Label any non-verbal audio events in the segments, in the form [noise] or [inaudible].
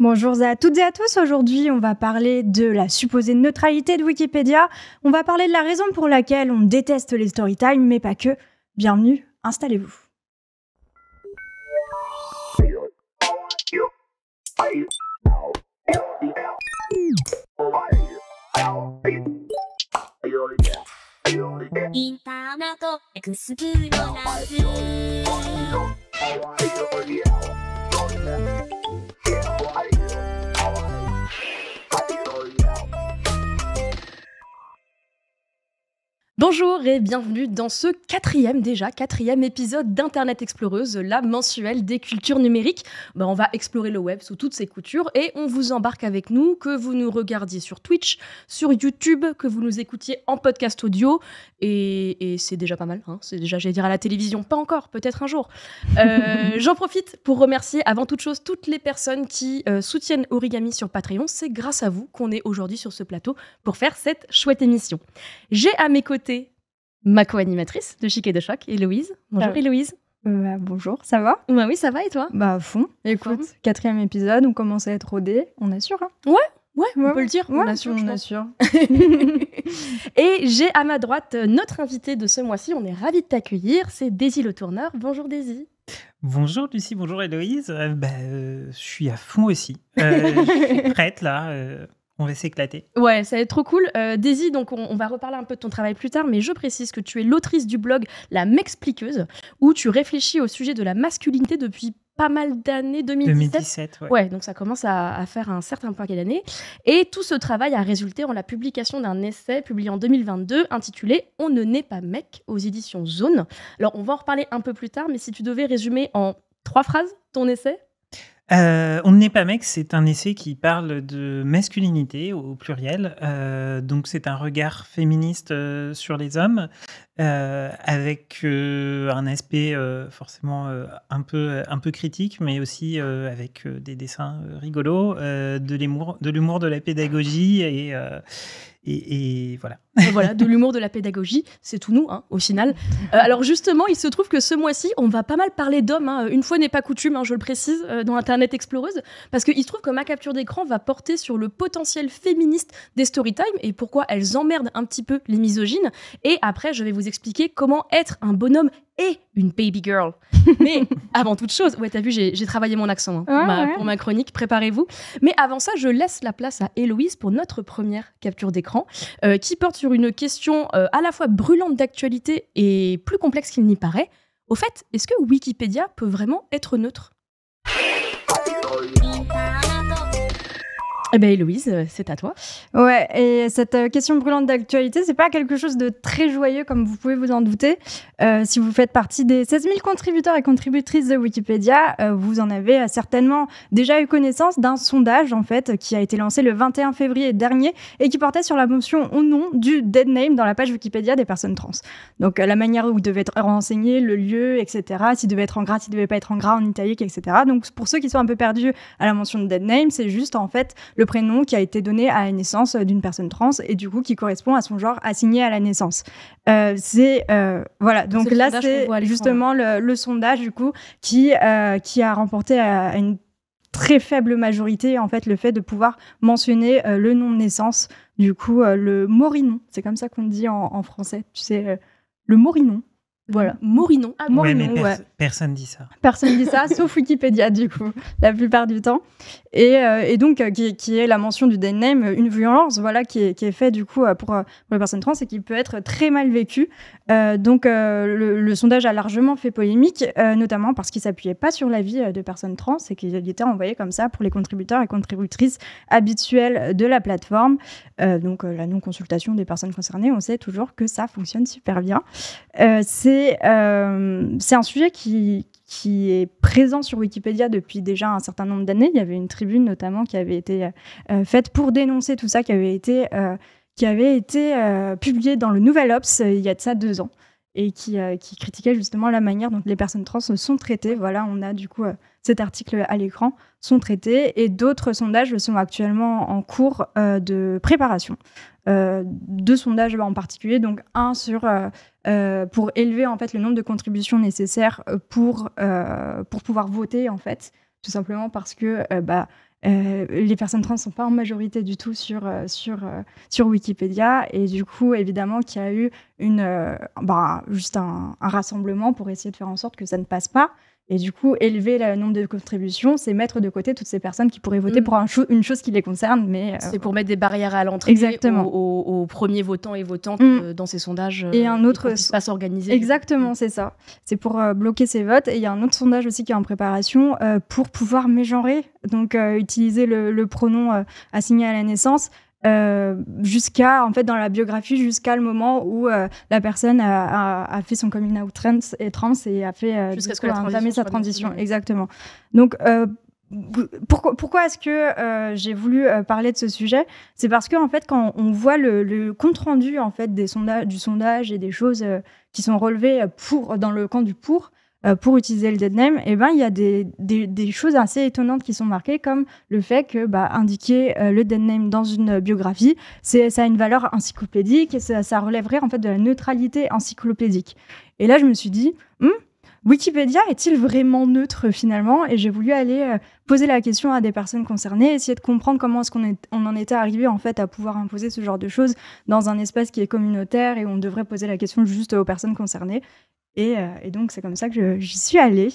Bonjour à toutes et à tous. Aujourd'hui, on va parler de la supposée neutralité de Wikipédia. On va parler de la raison pour laquelle on déteste les story mais pas que. Bienvenue, installez-vous. life. Bonjour et bienvenue dans ce quatrième déjà, quatrième épisode d'Internet Exploreuse, la mensuelle des cultures numériques. Bah, on va explorer le web sous toutes ses coutures et on vous embarque avec nous, que vous nous regardiez sur Twitch, sur YouTube, que vous nous écoutiez en podcast audio. Et, c'est déjà pas mal, hein. c'est déjà, j'allais dire à la télévision, pas encore, peut-être un jour. Euh, [laughs] j'en profite pour remercier avant toute chose toutes les personnes qui euh, soutiennent Origami sur Patreon. C'est grâce à vous qu'on est aujourd'hui sur ce plateau pour faire cette chouette émission. J'ai à mes côtés ma co-animatrice de Chic et de Choc, Héloïse. Bonjour ah Héloïse. Euh, bah, bonjour, ça va Bah oui, ça va et toi Bah à fond. Bah, écoute, quatrième épisode, on commence à être rodé, on assure. Hein ouais, ouais, on peut le dire. on assure, on assure. [laughs] et j'ai à ma droite euh, notre invité de ce mois-ci, on est ravis de t'accueillir, c'est Daisy Le Tourneur. Bonjour Daisy. Bonjour Lucie, bonjour Héloïse. Euh, bah, je suis à fond aussi. je suis [laughs] prête là. On va s'éclater. Ouais, ça va être trop cool. Euh, Daisy, donc on, va reparler un peu de ton travail plus tard, mais je précise que tu es l'autrice du blog La M'expliqueuse, où tu réfléchis au sujet de la masculinité depuis pas mal d'années, 2017. 2017 ouais. ouais. donc ça commence à, faire un certain point quelle d'années. Et tout ce travail a résulté en la publication d'un essai publié en 2022 intitulé On ne naît pas mec aux éditions Zone. Alors on va en reparler un peu plus tard, mais si tu devais résumer en trois phrases ton essai euh, on n'est pas mec, c'est un essai qui parle de masculinité au pluriel. Euh, donc c'est un regard féministe euh, sur les hommes, avec un aspect forcément un, peu, un peu critique, mais aussi avec des dessins rigolos, de l'humour, de, de la pédagogie et, et, voilà. voilà, de l'humour, de la pédagogie, c'est tout nous, hein, au final. Euh, alors justement, il se trouve que ce mois-ci, on va pas mal parler d'hommes, hein. une fois n'est pas coutume, hein, je le précise, euh, dans Internet Exploreuse, parce qu'il se trouve que ma capture d'écran va porter sur le potentiel féministe des Storytime et pourquoi elles emmerdent un petit peu les misogynes. Et après, je vais vous expliquer comment être un bonhomme et une baby girl. [laughs] Mais avant toute chose, ouais, t'as vu, j'ai travaillé mon accent hein, pour, ma, chronique, préparez-vous. Mais avant ça, je laisse la place à Héloïse pour notre première capture d'écran, euh, qui porte sur une question euh, à la fois brûlante d'actualité et plus complexe qu'il n'y paraît. Au fait, est-ce que Wikipédia peut vraiment être neutre eh bien, Héloïse, euh, c'est à toi. Ouais, et cette euh, question brûlante d'actualité, c'est pas quelque chose de très joyeux, comme vous pouvez vous en douter. Euh, si vous faites partie des 16 000 contributeurs et contributrices de Wikipédia, vous en avez certainement déjà eu connaissance d'un sondage, en fait, qui a été lancé le 21 février dernier et qui portait sur la mention ou non du dead name dans la page Wikipédia des personnes trans. Donc, la manière où devait être renseigné, le lieu, etc. S'il devait être en gras, s'il devait pas être en gras, en italique, etc. Donc, pour ceux qui sont un peu perdus à la mention de dead name, c'est juste, en fait, le prénom qui a été donné à la naissance d'une personne trans et du coup qui correspond à son genre assigné à la naissance. Euh, c'est euh, voilà. Donc là, c'est justement le, sondage du coup qui euh, qui a remporté à, une très faible majorité en fait le fait de pouvoir mentionner le nom de naissance du coup le morinon c'est comme ça qu'on dit en, français tu sais le morinon voilà morinon Personne dit ça. Personne dit ça, [laughs] sauf Wikipédia, du coup, la plupart du temps. Et, euh, donc, euh, qui, est la mention du dead name, une euh, violence, voilà, qui est, qui fait, du coup, pour, les personnes trans et qui peut être très mal vécu. donc, le, sondage a largement fait polémique, notamment parce qu'il s'appuyait pas sur la vie de personnes trans et qu'il était envoyé comme ça pour les contributeurs et contributrices habituels de la plateforme. donc, la non-consultation des personnes concernées, on sait toujours que ça fonctionne super bien. c'est c'est un sujet qui qui, est présent sur Wikipédia depuis déjà un certain nombre d'années. Il y avait une tribune notamment qui avait été euh, euh, faite pour dénoncer tout ça, qui avait été, euh, qui avait été publiée dans le Nouvel Obs il y a de ça deux ans et qui, qui critiquait justement la manière dont les personnes trans sont traitées. Voilà, on a du coup cet article à l'écran sont traités et d'autres sondages sont actuellement en cours euh, de préparation. Euh, deux sondages bah, en particulier, donc un sur euh, pour élever en fait le nombre de contributions nécessaires pour pour pouvoir voter en fait, tout simplement parce que bah, les personnes trans ne sont pas en majorité du tout sur, sur, sur Wikipédia. Et du coup, évidemment, qu'il y a eu une, bah, juste un, un, rassemblement pour essayer de faire en sorte que ça ne passe pas. Et du coup, élever le nombre de contributions, c'est mettre de côté toutes ces personnes qui pourraient voter mm. pour un une chose qui les concerne. mais euh, C'est pour mettre des barrières à l'entrée Exactement. Aux, premiers votants et votantes mm. euh, dans ces sondages. Et un euh, autre. à s'organiser. Exactement, mm. c'est ça. C'est pour bloquer ces votes. Et il y a un autre sondage aussi qui est en préparation pour pouvoir mégenrer, donc utiliser le, le pronom assigné à la naissance euh, jusqu'à en fait dans la biographie jusqu'à le moment où euh, la personne a, a, fait son coming out trans et trans et a fait euh, jusqu'à ce que sa transition exactement donc pourquoi, pourquoi est-ce que j'ai voulu parler de ce sujet C'est parce que en fait, quand on voit le, le compte rendu en fait des sondages, du sondage et des choses qui sont relevées pour dans le camp du pour, euh, pour utiliser le deadname, eh ben, il y a des, choses assez étonnantes qui sont marquées, comme le fait que bah, indiquer euh, le deadname dans une biographie, c'est, ça a une valeur encyclopédique et ça, relèverait en fait de la neutralité encyclopédique. Et là, je me suis dit, hum, Wikipédia est-il vraiment neutre finalement Et j'ai voulu aller euh, poser la question à des personnes concernées, essayer de comprendre comment est-ce qu'on on en était arrivé en fait à pouvoir imposer ce genre de choses dans un espace qui est communautaire et on devrait poser la question juste aux personnes concernées. Euh, et, donc, c'est comme ça que j'y suis allée.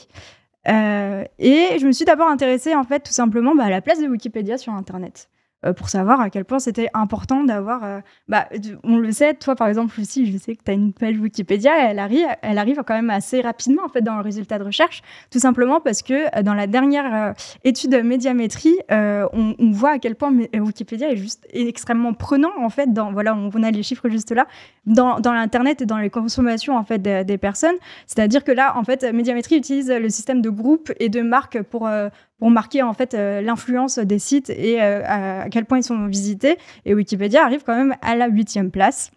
Euh, et je me suis d'abord intéressée, en fait, tout simplement bah, à la place de Wikipédia sur Internet. Euh, pour savoir à quel point c'était important d'avoir. Euh, bah, on le sait, toi par exemple, aussi, je sais que tu as une page Wikipédia, elle arrive, elle arrive quand même assez rapidement en fait dans le résultat de recherche, tout simplement parce que euh, dans la dernière étude médiamétrie, on, voit à quel point Wikipédia est juste est extrêmement prenant en fait. Dans, voilà, on, a les chiffres juste là dans, l'internet et dans les consommations en fait des, des personnes. C'est-à-dire que là, en fait, médiamétrie utilise le système de groupe et de marque pour pour marquer en fait euh, l'influence des sites et euh, à quel point ils sont visités. Et Wikipédia arrive quand même à la huitième place.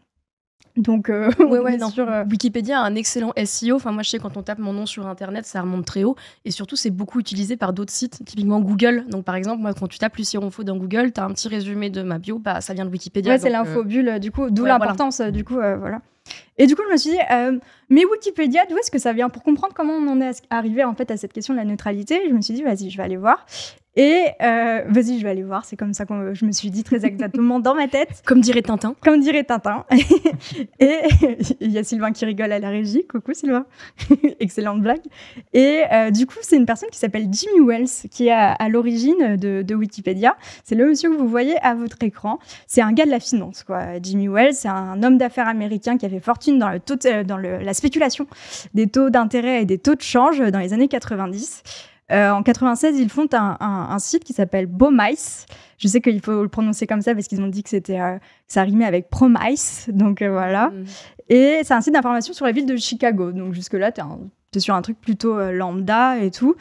Donc, euh, ouais, [laughs] Wikipédia a un excellent SEO. Enfin, moi, je sais quand on tape mon nom sur Internet, ça remonte très haut. Et surtout, c'est beaucoup utilisé par d'autres sites, typiquement Google. Donc, par exemple, moi, quand tu tapes Lucie Ronfaux dans Google, tu as un petit résumé de ma bio, bah, ça vient de Wikipédia. c'est l'infobule, du coup, d'où l'importance, du coup, voilà. Et du coup, je me suis dit, euh, mais Wikipédia, d'où est-ce que ça vient Pour comprendre comment on en est arrivé en fait à cette question de la neutralité, je me suis dit, vas-y, je vais aller voir. Et euh, vas-y, je vais aller voir. C'est comme ça que je me suis dit très exactement dans ma tête. Comme dirait Tintin. Comme dirait Tintin. [laughs] et il y a Sylvain qui rigole à la régie. Coucou Sylvain. [laughs] Excellente blague. Et euh, du coup, c'est une personne qui s'appelle Jimmy Wells qui est à, l'origine de, Wikipédia. C'est le monsieur que vous voyez à votre écran. C'est un gars de la finance, quoi. Jimmy Wells, c'est un homme d'affaires américain qui a fait fortune dans, le taux dans la spéculation des taux d'intérêt et des taux de change dans les années 90. Euh, en 96, ils font un, site qui s'appelle Bomice. Je sais qu'il faut le prononcer comme ça parce qu'ils m'ont dit que c'était euh, ça rimait avec Promice, donc euh, voilà. Mm. Et c'est un site d'information sur la ville de Chicago. Donc jusque là, tu un sur un truc plutôt euh, lambda et tout.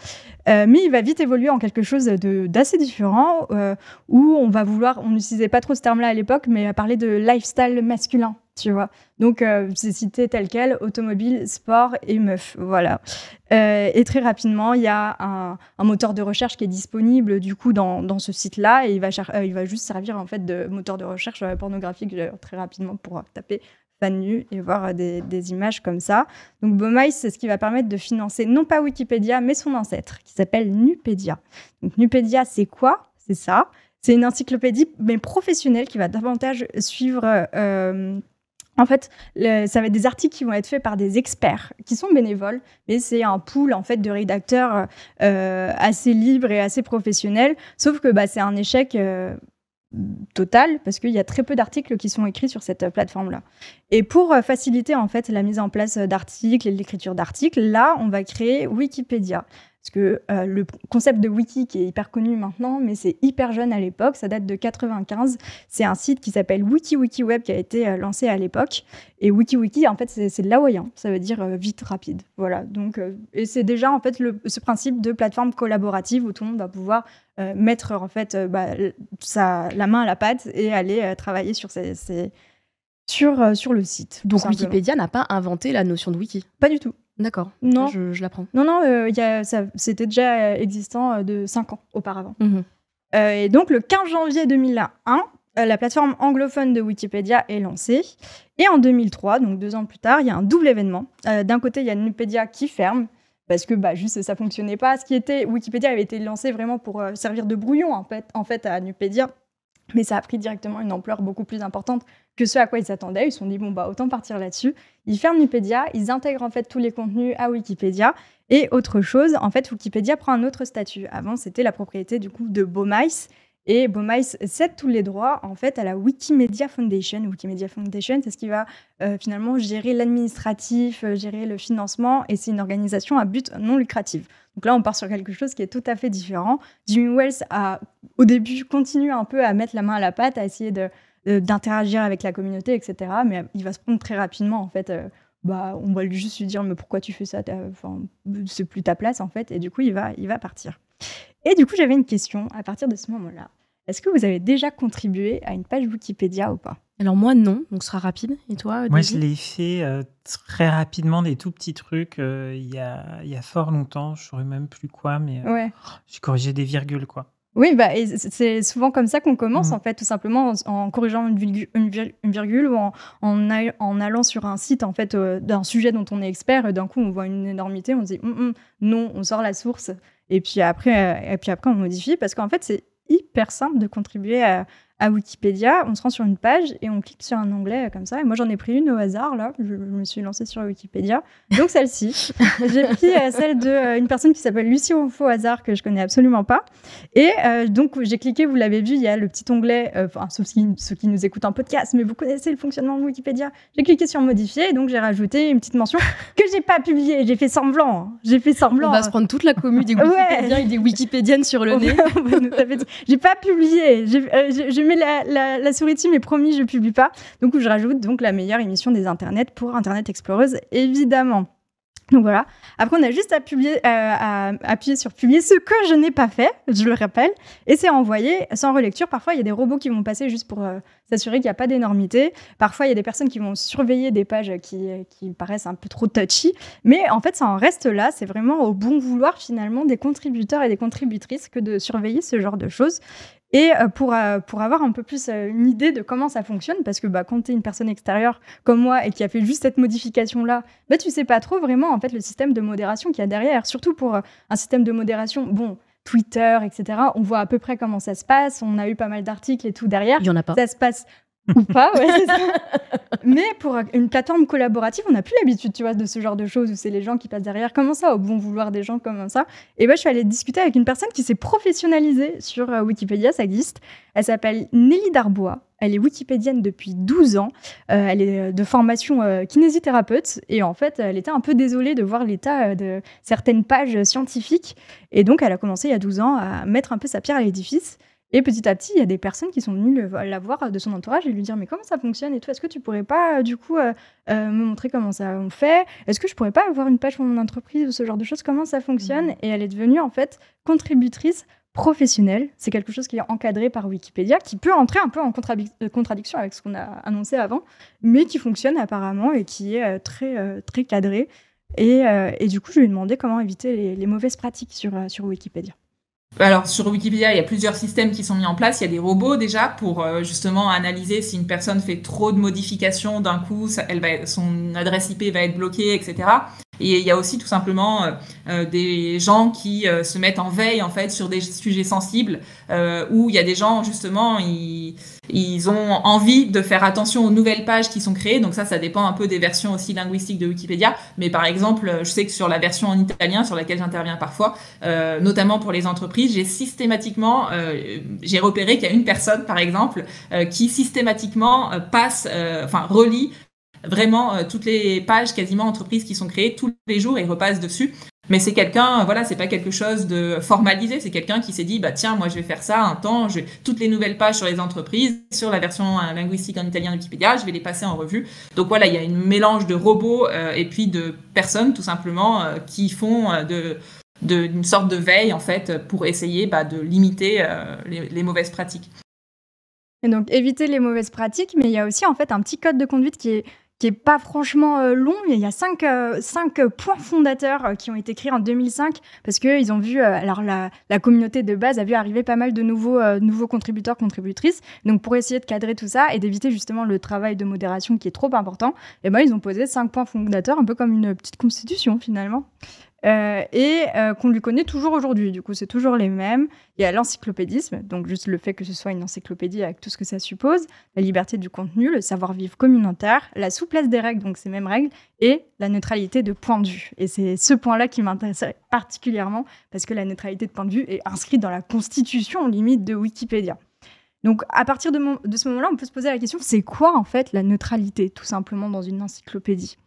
Euh, mais il va vite évoluer en quelque chose d'assez différent euh, où on va vouloir, on n'utilisait pas trop ce terme-là à l'époque, mais à parler de lifestyle masculin, tu vois. Donc c'est cité tel quel, automobile, sport et meuf, voilà. et très rapidement, il y a un, moteur de recherche qui est disponible du coup dans, ce site-là et il va, il va juste servir en fait de moteur de recherche pornographique très rapidement pour taper fan nu et voir euh, des, images comme ça. Donc Bomaï, c'est ce qui va permettre de financer non pas Wikipédia, mais son ancêtre, qui s'appelle Nupédia. Donc Nupédia, c'est quoi C'est ça. C'est une encyclopédie, mais professionnelle, qui va davantage suivre... Euh, en fait, ça va être des articles qui vont être faits par des experts qui sont bénévoles, mais c'est un pool en fait de rédacteurs euh, assez libres et assez professionnels. Sauf que bah, c'est un échec Total parce qu'il y a très peu d'articles qui sont écrits sur cette plateforme-là. Et pour euh, faciliter en fait la mise en place d'articles et l'écriture d'articles, là, on va créer Wikipédia. Parce que euh, le concept de wiki qui est hyper connu maintenant, mais c'est hyper jeune à l'époque, ça date de 95. C'est un site qui s'appelle WikiWikiWeb qui a été euh, lancé à l'époque. Et WikiWiki, en fait, c'est de l'hawaïen, ça veut dire euh, vite, rapide. Voilà. Donc, et c'est déjà en fait le, ce principe de plateforme collaborative où tout le monde va pouvoir mettre en fait bah, sa, la main à la pâte et aller travailler sur sur, sur le site. Donc Wikipédia n'a pas inventé la notion de wiki Pas du tout. D'accord. Non. Je, l'apprends. Non, non, euh, c'était déjà existant euh, de 5 ans auparavant. Mhm. Euh, et donc, le 15 janvier 2001, la plateforme anglophone de Wikipédia est lancée. Et en 2003, donc deux ans plus tard, il y a un double événement. d'un côté, il y a Nupédia qui ferme. Parce que bah, juste ça fonctionnait pas. Ce qui était Wikipédia avait été lancé vraiment pour servir de brouillon en fait, en fait à Nupédia. Mais ça a pris directement une ampleur beaucoup plus importante que ce à quoi ils s'attendaient. Ils se sont dit, bon, bah, autant partir là-dessus. Ils ferment Wikipédia, ils intègrent en fait tous les contenus à Wikipédia. Et autre chose, en fait, Wikipédia prend un autre statut. Avant, c'était la propriété du coup de Beaumice. Et Beaumice cède tous les droits en fait à la Wikimedia Foundation. Wikimedia Foundation, c'est ce qui va euh, finalement gérer l'administratif, euh, gérer le financement, et c'est une organisation à but non lucratif. Donc là, on part sur quelque chose qui est tout à fait différent. Jimmy Wells a, au début, continue un peu à mettre la main à la pâte, à essayer d'interagir avec la communauté, etc. Mais il va se prendre très rapidement, en fait. Euh, bah, on va juste lui dire mais pourquoi tu fais ça enfin, c'est plus ta place en fait et du coup il va il va partir et du coup j'avais une question à partir de ce moment là est-ce que vous avez déjà contribué à une page Wikipédia ou pas alors moi non, donc ce sera rapide. Et toi Moi je l'ai fait euh, très rapidement, des tout petits trucs, euh, il y, a, fort longtemps, je ne saurais même plus quoi, mais euh, j'ai corrigé des virgules quoi. Oui, bah, c'est souvent comme ça qu'on commence, mm. en fait, tout simplement en, corrigeant une virgule, ou en, en, allant sur un site, en fait, d'un sujet dont on est expert, et d'un coup, on voit une énormité, on se dit, mm, mm, non, on sort la source, et puis après, et puis après on modifie, parce qu'en fait, c'est hyper simple de contribuer à, à Wikipédia, on se rend sur une page et on clique sur un onglet euh, comme ça. Et moi, j'en ai pris une au hasard, là. Je, me suis lancée sur Wikipédia. Donc, celle-ci. [laughs] J'ai pris euh, celle d'une euh, une personne qui s'appelle Lucie au au hasard, que je connais absolument pas. Et donc, j'ai cliqué, vous l'avez vu, il y a le petit onglet, enfin, sauf ceux qui nous écoutent en podcast, mais vous connaissez le fonctionnement de Wikipédia. J'ai cliqué sur modifier et donc j'ai rajouté une petite mention [laughs] que j'ai pas publiée. J'ai fait semblant. Hein. J'ai fait semblant. On va se prendre toute la commu des [laughs] Wikipédiens ouais. et des Wikipédiennes sur le nez. j'ai pas publié. J'ai mais la, souris dessus, est promis, je publie pas. Donc, je rajoute donc la meilleure émission des internets pour Internet Exploreuse, évidemment. Donc voilà. Après, on a juste à, publier, euh, à, appuyer sur publier, ce que je n'ai pas fait, je le rappelle, et c'est envoyé sans relecture. Parfois, il y a des robots qui vont passer juste pour euh, s'assurer qu'il n'y a pas d'énormité. Parfois, il y a des personnes qui vont surveiller des pages qui, euh, qui paraissent un peu trop touchy. Mais en fait, ça en reste là. C'est vraiment au bon vouloir, finalement, des contributeurs et des contributrices que de surveiller ce genre de choses. Et euh, pour, euh, pour avoir un peu plus euh, une idée de comment ça fonctionne, parce que bah, quand tu es une personne extérieure comme moi et qui a fait juste cette modification-là, bah, tu sais pas trop vraiment en fait le système de modération qu'il y a derrière. Surtout pour un système de modération, bon, Twitter, etc. On voit à peu près comment ça se passe. On a eu pas mal d'articles et tout derrière. Il y en a pas. Ça se passe ou pas, Mais pour une plateforme collaborative, on n'a plus l'habitude, tu vois, de ce genre de choses où c'est les gens qui passent derrière, comment ça, au bon vouloir des gens, comme ça. Et ben, je suis allée discuter avec une personne qui s'est professionnalisée sur euh, Wikipédia, ça existe. Elle s'appelle Nelly Darbois. Elle est wikipédienne depuis 12 ans. Euh, elle est euh, de formation kinésithérapeute. Et en fait, elle était un peu désolée de voir l'état de certaines pages scientifiques. Et donc, elle a commencé il y a 12 ans à mettre un peu sa pierre à l'édifice. Et petit à petit, il y a des personnes qui sont venues la voir euh, de son entourage et lui dire mais comment ça fonctionne et tout. Est-ce que tu pourrais pas euh, du coup euh, me montrer comment ça on fait Est-ce que je pourrais pas avoir une page pour mon entreprise ou ce genre de choses Comment ça fonctionne mmh. Et elle est devenue en fait contributrice professionnelle. C'est quelque chose qui est encadré par Wikipédia, qui peut entrer un peu en contradiction avec ce qu'on a annoncé avant, mais qui fonctionne apparemment et qui est très très cadré. Et, du coup, je lui ai demandé comment éviter les, les mauvaises pratiques sur, sur Wikipédia alors sur Wikipédia, il y a plusieurs systèmes qui sont mis en place. Il y a des robots déjà pour euh, justement analyser si une personne fait trop de modifications d'un coup, elle va, son adresse IP va être bloquée, etc. Et il y a aussi tout simplement euh, euh, des gens qui se mettent en veille en fait sur des sujets sensibles où il y a des gens justement ils ils ont envie de faire attention aux nouvelles pages qui sont créées. Donc ça, ça dépend un peu des versions aussi linguistiques de Wikipédia. Mais par exemple, je sais que sur la version en italien, sur laquelle j'interviens parfois, euh, notamment pour les entreprises, j'ai systématiquement, euh, j'ai repéré qu'il y a une personne, par exemple, euh, qui systématiquement passe, enfin relie vraiment toutes les pages quasiment entreprises qui sont créées tous les jours et repasse dessus. Mais c'est quelqu'un, voilà, c'est pas quelque chose de formalisé, c'est quelqu'un qui s'est dit, bah tiens, moi je vais faire ça un temps, j'ai toutes les nouvelles pages sur les entreprises, sur la version euh, linguistique en italien de Wikipédia, je vais les passer en revue. Donc voilà, il y a un mélange de robots euh, et puis de personnes tout simplement euh, qui font une de d'une sorte de veille en fait pour essayer bah, de limiter les mauvaises pratiques. Et donc éviter les mauvaises pratiques, mais il y a aussi en fait un petit code de conduite qui est qui est pas franchement euh, long, mais il y a cinq, euh, cinq points fondateurs euh, qui ont été créés en 2005 parce ils ont vu, alors la, communauté de base a vu arriver pas mal de nouveaux, nouveaux contributeurs, contributrices. Donc pour essayer de cadrer tout ça et d'éviter justement le travail de modération qui est trop important, et eh ben, ils ont posé cinq points fondateurs, un peu comme une petite constitution finalement. Euh, et euh, qu'on lui connaît toujours aujourd'hui. Du coup, c'est toujours les mêmes. Il y a l'encyclopédisme, donc juste le fait que ce soit une encyclopédie avec tout ce que ça suppose, la liberté du contenu, le savoir-vivre communautaire, la souplesse des règles, donc ces mêmes règles, et la neutralité de point de vue. Et c'est ce point-là qui m'intéresse particulièrement, parce que la neutralité de point de vue est inscrite dans la constitution limite de Wikipédia. Donc à partir de, ce moment-là, on peut se poser la question, c'est quoi en fait la neutralité, tout simplement, dans une encyclopédie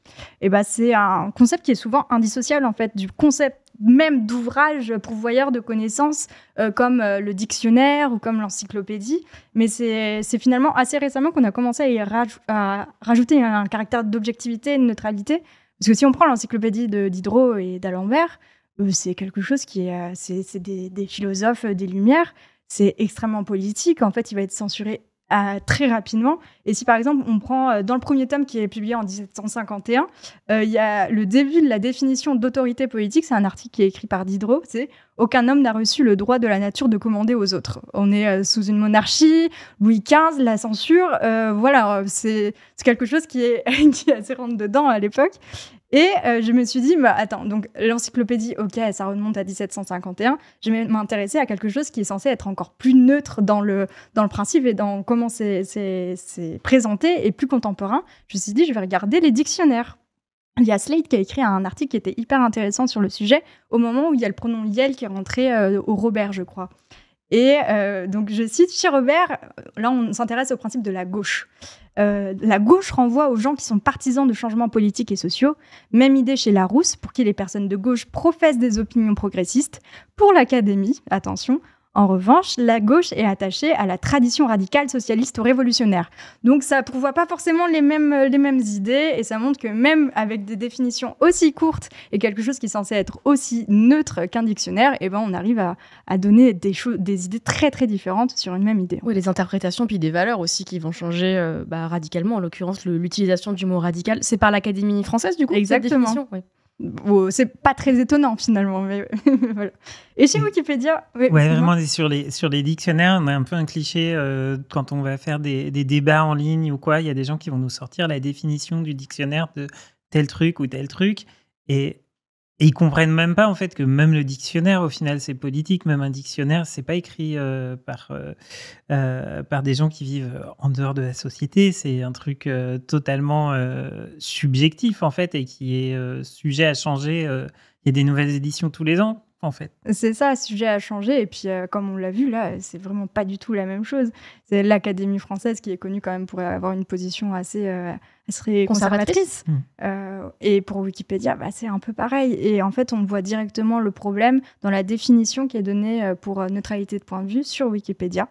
Et eh ben, c'est un concept qui est souvent indissociable en fait du concept même d'ouvrage pourvoyeur de connaissances euh, comme euh, le dictionnaire ou comme l'encyclopédie. Mais c'est finalement assez récemment qu'on a commencé à, y rajouter un, caractère d'objectivité et de neutralité. Parce que si on prend l'encyclopédie de Diderot et d'Alembert, euh, c'est quelque chose qui est, c'est des, philosophes des Lumières c'est extrêmement politique. En fait, il va être censuré euh, très rapidement. Et si par exemple on prend euh, dans le premier tome qui est publié en 1751, euh, il y a le début de la définition d'autorité politique, c'est un article qui est écrit par Diderot, c'est aucun homme n'a reçu le droit de la nature de commander aux autres. On est sous une monarchie, Louis XV, la censure, voilà, c'est quelque chose qui est, [laughs] qui est assez rentre dedans à l'époque. Et euh, je me suis dit, bah, attends, donc l'encyclopédie, ok, ça remonte à 1751. Je vais m'intéresser à quelque chose qui est censé être encore plus neutre dans le, dans le principe et dans comment c'est présenté et plus contemporain. Je me suis dit, je vais regarder les dictionnaires. Il y a Slade qui a écrit un article qui était hyper intéressant sur le sujet au moment où il y a le pronom Yel qui est rentré euh, au Robert, je crois. Et euh, donc je cite chez Robert, là on s'intéresse au principe de la gauche. Euh, la gauche renvoie aux gens qui sont partisans de changements politiques et sociaux. Même idée chez Larousse, pour qui les personnes de gauche professent des opinions progressistes. Pour l'Académie, attention, en revanche, la gauche est attachée à la tradition radicale socialiste révolutionnaire. Donc ça ne pas forcément euh, les mêmes, idées et ça montre que même avec des définitions aussi courtes et quelque chose qui est censé être aussi neutre qu'un dictionnaire, eh ben on arrive à, donner des, idées très très différentes sur une même idée. Oui, les interprétations puis des valeurs aussi qui vont changer euh, bah, radicalement, en l'occurrence l'utilisation du mot radical. C'est par l'Académie française du coup Exactement. Euh, c'est pas très étonnant finalement, mais [laughs] voilà. Et chez Wikipédia, ouais, vraiment sur les sur les dictionnaires, on a un peu un cliché euh, quand on va faire des, des, débats en ligne ou quoi. Il y a des gens qui vont nous sortir la définition du dictionnaire de tel truc ou tel truc, et et ils comprennent même pas en fait que même le dictionnaire au final c'est politique, même un dictionnaire c'est pas écrit euh, par euh, euh, par des gens qui vivent en dehors de la société, c'est un truc totalement subjectif en fait et qui est sujet à changer. Il y a des nouvelles éditions tous les ans en fait. C'est ça, sujet à changer. Et puis, euh, comme on l'a vu là, c'est vraiment pas du tout la même chose. C'est l'Académie française qui est connue quand même pour avoir une position assez, euh, conservatrice. Mmh. Euh, et pour Wikipédia, bah, c'est un peu pareil. Et en fait, on voit directement le problème dans la définition qui est donnée pour neutralité de point de vue sur Wikipédia.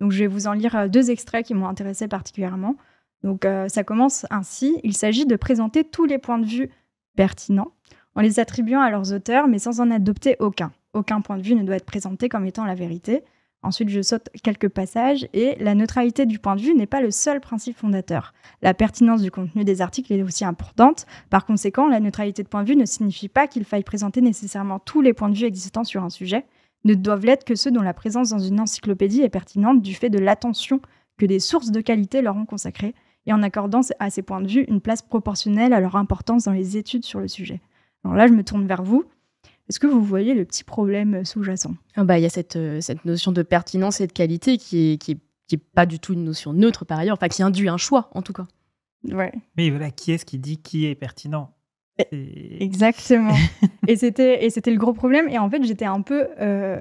Donc, je vais vous en lire deux extraits qui m'ont intéressé particulièrement. Donc, ça commence ainsi. Il s'agit de présenter tous les points de vue pertinents en les attribuant à leurs auteurs, mais sans en adopter aucun. Aucun point de vue ne doit être présenté comme étant la vérité. Ensuite, je saute quelques passages et la neutralité du point de vue n'est pas le seul principe fondateur. La pertinence du contenu des articles est aussi importante. Par conséquent, la neutralité de point de vue ne signifie pas qu'il faille présenter nécessairement tous les points de vue existants sur un sujet, ne doivent l'être que ceux dont la présence dans une encyclopédie est pertinente du fait de l'attention que des sources de qualité leur ont consacrée et en accordant à ces points de vue une place proportionnelle à leur importance dans les études sur le sujet. Alors là, je me tourne vers vous. Est-ce que vous voyez le petit problème euh, sous-jacent ah bah, Il y a cette, euh, cette, notion de pertinence et de qualité qui n'est qui, est, qui est pas du tout une notion neutre par ailleurs, enfin qui induit un choix en tout cas. Ouais. Mais voilà, qui est-ce qui dit qui est pertinent eh, Exactement. [laughs] et c'était et c'était le gros problème. Et en fait, j'étais un peu euh,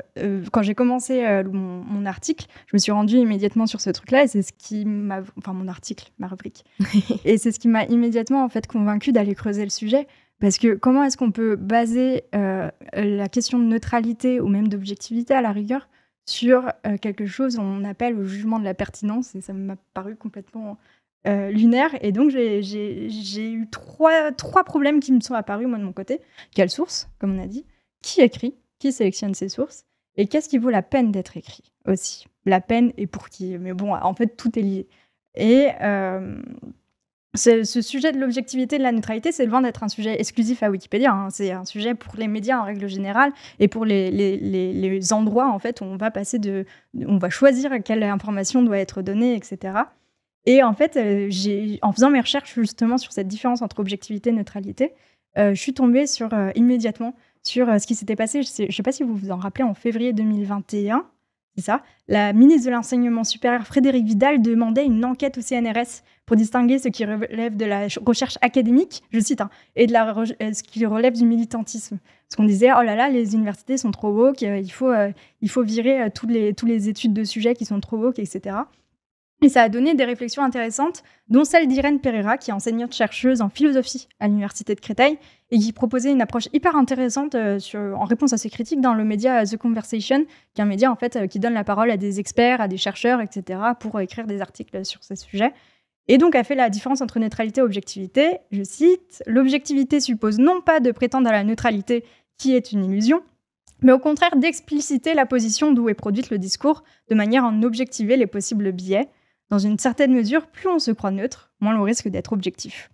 quand j'ai commencé mon, article, je me suis rendue immédiatement sur ce truc-là. Et c'est ce qui m'a, enfin mon article, ma rubrique. [laughs] et c'est ce qui m'a immédiatement en fait convaincue d'aller creuser le sujet parce que comment est-ce qu'on peut baser euh, la question de neutralité ou même d'objectivité à la rigueur sur euh, quelque chose qu'on appelle le jugement de la pertinence Et ça m'a paru complètement euh, lunaire. Et donc, j'ai eu trois, trois problèmes qui me sont apparus, moi, de mon côté. Quelle source, comme on a dit Qui écrit Qui sélectionne ses sources Et qu'est-ce qui vaut la peine d'être écrit aussi La peine et pour qui Mais bon, en fait, tout est lié. Et ce, sujet de l'objectivité de la neutralité, c'est loin d'être un sujet exclusif à Wikipédia. Hein. C'est un sujet pour les médias en règle générale et pour les, endroits en fait où on va passer de, on va choisir quelle information doit être donnée, etc. Et en fait, euh, en faisant mes recherches justement sur cette différence entre objectivité et neutralité, euh, je suis tombée sur euh, immédiatement sur ce qui s'était passé. Je ne sais, pas si vous vous en rappelez, en février 2021, ça. La ministre de l'enseignement supérieur Frédéric Vidal demandait une enquête au CNRS pour distinguer ce qui relève de la recherche académique, je cite, hein, et de la euh, ce qui relève du militantisme. Parce qu'on disait, oh là là, les universités sont trop woke, euh, il faut, euh, il faut virer toutes les, tous les études de sujets qui sont trop woke, etc. Et ça a donné des réflexions intéressantes, dont celle d'Irene Pereira, qui est enseignante-chercheuse en philosophie à l'Université de Créteil, et qui proposait une approche hyper intéressante sur, en réponse à ces critiques dans le média The Conversation, qui est un média en fait qui donne la parole à des experts, à des chercheurs, etc., pour écrire des articles sur ces sujets et donc a fait la différence entre neutralité et objectivité. Je cite, L'objectivité suppose non pas de prétendre à la neutralité, qui est une illusion, mais au contraire d'expliciter la position d'où est produite le discours, de manière à en objectiver les possibles biais. Dans une certaine mesure, plus on se croit neutre, moins l'on risque d'être objectif.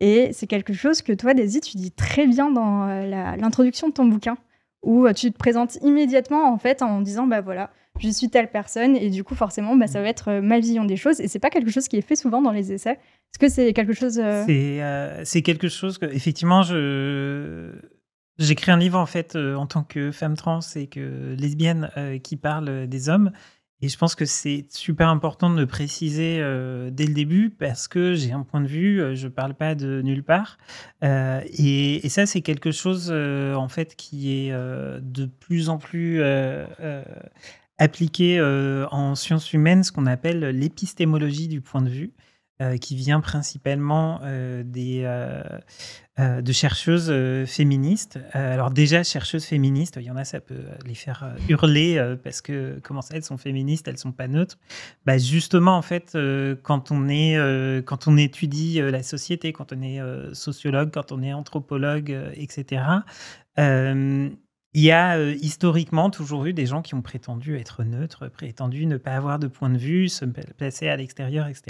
Et c'est quelque chose que toi, Daisy, tu dis très bien dans euh, l'introduction de ton bouquin, où euh, tu te présentes immédiatement en fait en disant, bah voilà, je suis telle personne et du coup forcément bah, ça mm. va être euh, ma vision des choses et c'est pas quelque chose qui est fait souvent dans les essais. Est-ce que c'est quelque chose euh, euh, C'est quelque chose que effectivement je j'écris un livre en fait en tant que femme trans et que lesbienne qui parle des hommes et je pense que c'est super important de le préciser dès le début parce que j'ai un point de vue, je parle pas de nulle part et, et, ça c'est quelque chose en fait qui est de plus en plus appliquer euh, en sciences humaines ce qu'on appelle l'épistémologie du point de vue, euh, qui vient principalement euh, de chercheuses féministes. alors déjà, chercheuses féministes, il y en a, ça peut les faire hurler parce que comment ça, elles sont féministes, elles sont pas neutres. Bah, justement, en fait, quand, on est, quand on étudie la société, quand on est sociologue, quand on est anthropologue, etc., il y a euh, historiquement toujours eu des gens qui ont prétendu être neutres, prétendu ne pas avoir de point de vue, se placer à l'extérieur, etc.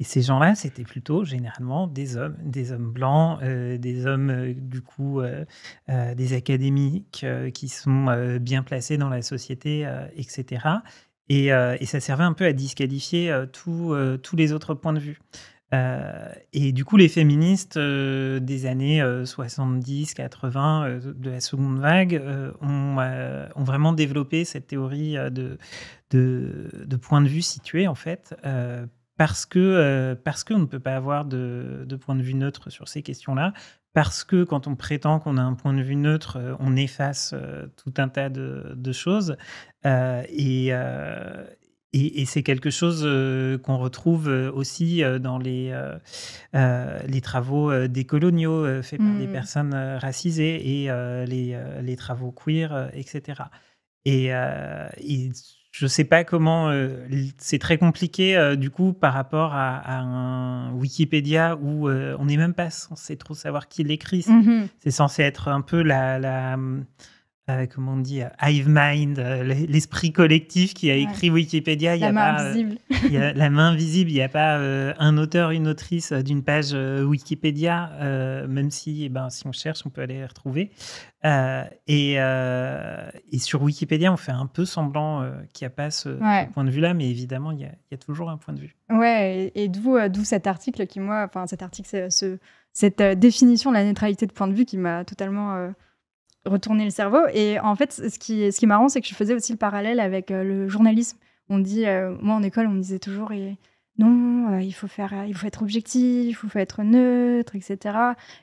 Et ces gens-là, c'était plutôt généralement des hommes, des hommes blancs, euh, des hommes euh, du coup des académiques qui sont bien placés dans la société, etc. Et, ça servait un peu à disqualifier tous les autres points de vue. Euh, et du coup, les féministes euh, des années 70, euh, 80, de la seconde vague, ont, vraiment développé cette théorie de, de, de, point de vue situé, en fait, parce que parce qu'on ne peut pas avoir de, point de vue neutre sur ces questions-là, parce que quand on prétend qu'on a un point de vue neutre, on efface tout un tas de, de choses. et, et, c'est quelque chose euh, qu'on retrouve euh, aussi euh, dans les, les travaux décoloniaux faits par des mmh. personnes racisées et les, les, travaux queer, etc. Et, je ne sais pas comment. c'est très compliqué, du coup, par rapport à, un Wikipédia où on n'est même pas censé trop savoir qui l'écrit. C'est mmh censé être un peu la, la comme euh, comment on dit, euh, Hive Mind, euh, l'esprit collectif qui a écrit Wikipédia. Il y a main visible. la main visible. [laughs] Il n'y a pas un auteur, une autrice d'une page Wikipédia, même si, eh ben, si on cherche, on peut aller les retrouver. Et, sur Wikipédia, on fait un peu semblant qu'il n'y a pas ce, point de vue-là, mais évidemment, il y, a, toujours un point de vue. Ouais, et, d'où cet article qui, moi, enfin, cet article, ce, cette définition de la neutralité de point de vue qui m'a totalement retourner le cerveau. Et en fait, ce qui, ce qui est marrant, c'est que je faisais aussi le parallèle avec euh, le journalisme. On dit, euh, moi en école, on me disait toujours, eh, non, euh, il faut faire, il faut être objectif, il faut être neutre, etc.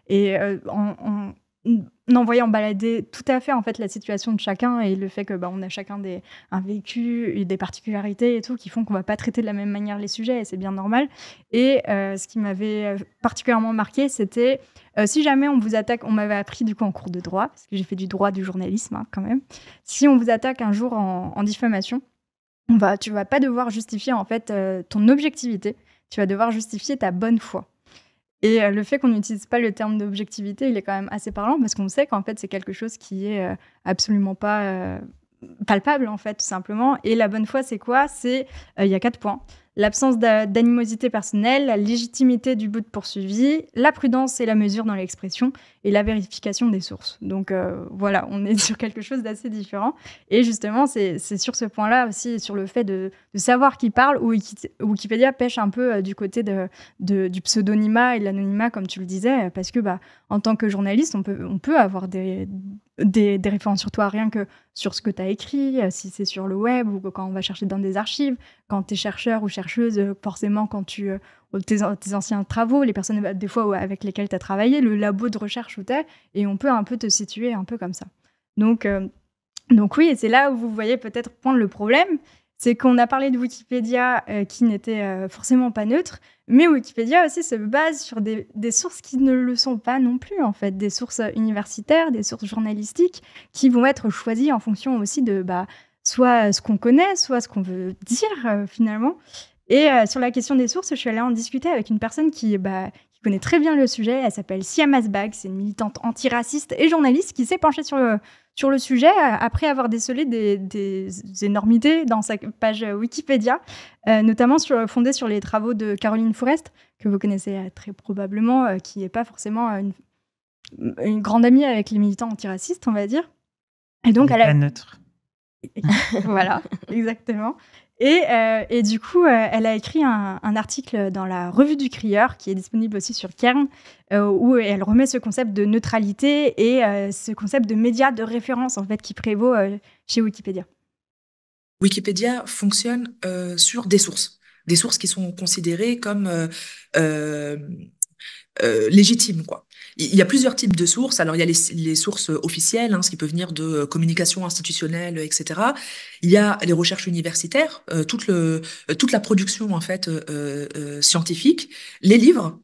Et en, N'envoyer voyant balader tout à fait en fait la situation de chacun et le fait que bah, on a chacun des, un vécu, des particularités et tout qui font qu'on va pas traiter de la même manière les sujets et c'est bien normal. Et euh, ce qui m'avait euh, particulièrement marqué, c'était euh, si jamais on vous attaque, on m'avait appris du coup en cours de droit parce que j'ai fait du droit du journalisme hein, quand même. Si on vous attaque un jour en, diffamation, on va, tu vas pas devoir justifier en fait ton objectivité, tu vas devoir justifier ta bonne foi. Et euh, le fait qu'on n'utilise pas le terme d'objectivité, il est quand même assez parlant parce qu'on sait qu'en fait, c'est quelque chose qui est euh, absolument pas euh, palpable, en fait, tout simplement. Et la bonne foi, c'est quoi C'est, il y a quatre points. L'absence d'animosité personnelle, la légitimité du but poursuivi, la prudence et la mesure dans l'expression, et la vérification des sources. Donc euh, voilà, on est [laughs] sur quelque chose d'assez différent. Et justement, c'est sur ce point-là aussi, sur le fait de, savoir qui parle, où Wikipédia pêche un peu euh, du côté du pseudonymat et de l'anonymat, comme tu le disais, parce que bah, en tant que journaliste, on peut, avoir des, références sur toi, rien que sur ce que tu as écrit, euh, si c'est sur le web ou quand on va chercher dans des archives, quand tu es chercheur ou chercheuse, forcément quand tu tes, anciens travaux, les personnes bah, des fois avec lesquelles tu as travaillé, le labo de recherche où tu es, et on peut un peu te situer un peu comme ça. Donc, oui, euh, donc oui, c'est là où vous voyez peut-être prendre le problème, c'est qu'on a parlé de Wikipédia euh, qui n'était euh, forcément pas neutre, mais Wikipédia aussi se base sur des, sources qui ne le sont pas non plus, en fait, des sources universitaires, des sources journalistiques, qui vont être choisies en fonction aussi de bah, soit ce qu'on connaît, soit ce qu'on veut dire finalement. Et euh, sur la question des sources, je suis allée en discuter avec une personne qui, bah, qui connaît très bien le sujet. Elle s'appelle Siam Bag, c'est une militante antiraciste et journaliste qui s'est penchée sur le, euh, sur le sujet euh, après avoir décelé des, énormités dans sa page Wikipédia, notamment sur, fondée sur les travaux de Caroline Forest, que vous connaissez très probablement, qui n'est pas forcément une, grande amie avec les militants antiracistes, on va dire. Et donc, elle, est neutre. [laughs] voilà, exactement. Euh, et, du coup, euh, elle a écrit un, article dans la revue du Crieur, qui est disponible aussi sur Kern, euh, où elle remet ce concept de neutralité et ce concept de média de référence en fait qui prévaut chez Wikipédia. Wikipédia fonctionne sur des sources, des sources qui sont considérées comme légitimes, quoi. Il y a plusieurs types de sources. Alors, il y a les, sources officielles, hein, ce qui peut venir de euh, communication institutionnelle, etc. Il y a les recherches universitaires, euh, toute, le, euh, toute la production en fait scientifique, les livres,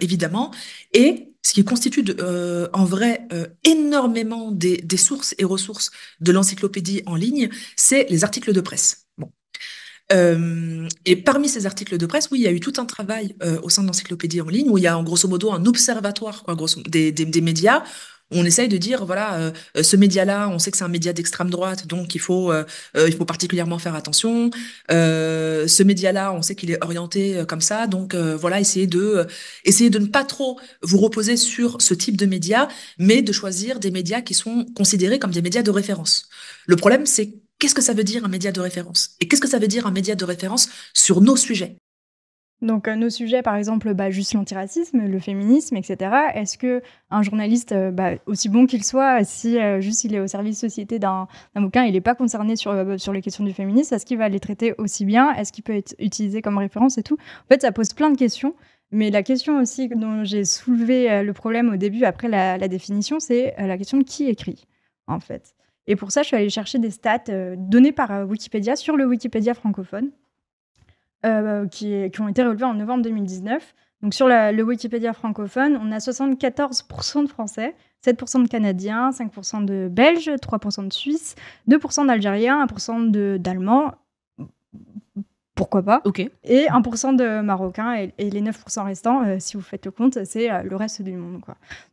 évidemment, et ce qui constitue en vrai énormément des, des sources et ressources de l'encyclopédie en ligne, c'est les articles de presse. Bon, euh, et parmi ces articles de presse, oui, il y a eu tout un travail euh, au sein de l'encyclopédie en ligne où il y a en grosso modo un observatoire quoi, grosso, des, des, médias on essaye de dire voilà euh, ce média là on sait que c'est un média d'extrême droite donc il faut il faut particulièrement faire attention ce média là on sait qu'il est orienté comme ça donc voilà essayez de essayer de ne pas trop vous reposer sur ce type de média mais de choisir des médias qui sont considérés comme des médias de référence le problème c'est qu'est-ce que ça veut dire un média de référence Et qu'est-ce que ça veut dire un média de référence sur nos sujets donc euh, nos sujets, par exemple, bah, juste l'antiracisme, le féminisme, etc. Est-ce que un journaliste, euh, bah, aussi bon qu'il soit, si euh, juste il est au service société d'un bouquin, il n'est pas concerné sur, sur les questions du féminisme, est-ce qu'il va les traiter aussi bien Est-ce qu'il peut être utilisé comme référence et tout En fait, ça pose plein de questions. Mais la question aussi dont j'ai soulevé le problème au début, après la, la définition, c'est la question de qui écrit, en fait. Et pour ça, je suis allée chercher des stats donnés euh, données par euh, Wikipédia sur le Wikipédia francophone, euh, qui, qui, ont été relevées en novembre 2019. Donc sur la, le Wikipédia francophone, on a 74% de Français, 7% de Canadiens, 5% de Belges, 3% de Suisses, 2% d'Algériens, 1% d'Allemands, pourquoi pas. Et 1% de Marocains et, les 9% restants, euh, si vous faites le compte, c'est euh, le reste du monde.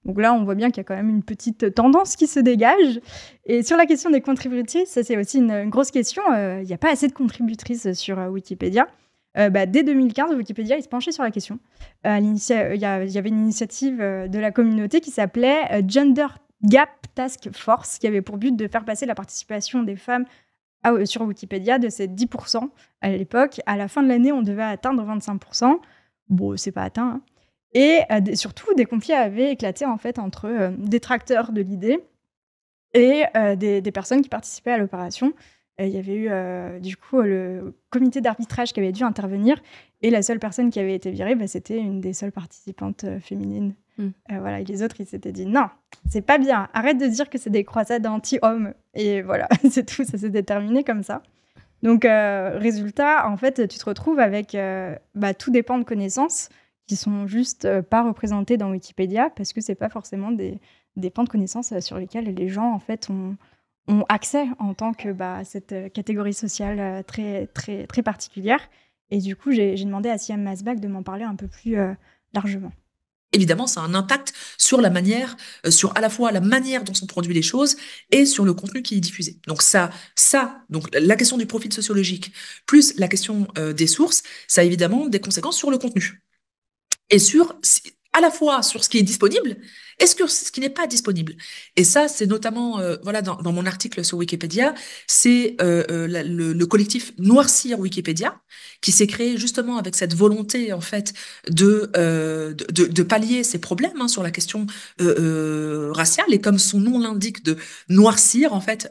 Donc là, on voit bien qu'il y a quand même une petite tendance qui se dégage. Et sur la question des contributrices, ça c'est aussi une, grosse question. Euh, il n'y a pas assez de contributrices sur Wikipédia. Bah, dès 2015, Wikipédia il se penchait sur la question. il y, avait une initiative de la communauté qui s'appelait Gender Gap Task Force, qui avait pour but de faire passer la participation des femmes ah sur Wikipédia de ces 10%. À l'époque, à la fin de l'année, on devait atteindre 25%. Bon, c'est pas atteint. Hein. Et euh, surtout, des conflits avaient éclaté en fait entre euh, détracteurs de l'idée et euh, des, des, personnes qui participaient à l'opération. Il y avait eu du coup le comité d'arbitrage qui avait dû intervenir et la seule personne qui avait été virée, bah, c'était une des seules participantes euh, féminines. Mm. Euh, voilà, et les autres, ils s'étaient dit non, c'est pas bien, arrête de dire que c'est des croisades anti-hommes. Et voilà, [laughs] c'est tout, ça s'est déterminé comme ça. Donc, euh, résultat, en fait, tu te retrouves avec tous des bah, tout de connaissances qui sont juste pas représentés dans Wikipédia parce que c'est pas forcément des, des pans de connaissances sur lesquels les gens, en fait, ont, accès en tant que bah, cette catégorie sociale très, très, très particulière. Et du coup, j'ai demandé à Siam Masbach de m'en parler un peu plus euh, largement. Évidemment, ça a un impact sur la manière, euh, sur à la fois la manière dont sont produites les choses et sur le contenu qui est diffusé. Donc ça, ça, donc la question du profil sociologique plus la question euh, des sources, ça a évidemment des conséquences sur le contenu et sur à la fois sur ce qui est disponible est-ce que ce qui n'est pas disponible Et ça, c'est notamment, euh, voilà, dans, mon article sur Wikipédia, c'est euh, euh, le, collectif Noircir Wikipédia qui s'est créé justement avec cette volonté en fait de de, pallier ces problèmes hein, sur la question raciale et comme son nom l'indique de noircir en fait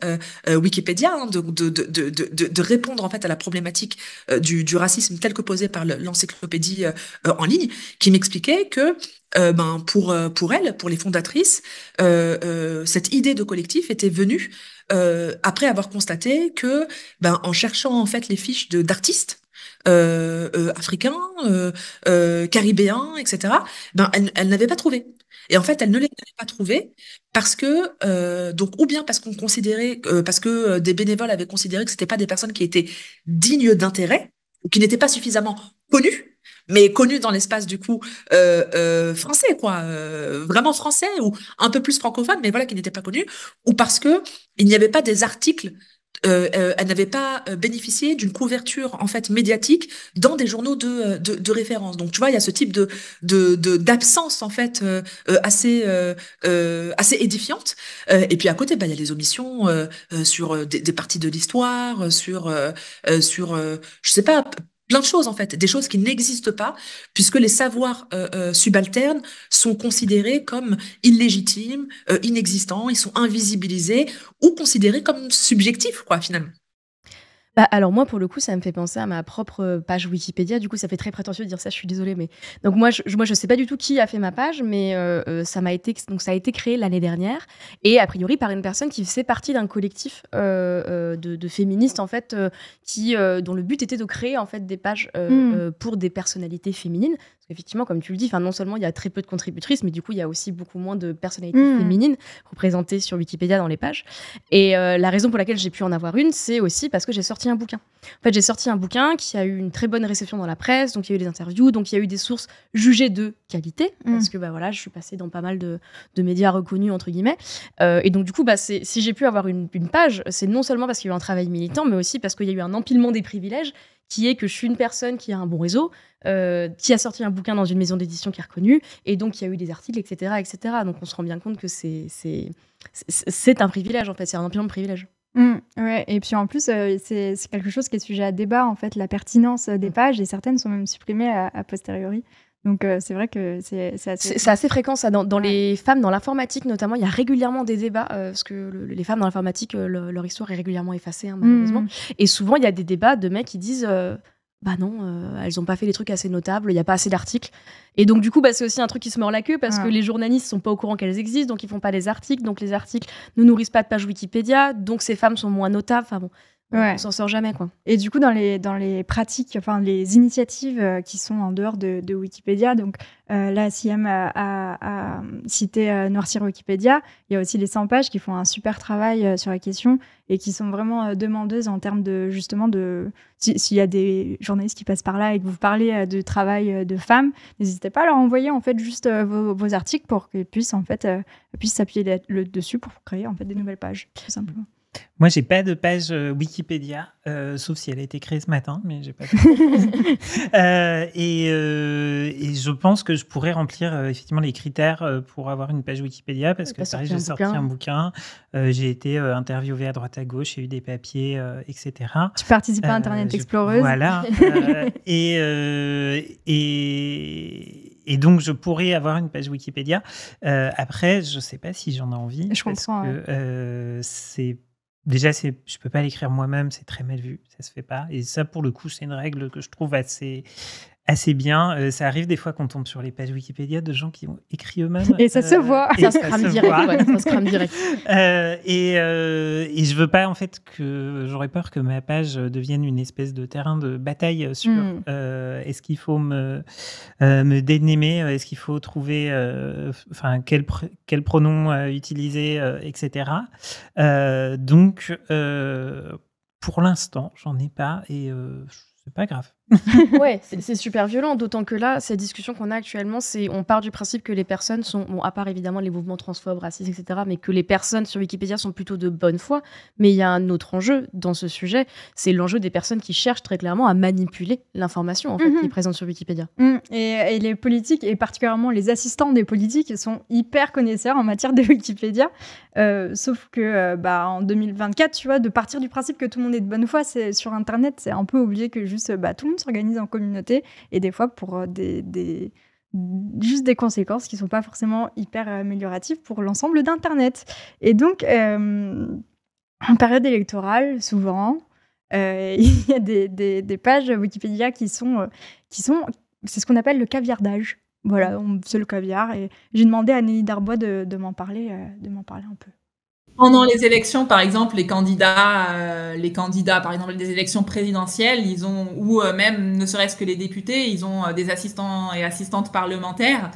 Wikipédia, hein, de, de, de, de, répondre en fait à la problématique du, du racisme tel que posé par l'encyclopédie en ligne, qui m'expliquait que euh, ben, pour, euh, pour elles, pour les fondatrices, euh, cette idée de collectif était venue après avoir constaté que, ben, en cherchant en fait les fiches d'artistes, africains, caribéens, etc. Ben, elle, n'avait pas trouvé. Et en fait, elle ne les avait pas trouvées parce que donc ou bien parce qu'on considérait parce que des bénévoles avaient considéré que c'était pas des personnes qui étaient dignes d'intérêt ou qui n'étaient pas suffisamment connues mais connu dans l'espace du coup euh, euh, français, quoi, euh, vraiment français ou un peu plus francophone, mais voilà, qui n'était pas connu, ou parce que il n'y avait pas des articles. Euh, euh, elle n'avait pas euh, bénéficié d'une couverture en fait médiatique dans des journaux de, de, de référence. Donc tu vois, il y a ce type de d'absence de, en fait assez assez édifiante. et puis à côté, bah, il y a les omissions sur des, des, parties de l'histoire, sur sur je sais pas plein de choses en fait, des choses qui n'existent pas, puisque les savoirs euh, euh, subalternes sont considérés comme illégitimes, euh, inexistants, ils sont invisibilisés ou considérés comme subjectifs, quoi, finalement. Bah, alors moi, pour le coup, ça me fait penser à ma propre euh, page Wikipédia. Du coup, ça fait très prétentieux de dire ça. Je suis désolée, mais donc moi, je, moi, sais pas du tout qui a fait ma page, mais euh, euh, ça m'a été donc ça a été créé l'année dernière et a priori par une personne qui faisait partie d'un collectif de, féministes en fait, qui dont le but était de créer en fait des pages hmm. pour des personnalités féminines effectivement, comme tu le dis, non seulement il y a très peu de contributrices, mais du coup, il y a aussi beaucoup moins de personnalités hmm. féminines représentées sur Wikipédia dans les pages. Et euh, la raison pour laquelle j'ai pu en avoir une, c'est aussi parce que j'ai sorti un bouquin. En fait, j'ai sorti un bouquin qui a eu une très bonne réception dans la presse, donc il y a eu des interviews, donc il y a eu des sources jugées de qualité, hmm. parce que bah, voilà, je suis passée dans pas mal de, médias reconnus, entre guillemets. Euh, et donc, du coup, bah, si j'ai pu avoir une, une page, c'est non seulement parce qu'il y a eu un travail militant, mais aussi parce qu'il y a eu un empilement des privilèges qui est que je suis une personne qui a un bon réseau, euh, qui a sorti un bouquin dans une maison d'édition qui est reconnue, et donc il y a eu des articles, etc. etc. Donc on se rend bien compte que c'est, c'est, un privilège, en fait, c'est un empilement de privilège mmh, Et puis en plus, euh, c'est, quelque chose qui est sujet à débat, en fait, la pertinence euh, des mmh. pages, et certaines sont même supprimées à, à posteriori. Donc euh, c'est vrai que c'est assez... fréquent ça. Dans, les femmes, dans l'informatique notamment, il y a régulièrement des débats, euh, parce que les femmes dans l'informatique, euh, leur histoire est régulièrement effacée, hein, malheureusement. Mmh. Et souvent, il y a des débats de mecs qui disent... bah non, elles n'ont pas fait des trucs assez notables, il n'y a pas assez d'articles. Et donc, du coup, bah, c'est aussi un truc qui se mord la queue parce que les journalistes sont pas au courant qu'elles existent, donc ils font pas les articles, donc les articles ne nourrissent pas de pages Wikipédia, donc ces femmes sont moins notables. Enfin bon, Ouais. On s'en sort jamais, quoi. Et du coup, dans les, dans les pratiques, enfin, les initiatives euh, qui sont en dehors de, Wikipédia, donc euh, là, Siam a, a, cité euh, Noircir Wikipédia, il y a aussi les 100 pages qui font un super travail sur la question et qui sont vraiment demandeuses en termes de, justement, de... S'il y a des journalistes qui passent par là et que vous parlez de travail de femmes, n'hésitez pas à leur envoyer, en fait, juste vos, articles pour qu'ils puissent, en fait, puissent s'appuyer le dessus pour créer, en fait, des nouvelles pages, tout simplement. Moi, j'ai pas de page euh, Wikipédia, euh, sauf si elle a été créée ce matin, mais j'ai pas. De... [laughs] euh, et, euh, et, je pense que je pourrais remplir effectivement les critères pour avoir une page Wikipédia, parce que j'ai sorti un bouquin, j'ai été interviewée à droite à gauche, j'ai eu des papiers, etc. Tu participes à Internet Explorer. Voilà. [laughs] et, et donc je pourrais avoir une page Wikipédia. après, je ne sais pas si j'en ai envie. Je parce Que, c'est Déjà, je peux pas l'écrire moi-même, c'est très mal vu, ça se fait pas. Et ça, pour le coup, c'est une règle que je trouve assez assez bien. Euh, ça arrive des fois qu'on tombe sur les pages Wikipédia de gens qui ont écrit eux-mêmes. Et ça se euh, voit. ça, se crame direct. [laughs] Euh, et, je veux pas, en fait, que j'aurais peur que ma page devienne une espèce de terrain de bataille sur hmm. est-ce qu'il faut me, me est-ce qu'il faut trouver enfin quel, quel pronom utiliser, etc. donc, pour l'instant, j'en ai pas et c'est pas grave. [laughs] ouais, c'est super violent, d'autant que là, cette discussion qu'on a actuellement, c'est on part du principe que les personnes sont, bon, à part évidemment les mouvements transphobes, racistes, etc., mais que les personnes sur Wikipédia sont plutôt de bonne foi. Mais il y a un autre enjeu dans ce sujet, c'est l'enjeu des personnes qui cherchent très clairement à manipuler l'information mhm. qui est présente sur Wikipédia. Mm. Et, les politiques, et particulièrement les assistants des politiques, sont hyper connaisseurs en matière de Wikipédia. Euh, sauf que euh, bah, en 2024, tu vois, de partir du principe que tout le monde est de bonne foi, c'est sur Internet, c'est un peu oublié que juste bah, tout le monde s'organise en communauté et des fois pour euh, des, des juste des conséquences qui ne sont pas forcément hyper amélioratives pour l'ensemble d'Internet. Et donc, euh, en période électorale, souvent, euh, [laughs] il y a des, des, pages Wikipédia qui sont, qui sont c'est ce qu'on appelle le caviardage. Voilà, c'est le caviar. Et j'ai demandé à Nelly Darbois de m'en parler, de m'en parler un peu pendant les élections, par exemple, les candidats, euh, les candidats, par exemple, des élections présidentielles, ils ont, ou euh, même ne serait-ce que les députés, ils ont euh, des assistants et assistantes parlementaires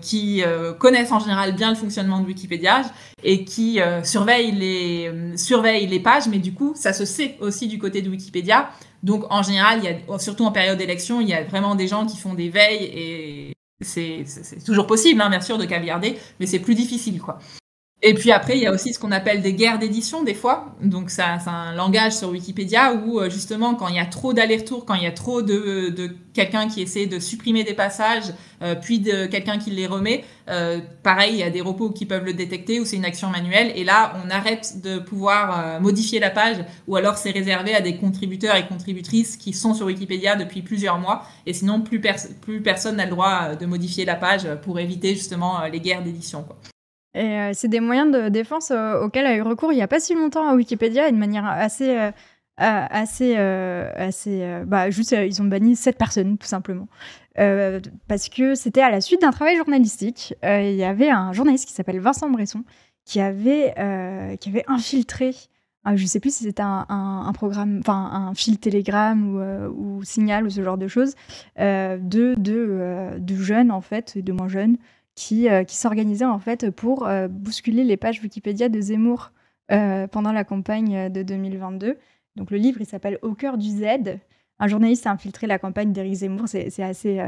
qui connaissent en général bien le fonctionnement de Wikipédia et qui surveillent les, surveillent les pages, mais du coup, ça se sait aussi du côté de Wikipédia. Donc, en général, il y a, surtout en période d'élection, il y a vraiment des gens qui font des veilles et c'est toujours possible, hein, bien sûr, de caviarder, mais c'est plus difficile, quoi. Et puis après, il y a aussi ce qu'on appelle des guerres d'édition des fois. Donc c'est un langage sur Wikipédia où euh, justement, quand il y a trop d'allers-retours, quand il y a trop de, quelqu'un qui essaie de supprimer des passages, euh, puis de quelqu'un qui les remet, euh, pareil, il y a des repos qui peuvent le détecter ou c'est une action manuelle. Et là, on arrête de pouvoir modifier la page ou alors c'est réservé à des contributeurs et contributrices qui sont sur Wikipédia depuis plusieurs mois. Et sinon, plus, plus personne n'a le droit de modifier la page pour éviter justement les guerres d'édition. Et euh, c'est des moyens de défense euh, auxquels a eu recours il n'y a pas si longtemps à hein, Wikipédia, et de manière assez. Euh, assez. assez bah, juste, ils ont banni sept personnes, tout simplement. parce que c'était à la suite d'un travail journalistique. Il y avait un journaliste qui s'appelle Vincent Bresson qui avait, qui avait infiltré. Ah, je ne sais plus si c'était un, programme, enfin un fil télégramme ou, Signal ou ce genre de choses, de, de, de jeunes en fait, et de moins jeunes, qui, euh, s'organisait en fait pour euh, bousculer les pages Wikipédia de Zemmour euh, pendant la campagne de 2022. Donc le livre, il s'appelle Au cœur du Z. Un journaliste a infiltré la campagne d'Éric Zemmour. C'est assez,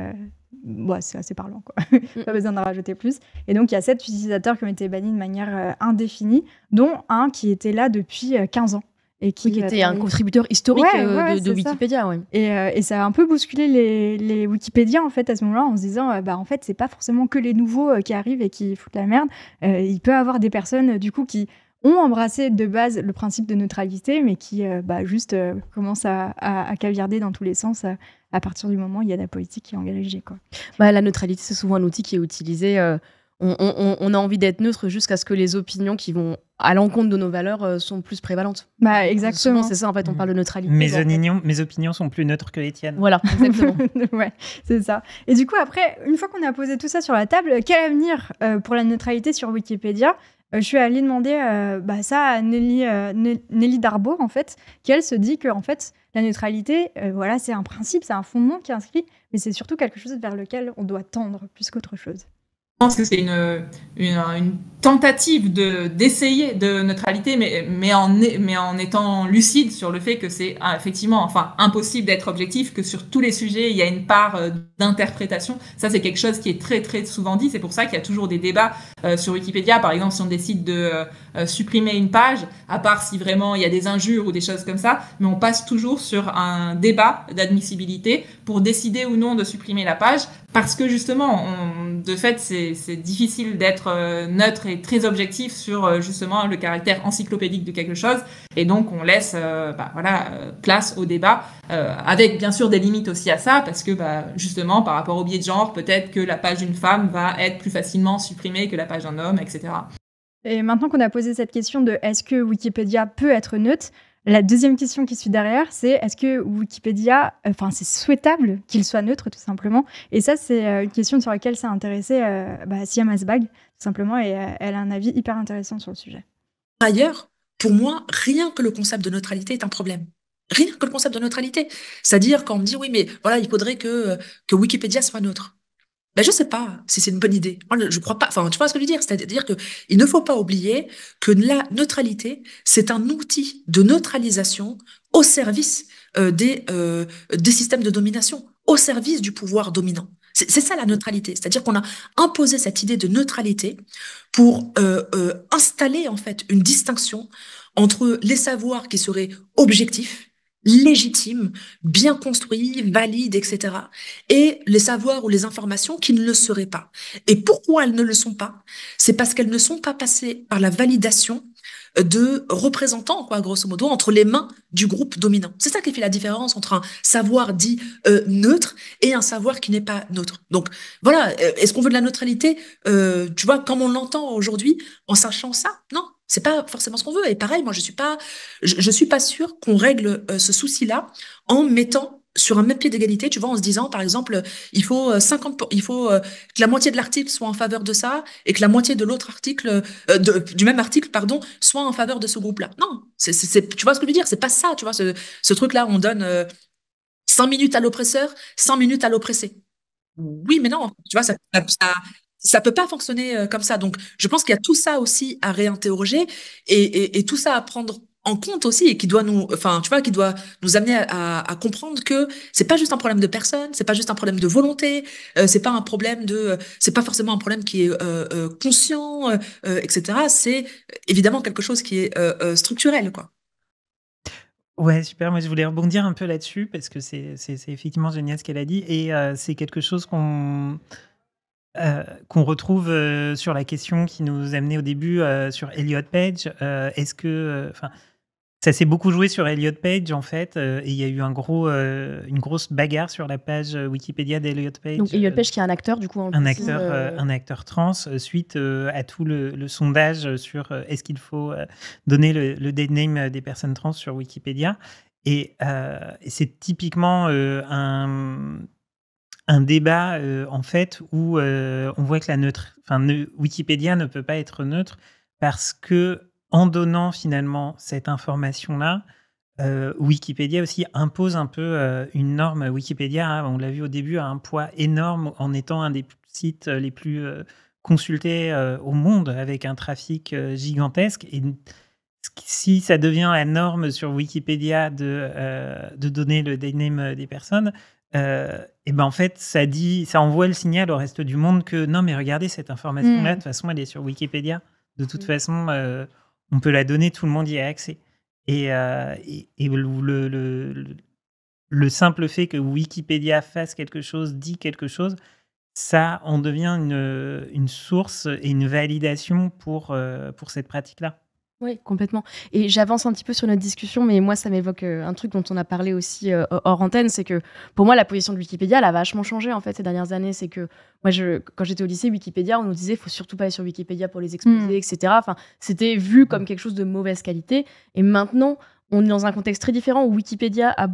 c'est assez parlant, quoi. Mm. Pas besoin d'en rajouter plus. Et donc il y a sept utilisateurs qui ont été bannis de manière indéfinie, dont un qui était là depuis 15 ans. Et qui, était un contributeur historique euh, de, Wikipédia. Euh, et, ça a un peu bousculé les, les Wikipédiens en fait à ce moment-là en se disant euh, bah en fait c'est pas forcément que les nouveaux qui arrivent et qui foutent la merde. il peut avoir des personnes du coup qui ont embrassé de base le principe de neutralité mais qui bah, juste commencent à, à, caviarder dans tous les sens à partir du moment où il y a de la politique qui est engagée quoi. Bah, la neutralité c'est souvent un outil qui est utilisé on, a envie d'être neutre jusqu'à ce que les opinions qui vont à l'encontre de nos valeurs euh, sont plus prévalentes. Bah, exactement. C'est ça, en fait, on mmh. parle de neutralité. Mes, opinions, mes opinions sont plus neutres que les tiennes. Voilà, [laughs] [laughs] c'est ça. Et du coup, après, une fois qu'on a posé tout ça sur la table, quel avenir euh, pour la neutralité sur Wikipédia euh, je suis allée demander bah, ça à Nelly, Nelly Darbo, en fait, qui elle se dit que en fait, la neutralité, voilà, c'est un principe, c'est un fondement qui est inscrit, mais c'est surtout quelque chose vers lequel on doit tendre plus qu'autre chose. Je pense que c'est une, tentative de d'essayer de neutralité, mais, mais, en, étant lucide sur le fait que c'est ah, effectivement enfin impossible d'être objectif, que sur tous les sujets, il y a une part euh, d'interprétation. Ça, c'est quelque chose qui est très très souvent dit. C'est pour ça qu'il y a toujours des débats euh, sur Wikipédia. Par exemple, si on décide de euh, supprimer une page, à part si vraiment il y a des injures ou des choses comme ça, mais on passe toujours sur un débat d'admissibilité pour décider ou non de supprimer la page, parce que justement, de fait, c'est difficile d'être euh, neutre et très objectif sur euh, justement le caractère encyclopédique de quelque chose, et donc on laisse euh, bah, voilà place au débat, avec bien sûr des limites aussi à ça, parce que bah, justement par rapport au biais de genre, peut-être que la page d'une femme va être plus facilement supprimée que la page d'un homme, etc. Et maintenant qu'on a posé cette question de est-ce que Wikipédia peut être neutre, la deuxième question qui suit derrière, c'est est-ce que Wikipédia, enfin, c'est souhaitable qu'il soit neutre, tout simplement Et ça, c'est euh, une question sur laquelle s'est intéressée euh, bah, tout simplement, et euh, elle a un avis hyper intéressant sur le sujet. Ailleurs, pour moi, rien que le concept de neutralité est un problème. Rien que le concept de neutralité. C'est-à-dire qu'on me dit oui, mais voilà, il faudrait que, euh, que Wikipédia soit neutre. Ben, je ne sais pas si c'est une bonne idée. Je crois pas. Enfin, tu vois ce que je veux dire C'est-à-dire qu'il ne faut pas oublier que la neutralité, c'est un outil de neutralisation au service euh, des, euh, des systèmes de domination, au service du pouvoir dominant. C'est ça la neutralité, c'est-à-dire qu'on a imposé cette idée de neutralité pour euh, installer en fait une distinction entre les savoirs qui seraient objectifs légitime, bien construit, valide, etc. Et les savoirs ou les informations qui ne le seraient pas. Et pourquoi elles ne le sont pas C'est parce qu'elles ne sont pas passées par la validation de représentants, quoi, grosso modo, entre les mains du groupe dominant. C'est ça qui fait la différence entre un savoir dit euh, neutre et un savoir qui n'est pas neutre. Donc voilà, euh, est-ce qu'on veut de la neutralité, euh, tu vois, comme on l'entend aujourd'hui, en sachant ça Non, c'est pas forcément ce qu'on veut. Et pareil, moi, je suis pas, je, suis pas sûre qu'on règle euh, ce souci-là en mettant sur un même pied d'égalité, tu vois, en se disant, par exemple, il faut 50, euh, il faut euh, que la moitié de l'article soit en faveur de ça et que la moitié de l'autre article, de, du même article, pardon, soit en faveur de ce groupe-là. Non, c'est, tu vois ce que je veux dire C'est pas ça, tu vois, ce, ce truc-là, on donne 5 minutes à l'oppresseur, 100 minutes à l'oppressé. Oui, mais non, tu vois, ça, ça peut pas fonctionner euh, comme ça. Donc, je pense qu'il y a tout ça aussi à réinterroger et, tout ça à prendre en compte aussi et qui doit nous, enfin, tu vois, qui doit nous amener à, comprendre que c'est pas juste un problème de personne, c'est pas juste un problème de volonté, ce euh, c'est pas un problème de, euh, c'est pas forcément un problème qui est conscient, etc. C'est évidemment quelque chose qui est structurel, quoi. Ouais, super. Moi, je voulais rebondir un peu là-dessus parce que c'est effectivement génial ce qu'elle a dit et c'est quelque chose qu'on euh, qu'on retrouve euh, sur la question qui nous amenait au début euh, sur Elliot Page. Est-ce que, enfin, ça s'est beaucoup joué sur Elliot Page en fait, et il y a eu une grosse bagarre sur la page Wikipédia d'Elliot Page. Donc Elliot Page qui est un acteur du coup. un acteur, un acteur trans, suite à tout le, sondage sur est-ce qu'il faut donner le, le name des personnes trans sur Wikipédia. et c'est typiquement un un débat euh, en fait où euh, on voit que la neutre, enfin, Wikipédia ne peut pas être neutre parce que en donnant finalement cette information là, euh, Wikipédia aussi impose un peu une norme. Wikipédia, on l'a vu au début, a un poids énorme en étant un des sites les plus consultés au monde avec un trafic gigantesque et si ça devient la norme sur Wikipédia de, de donner le name des personnes, euh, et ben en fait, ça dit, ça envoie le signal au reste du monde que non, mais regardez cette information-là, mm. de toute façon, elle est sur Wikipédia. De toute mm. façon, euh, on peut la donner, tout le monde y a accès. Et, euh, le, simple fait que Wikipédia fasse quelque chose, dit quelque chose, ça en devient une, une source et une validation pour, pour cette pratique-là. Oui, complètement. Et j'avance un petit peu sur notre discussion, mais moi, ça m'évoque euh, un truc dont on a parlé aussi euh, hors antenne, c'est que pour moi, la position de Wikipédia, elle a vachement changé en fait ces dernières années. C'est que moi, je, quand j'étais au lycée, Wikipédia, on nous disait, faut surtout pas aller sur Wikipédia pour les exposer, mmh. etc. Enfin, c'était vu comme mmh. quelque chose de mauvaise qualité. Et maintenant, on est dans un contexte très différent où Wikipédia a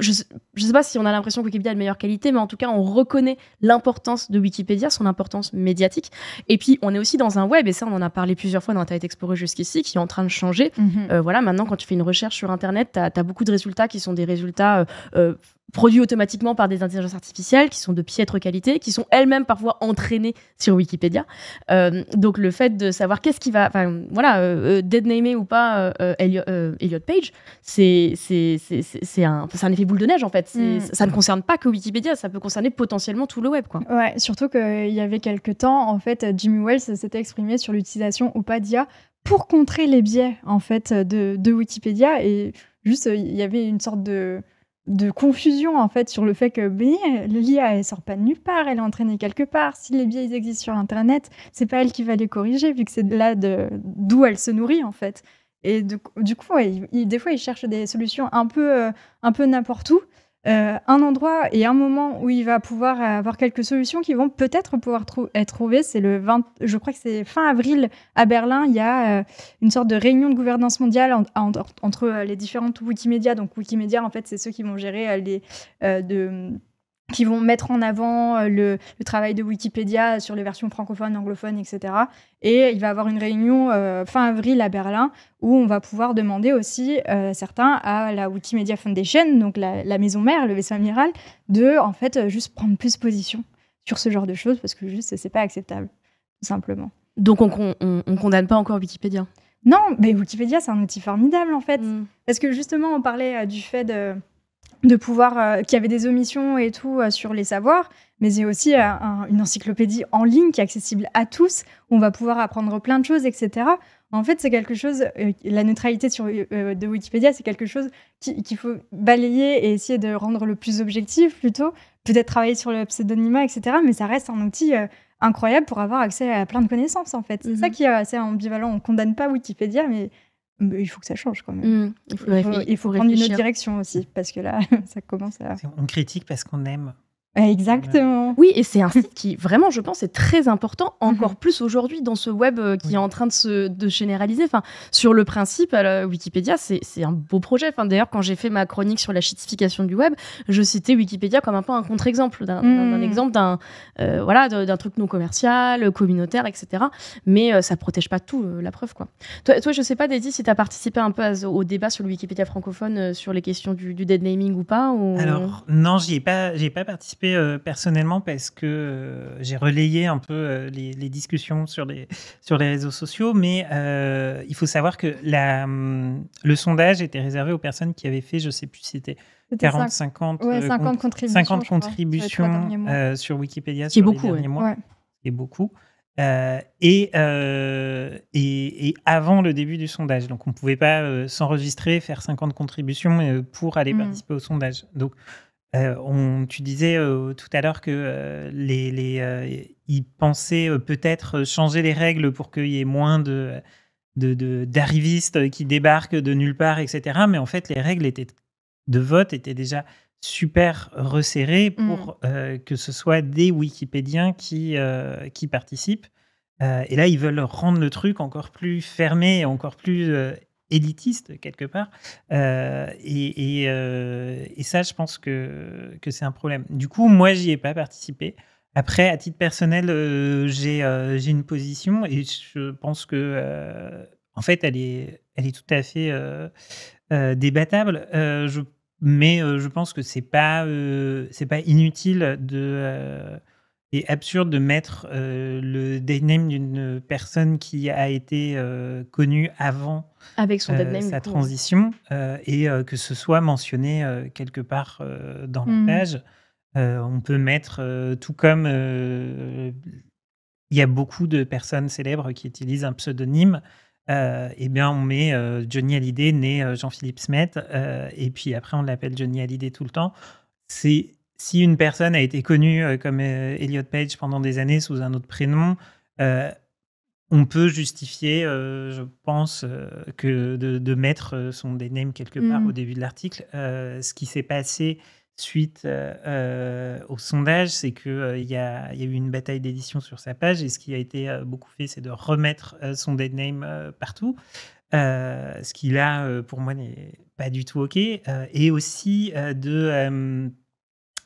je ne sais pas si on a l'impression que Wikipédia a de meilleure qualité, mais en tout cas, on reconnaît l'importance de Wikipédia, son importance médiatique. Et puis, on est aussi dans un web, et ça, on en a parlé plusieurs fois dans Internet Exploré jusqu'ici, qui est en train de changer. Mhm. Euh, voilà, maintenant, quand tu fais une recherche sur Internet, tu as, beaucoup de résultats qui sont des résultats euh, euh, produits automatiquement par des intelligences artificielles qui sont de piètre qualité, qui sont elles-mêmes parfois entraînées sur Wikipédia. Euh, donc le fait de savoir qu'est-ce qui va, enfin voilà, euh, euh ou pas euh, Elliot, Page, c'est un, effet boule de neige en fait. Mm. Ça ne concerne pas que Wikipédia, ça peut concerner potentiellement tout le web quoi. Ouais, surtout qu'il y avait quelque temps en fait, Jimmy Wells s'était exprimé sur l'utilisation ou pas d'IA pour contrer les biais en fait de Wikipédia et juste il y avait une sorte de de confusion en fait sur le fait que ben, l'IA elle sort pas de nulle part, elle est entraînée quelque part. Si les biais existent sur Internet, c'est pas elle qui va les corriger vu que c'est là d'où elle se nourrit en fait. Et du coup, ouais, des fois, ils cherchent des solutions un peu, euh, un peu n'importe où. Euh, un endroit et un moment où il va pouvoir avoir quelques solutions qui vont peut-être pouvoir être trouvées. C'est le 20, je crois que c'est fin avril à Berlin. Il y a euh, une sorte de réunion de gouvernance mondiale entre euh, les différentes Wikimédia. Donc Wikimedia, en fait, c'est ceux qui vont gérer les de qui vont mettre en avant euh, le, travail de Wikipédia sur les versions francophones, anglophones, etc. Et il va y avoir une réunion euh, fin avril à Berlin où on va pouvoir demander aussi à euh, certains à la Wikimedia Foundation, donc la, maison mère, le vaisseau amiral, de en fait juste prendre plus position sur ce genre de choses parce que juste c'est pas acceptable, tout simplement. Donc on, condamne pas encore Wikipédia. Non, mais Wikipédia c'est un outil formidable en fait, mm. parce que justement on parlait du fait de de pouvoir, euh, qui avait des omissions et tout euh, sur les savoirs, mais il y a aussi euh, une encyclopédie en ligne qui est accessible à tous, où on va pouvoir apprendre plein de choses, etc. En fait, c'est quelque chose, la neutralité sur, de Wikipédia, c'est quelque chose qu'il faut balayer et essayer de rendre le plus objectif plutôt, peut-être travailler sur le pseudonymat, etc. Mais ça reste un outil incroyable pour avoir accès à plein de connaissances, en fait. C'est ça mhm. qui est assez ambivalent. On ne condamne pas Wikipédia, mais il faut que ça change quand même. Mm. il faut, il faut prendre une autre direction aussi, parce que là, [laughs] ça commence à. On critique parce qu'on aime. Exactement. Oui, et c'est un site qui, vraiment, je pense, est très important, mhm. encore plus aujourd'hui dans ce web euh, qui est en train de se de généraliser. Enfin, sur le principe, Wikipédia, c'est un beau projet. Enfin, D'ailleurs, quand j'ai fait ma chronique sur la chitification du web, je citais Wikipédia comme un peu un contre-exemple, d'un mhm. exemple d'un euh, voilà, d'un truc non commercial, communautaire, etc. Mais ça euh, ça protège pas tout, la preuve. quoi. Toi, toi je sais pas, Daisy, si tu as participé un peu au débat sur le Wikipédia francophone, sur les questions du, du dead naming ou pas Alors, non, j'y ai, pas, ai pas participé euh, personnellement parce que euh, j'ai relayé un peu euh, les, discussions sur les, [laughs] sur les réseaux sociaux, mais il faut savoir que la, hum, le sondage était réservé aux personnes qui avaient fait, je ne sais plus si c'était 40, 50, 50 contributions, sur Wikipédia sur beaucoup, les derniers C'est beaucoup. et, et, avant le début du sondage. Donc, on ne pouvait pas s'enregistrer, faire 50 contributions pour aller hmm. participer au sondage. Donc, euh, tu disais euh, tout à l'heure que euh, les, pensaient peut-être changer les règles pour qu'il y ait moins de, d'arrivistes qui débarquent de nulle part, etc. Mais en fait, les règles de vote étaient déjà super resserrées mmh. pour que ce soit des Wikipédiens qui, qui participent. et là, ils veulent rendre le truc encore plus fermé, encore plus élitiste quelque part. Euh, et, euh, et, ça, je pense que, que c'est un problème. Du coup, moi, j'y ai pas participé. Après, à titre personnel, euh, j'ai j'ai une position et je pense que, en fait, elle est, elle est tout à fait débattable. Je, mais je pense que c'est pas, c'est pas inutile de c'est absurde de mettre euh, le le name d'une personne qui a été euh, connue avant Avec son euh, sa transition et que ce soit mentionné quelque part dans l'image la mmh. page. on peut mettre, tout comme il y a beaucoup de personnes célèbres qui utilisent un pseudonyme, eh bien, on met Johnny Hallyday, né Jean-Philippe Smet, et puis après, on l'appelle Johnny Hallyday tout le temps. C'est si une personne a été connue euh, comme euh, Elliot Page pendant des années sous un autre prénom, euh, on peut justifier, je pense, que de, mettre son name quelque part mmh. au début de l'article. ce qui s'est passé suite au sondage, c'est qu'il y, y, a eu une bataille d'édition sur sa page et ce qui a été beaucoup fait, c'est de remettre son dead name partout. ce qui là, pour moi, n'est pas du tout OK. et aussi de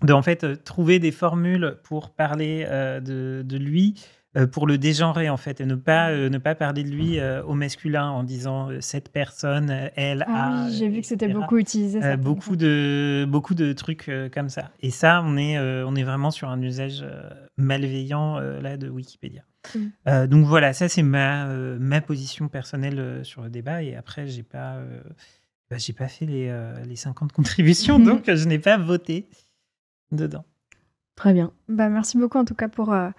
de en fait euh, trouver des formules pour parler euh, de, de, lui euh, pour le dégenrer en fait et ne pas ne pas parler de lui au masculin en disant cette personne elle ah a j'ai vu que c'était beaucoup utilisé ça, beaucoup de beaucoup de trucs comme ça et ça on est on est vraiment sur un usage malveillant là de Wikipédia mm. donc voilà ça c'est ma ma position personnelle sur le débat et après j'ai pas bah, j'ai pas fait les, les 50 contributions [laughs] donc je n'ai pas voté dedans. Très bien. Bah, merci beaucoup en tout cas pour, euh,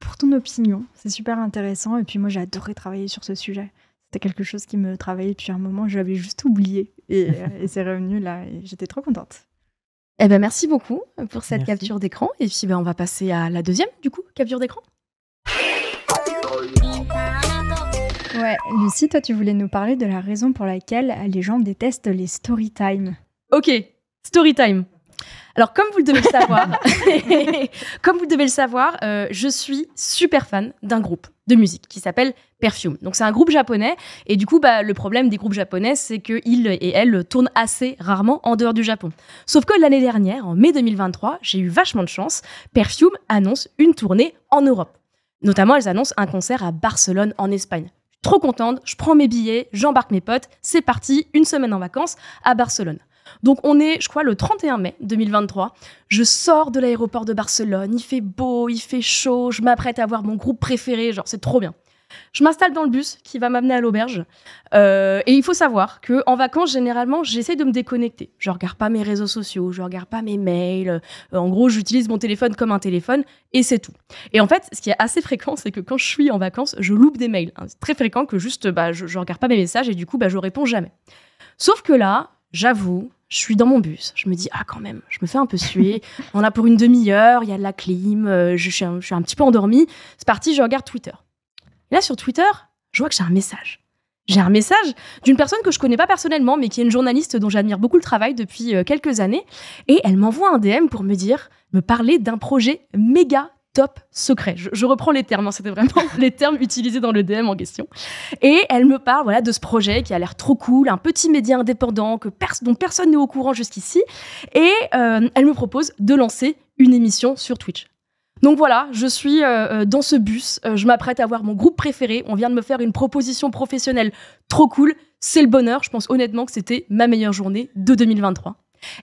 pour ton opinion. C'est super intéressant. Et puis moi, j'ai adoré travailler sur ce sujet. C'était quelque chose qui me travaillait depuis un moment. Je l'avais juste oublié. Et, euh, [laughs] c'est revenu là. Et j'étais trop contente. Eh ben, merci beaucoup pour cette capture d'écran. Et puis, ben, on va passer à la deuxième, du coup, capture d'écran. Ouais, Lucie, toi, tu voulais nous parler de la raison pour laquelle les gens détestent les story time. Ok, story time. Alors, comme vous le devez le savoir, [laughs] comme vous devez le savoir, euh, je suis super fan d'un groupe de musique qui s'appelle Perfume. Donc, c'est un groupe japonais. Et du coup, bah, le problème des groupes japonais, c'est qu'ils et elles tournent assez rarement en dehors du Japon. Sauf que l'année dernière, en mai 2023, j'ai eu vachement de chance. Perfume annonce une tournée en Europe. Notamment, elles annoncent un concert à Barcelone, en Espagne. Trop contente, je prends mes billets, j'embarque mes potes, c'est parti, une semaine en vacances à Barcelone. Donc on est, je crois, le 31 mai 2023. Je sors de l'aéroport de Barcelone, il fait beau, il fait chaud, je m'apprête à voir mon groupe préféré, genre c'est trop bien. Je m'installe dans le bus qui va m'amener à l'auberge. Euh, et il faut savoir que en vacances, généralement, j'essaie de me déconnecter. Je regarde pas mes réseaux sociaux, je regarde pas mes mails. Euh, en gros, j'utilise mon téléphone comme un téléphone et c'est tout. Et en fait, ce qui est assez fréquent, c'est que quand je suis en vacances, je loupe des mails. Hein, c'est très fréquent que juste, bah, je, je regarde pas mes messages et du coup, bah, je réponds jamais. Sauf que là, j'avoue, je suis dans mon bus. Je me dis, ah, quand même, je me fais un peu suer. [laughs] On a pour une demi-heure, il y a de la clim, euh, je, suis un, petit peu endormie. C'est parti, je regarde Twitter. là, sur Twitter, je vois que j'ai un message. J'ai un message d'une personne que je connais pas personnellement, mais qui est une journaliste dont j'admire beaucoup le travail depuis euh, quelques années. Et elle m'envoie un DM pour me dire, me parler d'un projet méga top secret. Je, reprends les termes, hein, c'était vraiment [laughs] les termes utilisés dans le DM en question. Et elle me parle voilà de ce projet qui a l'air trop cool, un petit média indépendant que dont personne n'est au courant jusqu'ici. Et euh, elle me propose de lancer une émission sur Twitch. Donc voilà, je suis euh, euh, dans ce bus, je m'apprête à voir mon groupe préféré, on vient de me faire une proposition professionnelle trop cool, c'est le bonheur, je pense honnêtement que c'était ma meilleure journée de 2023.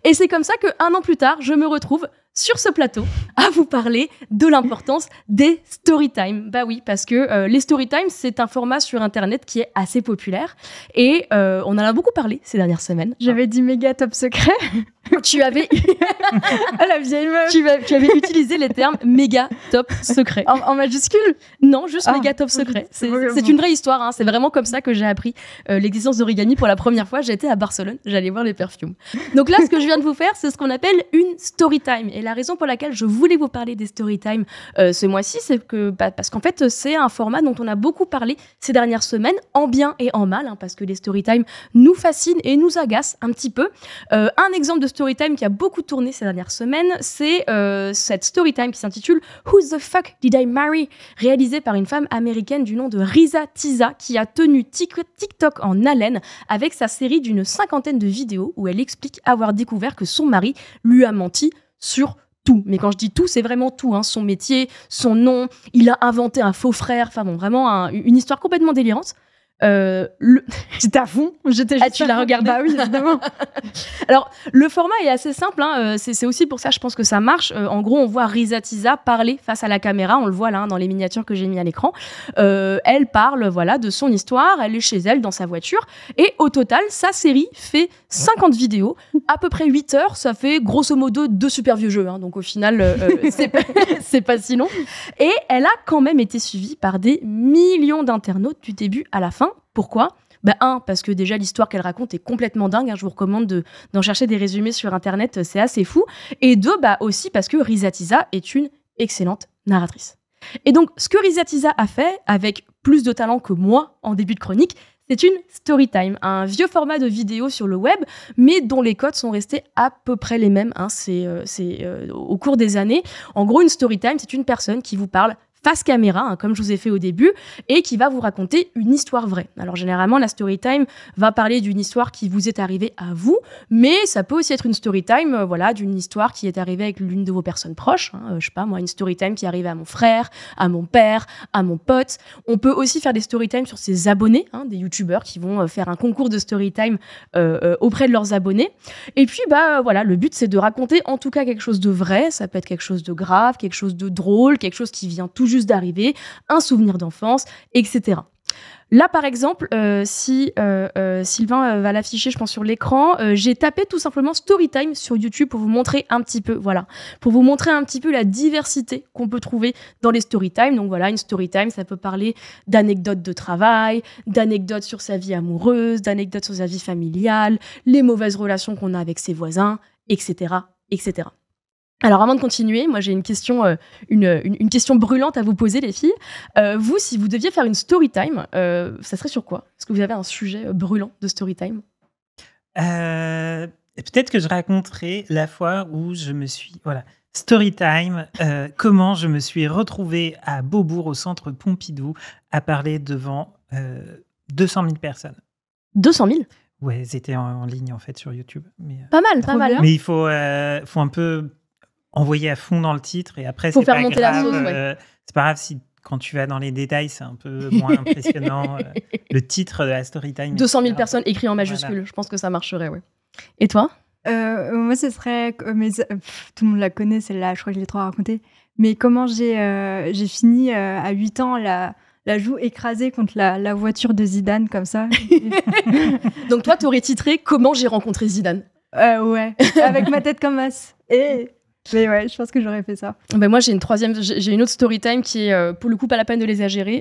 Et c'est comme ça que un an plus tard, je me retrouve sur ce plateau à vous parler de l'importance des story time. Bah oui, parce que euh, les story time, c'est un format sur Internet qui est assez populaire et euh, on en a beaucoup parlé ces dernières semaines. J'avais dit méga top secret. [laughs] tu avais [laughs] ah, la vieille meuf. Tu, avais [laughs] utilisé les termes méga top secret en, majuscule non juste ah. méga top secret c'est une vraie histoire hein. c'est vraiment comme ça que j'ai appris euh, l'existence d'origami pour la première fois j'étais à Barcelone j'allais voir les perfumes donc là ce que je viens de vous faire c'est ce qu'on appelle une story time et la raison pour laquelle je voulais vous parler des storytime euh, ce mois-ci, c'est que bah, parce qu'en fait, c'est un format dont on a beaucoup parlé ces dernières semaines, en bien et en mal, hein, parce que les storytime nous fascinent et nous agacent un petit peu. Euh, un exemple de storytime qui a beaucoup tourné ces dernières semaines, c'est euh, cette storytime qui s'intitule Who the fuck did I marry, réalisée par une femme américaine du nom de Risa Tiza, qui a tenu TikTok en haleine avec sa série d'une cinquantaine de vidéos où elle explique avoir découvert que son mari lui a menti sur tout. Mais quand je dis tout, c'est vraiment tout. Hein. Son métier, son nom, il a inventé un faux frère. Enfin bon, vraiment une histoire complètement délirante. Euh, le... [laughs] J'étais à fond, j'étais ah, tu la regardes. Bah oui, évidemment. [laughs] Alors, le format est assez simple, hein, euh, c'est aussi pour ça, je pense que ça marche. Euh, en gros, on voit Tiza parler face à la caméra, on le voit là, hein, dans les miniatures que j'ai mis à l'écran. Euh, elle parle, voilà, de son histoire, elle est chez elle, dans sa voiture, et au total, sa série fait 50 vidéos, à peu près 8 heures, ça fait grosso modo deux super vieux jeux, hein, donc au final, [laughs] c'est pas, pas si long. Et elle a quand même été suivie par des millions d'internautes du début à la fin. Pourquoi bah, un, parce que déjà l'histoire qu'elle raconte est complètement dingue. Hein. je vous recommande d'en chercher des résumés sur internet, euh, c'est assez fou. Et deux, bah aussi parce que Rizatiza est une excellente narratrice. Et donc, ce que Rizatiza a fait, avec plus de talent que moi en début de chronique, c'est une story time, un vieux format de vidéo sur le web, mais dont les codes sont restés à peu près les mêmes. Hein. c'est euh, euh, au cours des années. En gros, une story time, c'est une personne qui vous parle face caméra, hein, comme je vous ai fait au début, et qui va vous raconter une histoire vraie. Alors généralement, la story time va parler d'une histoire qui vous est arrivée à vous, mais ça peut aussi être une story time, euh, voilà, d'une histoire qui est arrivée avec l'une de vos personnes proches. Hein, euh, je sais pas moi, une story time qui est arrivée à mon frère, à mon père, à mon pote. On peut aussi faire des story time sur ses abonnés, hein, des youtubeurs qui vont euh, faire un concours de story time auprès de leurs abonnés. Et puis bah voilà, le but c'est de raconter en tout cas quelque chose de vrai. Ça peut être quelque chose de grave, quelque chose de drôle, quelque chose qui vient toujours juste d'arriver, un souvenir d'enfance, etc. Là, par exemple, euh, si euh, euh, Sylvain va l'afficher, je pense, sur l'écran, j'ai tapé tout simplement Storytime sur YouTube pour vous montrer un petit peu, voilà, pour vous montrer un petit peu la diversité qu'on peut trouver dans les Storytime. Donc voilà, une Storytime, ça peut parler d'anecdotes de travail, d'anecdotes sur sa vie amoureuse, d'anecdotes sur sa vie familiale, les mauvaises relations qu'on a avec ses voisins, etc., etc. Alors avant de continuer, moi j'ai une question, euh, une, question brûlante à vous poser les filles. Euh, vous, si vous deviez faire une story time, euh, ça serait sur quoi Est-ce que vous avez un sujet brûlant de story time Peut-être que je raconterai la fois où je me suis, voilà, story time, comment je me suis retrouvée à Beaubourg au centre Pompidou à parler devant 200 000 personnes. 200 000 Ouais, c'était en, en, ligne en fait sur YouTube. pas mal, pas mal. Hein. mais il faut, faut un peu envoyer à fond dans le titre et après, c'est pas grave. Euh, c'est pas grave si quand tu vas dans les détails, c'est un peu moins [laughs] impressionnant. Euh, le titre de la story time. 200 000 personnes écrites en majuscule. Je pense que ça marcherait, oui. Et toi euh, Moi, ce serait. tout le monde la connaît, celle-là. Je crois que je l'ai trop racontée. Mais comment j'ai j'ai fini à 8 ans la, la joue écrasée contre la, voiture de Zidane, comme ça. [laughs] Donc, toi, t'aurais titré Comment j'ai rencontré Zidane Ouais, avec ma tête comme as. Et mais ouais, je pense que j'aurais fait ça. Ah ben moi, j'ai une troisième, j'ai une autre story time qui est euh, pour le coup pas la peine de les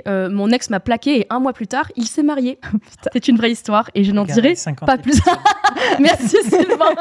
euh, mon ex m'a plaqué et un mois plus tard, il s'est marié. [laughs] Oh, c'est une vraie histoire et je n'en dirai pas plus. [laughs] Merci Sylvain.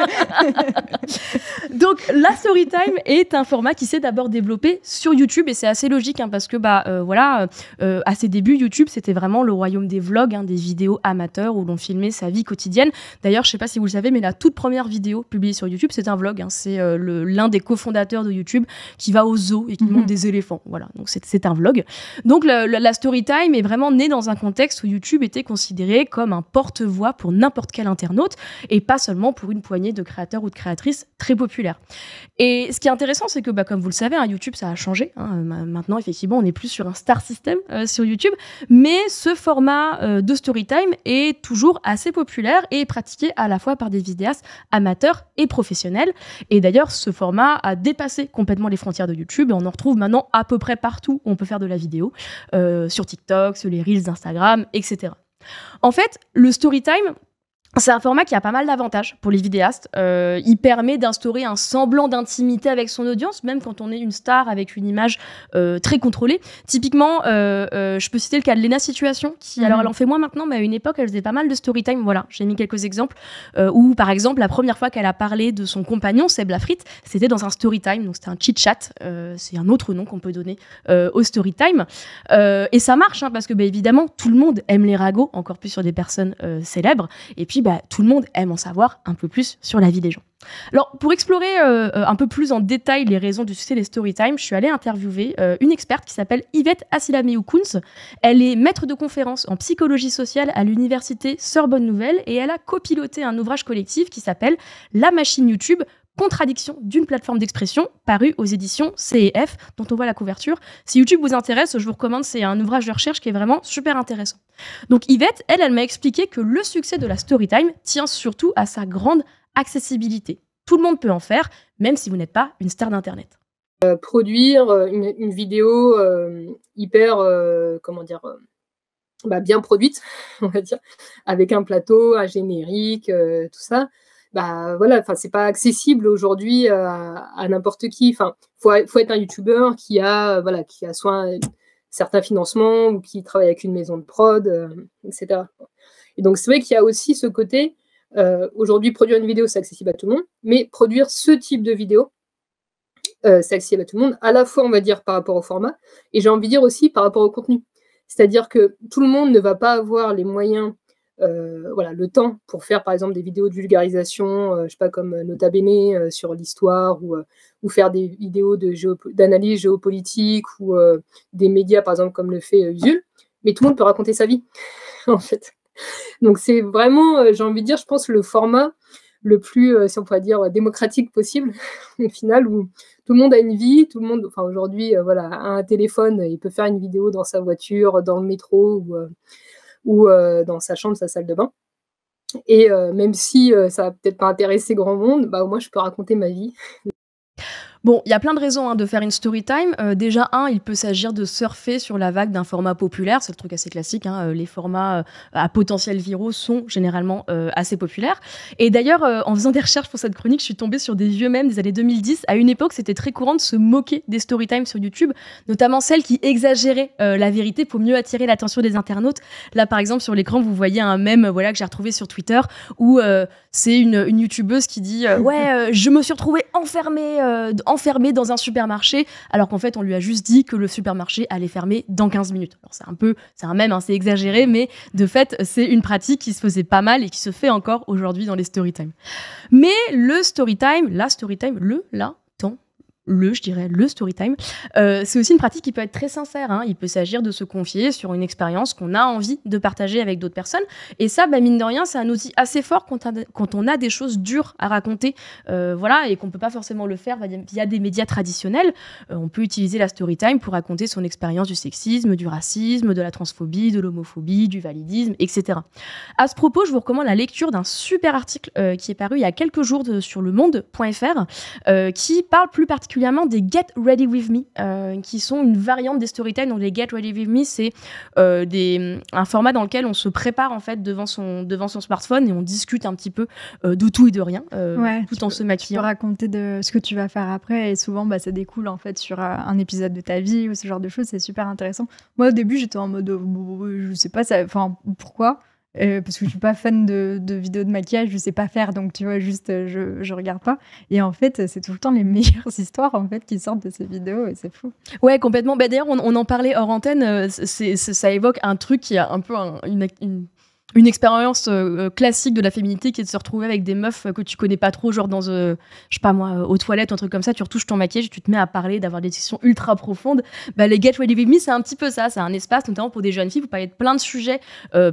[laughs] Donc la story time est un format qui s'est d'abord développé sur YouTube et c'est assez logique hein, parce que bah euh, voilà, à ses débuts, YouTube c'était vraiment le royaume des vlogs, hein, des vidéos amateurs où l'on filmait sa vie quotidienne. D'ailleurs, je sais pas si vous le savez, mais la toute première vidéo publiée sur YouTube, c'est un vlog. Hein, c'est l'un des fondateur de YouTube, qui va au zoo et qui mhm. monte des éléphants. Voilà, donc c'est un vlog. Donc la, Storytime story time est vraiment née dans un contexte où YouTube était considéré comme un porte-voix pour n'importe quel internaute et pas seulement pour une poignée de créateurs ou de créatrices très populaires. Et ce qui est intéressant, c'est que, bah, comme vous le savez, hein, YouTube, ça a changé. Hein. Maintenant, effectivement, on n'est plus sur un star system euh, sur YouTube, mais ce format euh, de story time est toujours assez populaire et pratiqué à la fois par des vidéastes amateurs et professionnels. Et d'ailleurs, ce format a dépassé complètement les frontières de YouTube et on en retrouve maintenant à peu près partout où on peut faire de la vidéo, euh, sur TikTok, sur les Reels d'Instagram, etc. En fait, le story time, c'est un format qui a pas mal d'avantages pour les vidéastes. Euh, il permet d'instaurer un semblant d'intimité avec son audience, même quand on est une star avec une image euh, très contrôlée. Typiquement, euh, je peux citer le cas de Lena Situation, qui, mhm. alors elle en fait moins maintenant, mais à une époque, elle faisait pas mal de story time. Voilà, j'ai mis quelques exemples. où, par exemple, la première fois qu'elle a parlé de son compagnon, Seb Lafrite, c'était dans un story time, donc c'était un chit chat. c'est un autre nom qu'on peut donner au story time. et ça marche, hein, parce que, bah, évidemment, tout le monde aime les ragots, encore plus sur des personnes célèbres. Et puis, bah, tout le monde aime en savoir un peu plus sur la vie des gens. Alors, pour explorer euh, euh, un peu plus en détail les raisons du succès des story je suis allée interviewer euh, une experte qui s'appelle Yvette Asilameou-Kunz. Elle est maître de conférence en psychologie sociale à l'université Sorbonne Nouvelle et elle a copiloté un ouvrage collectif qui s'appelle La machine YouTube Contradiction d'une plateforme d'expression parue aux éditions CEF, dont on voit la couverture. Si YouTube vous intéresse, je vous recommande, c'est un ouvrage de recherche qui est vraiment super intéressant. Donc Yvette, elle, elle m'a expliqué que le succès de la Storytime tient surtout à sa grande accessibilité. Tout le monde peut en faire, même si vous n'êtes pas une star d'Internet. Euh, produire euh, une, vidéo euh, hyper, comment dire, bah, bien produite, [laughs] on va dire, avec un plateau, un générique, tout ça bah voilà, enfin c'est pas accessible aujourd'hui euh, à, n'importe qui. Enfin, faut, faut être un youtubeur qui a voilà, qui a soit certains financements ou qui travaille avec une maison de prod, euh, etc. Et donc c'est vrai qu'il y a aussi ce côté. Euh, aujourd'hui, produire une vidéo c'est accessible à tout le monde, mais produire ce type de vidéo, euh, c'est accessible à tout le monde. À la fois, on va dire par rapport au format, et j'ai envie de dire aussi par rapport au contenu. C'est-à-dire que tout le monde ne va pas avoir les moyens euh, voilà, le temps pour faire par exemple des vidéos de vulgarisation, euh, je sais pas comme euh, Nota Bene sur l'histoire ou, ou faire des vidéos d'analyse de géopolitique ou des médias par exemple comme le fait Usul, mais tout le monde peut raconter sa vie [laughs] en fait. Donc c'est vraiment, j'ai envie de dire, je pense, le format le plus, si on pourrait dire, démocratique possible, [laughs] au final, où tout le monde a une vie, tout le monde, enfin aujourd'hui, voilà, a un téléphone, il peut faire une vidéo dans sa voiture, dans le métro, ou, ou euh, dans sa chambre, sa salle de bain. Et euh, même si euh, ça n'a peut-être pas intéressé grand monde, bah, au moins je peux raconter ma vie. Bon, il y a plein de raisons hein, de faire une story time. Euh, déjà, un, il peut s'agir de surfer sur la vague d'un format populaire. C'est le truc assez classique. Hein. Euh, les formats euh, à potentiel viraux sont généralement assez populaires. Et d'ailleurs, en faisant des recherches pour cette chronique, je suis tombée sur des vieux mèmes des années 2010. À une époque, c'était très courant de se moquer des story time sur YouTube, notamment celles qui exagéraient la vérité pour mieux attirer l'attention des internautes. Là, par exemple, sur l'écran, vous voyez un mème voilà, que j'ai retrouvé sur Twitter où c'est une, YouTubeuse qui dit Ouais, je me suis retrouvée enfermée enfermé dans un supermarché, alors qu'en fait, on lui a juste dit que le supermarché allait fermer dans 15 minutes. Alors, c'est un peu, c'est un même, hein, c'est exagéré, mais de fait, c'est une pratique qui se faisait pas mal et qui se fait encore aujourd'hui dans les storytime. Mais le story time, la story time, le, là le, je dirais, le story time. Euh, c'est aussi une pratique qui peut être très sincère. Hein. Il peut s'agir de se confier sur une expérience qu'on a envie de partager avec d'autres personnes. Et ça, bah, mine de rien, c'est un outil assez fort quand, on a des choses dures à raconter, euh, voilà, et qu'on peut pas forcément le faire via des médias traditionnels. Euh, on peut utiliser la story time pour raconter son expérience du sexisme, du racisme, de la transphobie, de l'homophobie, du validisme, etc. À ce propos, je vous recommande la lecture d'un super article qui est paru il y a quelques jours sur le monde.fr qui parle plus particulièrement particulièrement des Get Ready With Me, euh, qui sont une variante des storytelling. Donc les Get Ready With Me, c'est euh, mm, un format dans lequel on se prépare en fait devant son, devant son smartphone et on discute un petit peu euh, de tout et de rien, tout en se maquillant. Tu peux raconter de ce que tu vas faire après et souvent bah, ça découle en fait sur un épisode de ta vie ou ce genre de choses, c'est super intéressant. Moi au début j'étais en mode oh, oh, oh, je sais pas, ça, pourquoi euh, parce que je suis pas fan de, vidéos de maquillage, je sais pas faire, donc tu vois, juste euh, je, je regarde pas. Et en fait, c'est tout le temps les [laughs] meilleures histoires en fait qui sortent de ces vidéos et c'est fou. Ouais, complètement. Bah, D'ailleurs, on, on, en parlait hors antenne, euh, c'est ça évoque un truc qui a un peu une une expérience euh, classique de la féminité qui est de se retrouver avec des meufs que tu connais pas trop, genre dans, euh, je sais pas moi, euh, aux toilettes un truc comme ça, tu retouches ton maquillage, et tu te mets à parler, d'avoir des discussions ultra profondes. Bah, les Get Ready With Me, c'est un petit peu ça, c'est un espace notamment pour des jeunes filles, vous parlez de plein de sujets,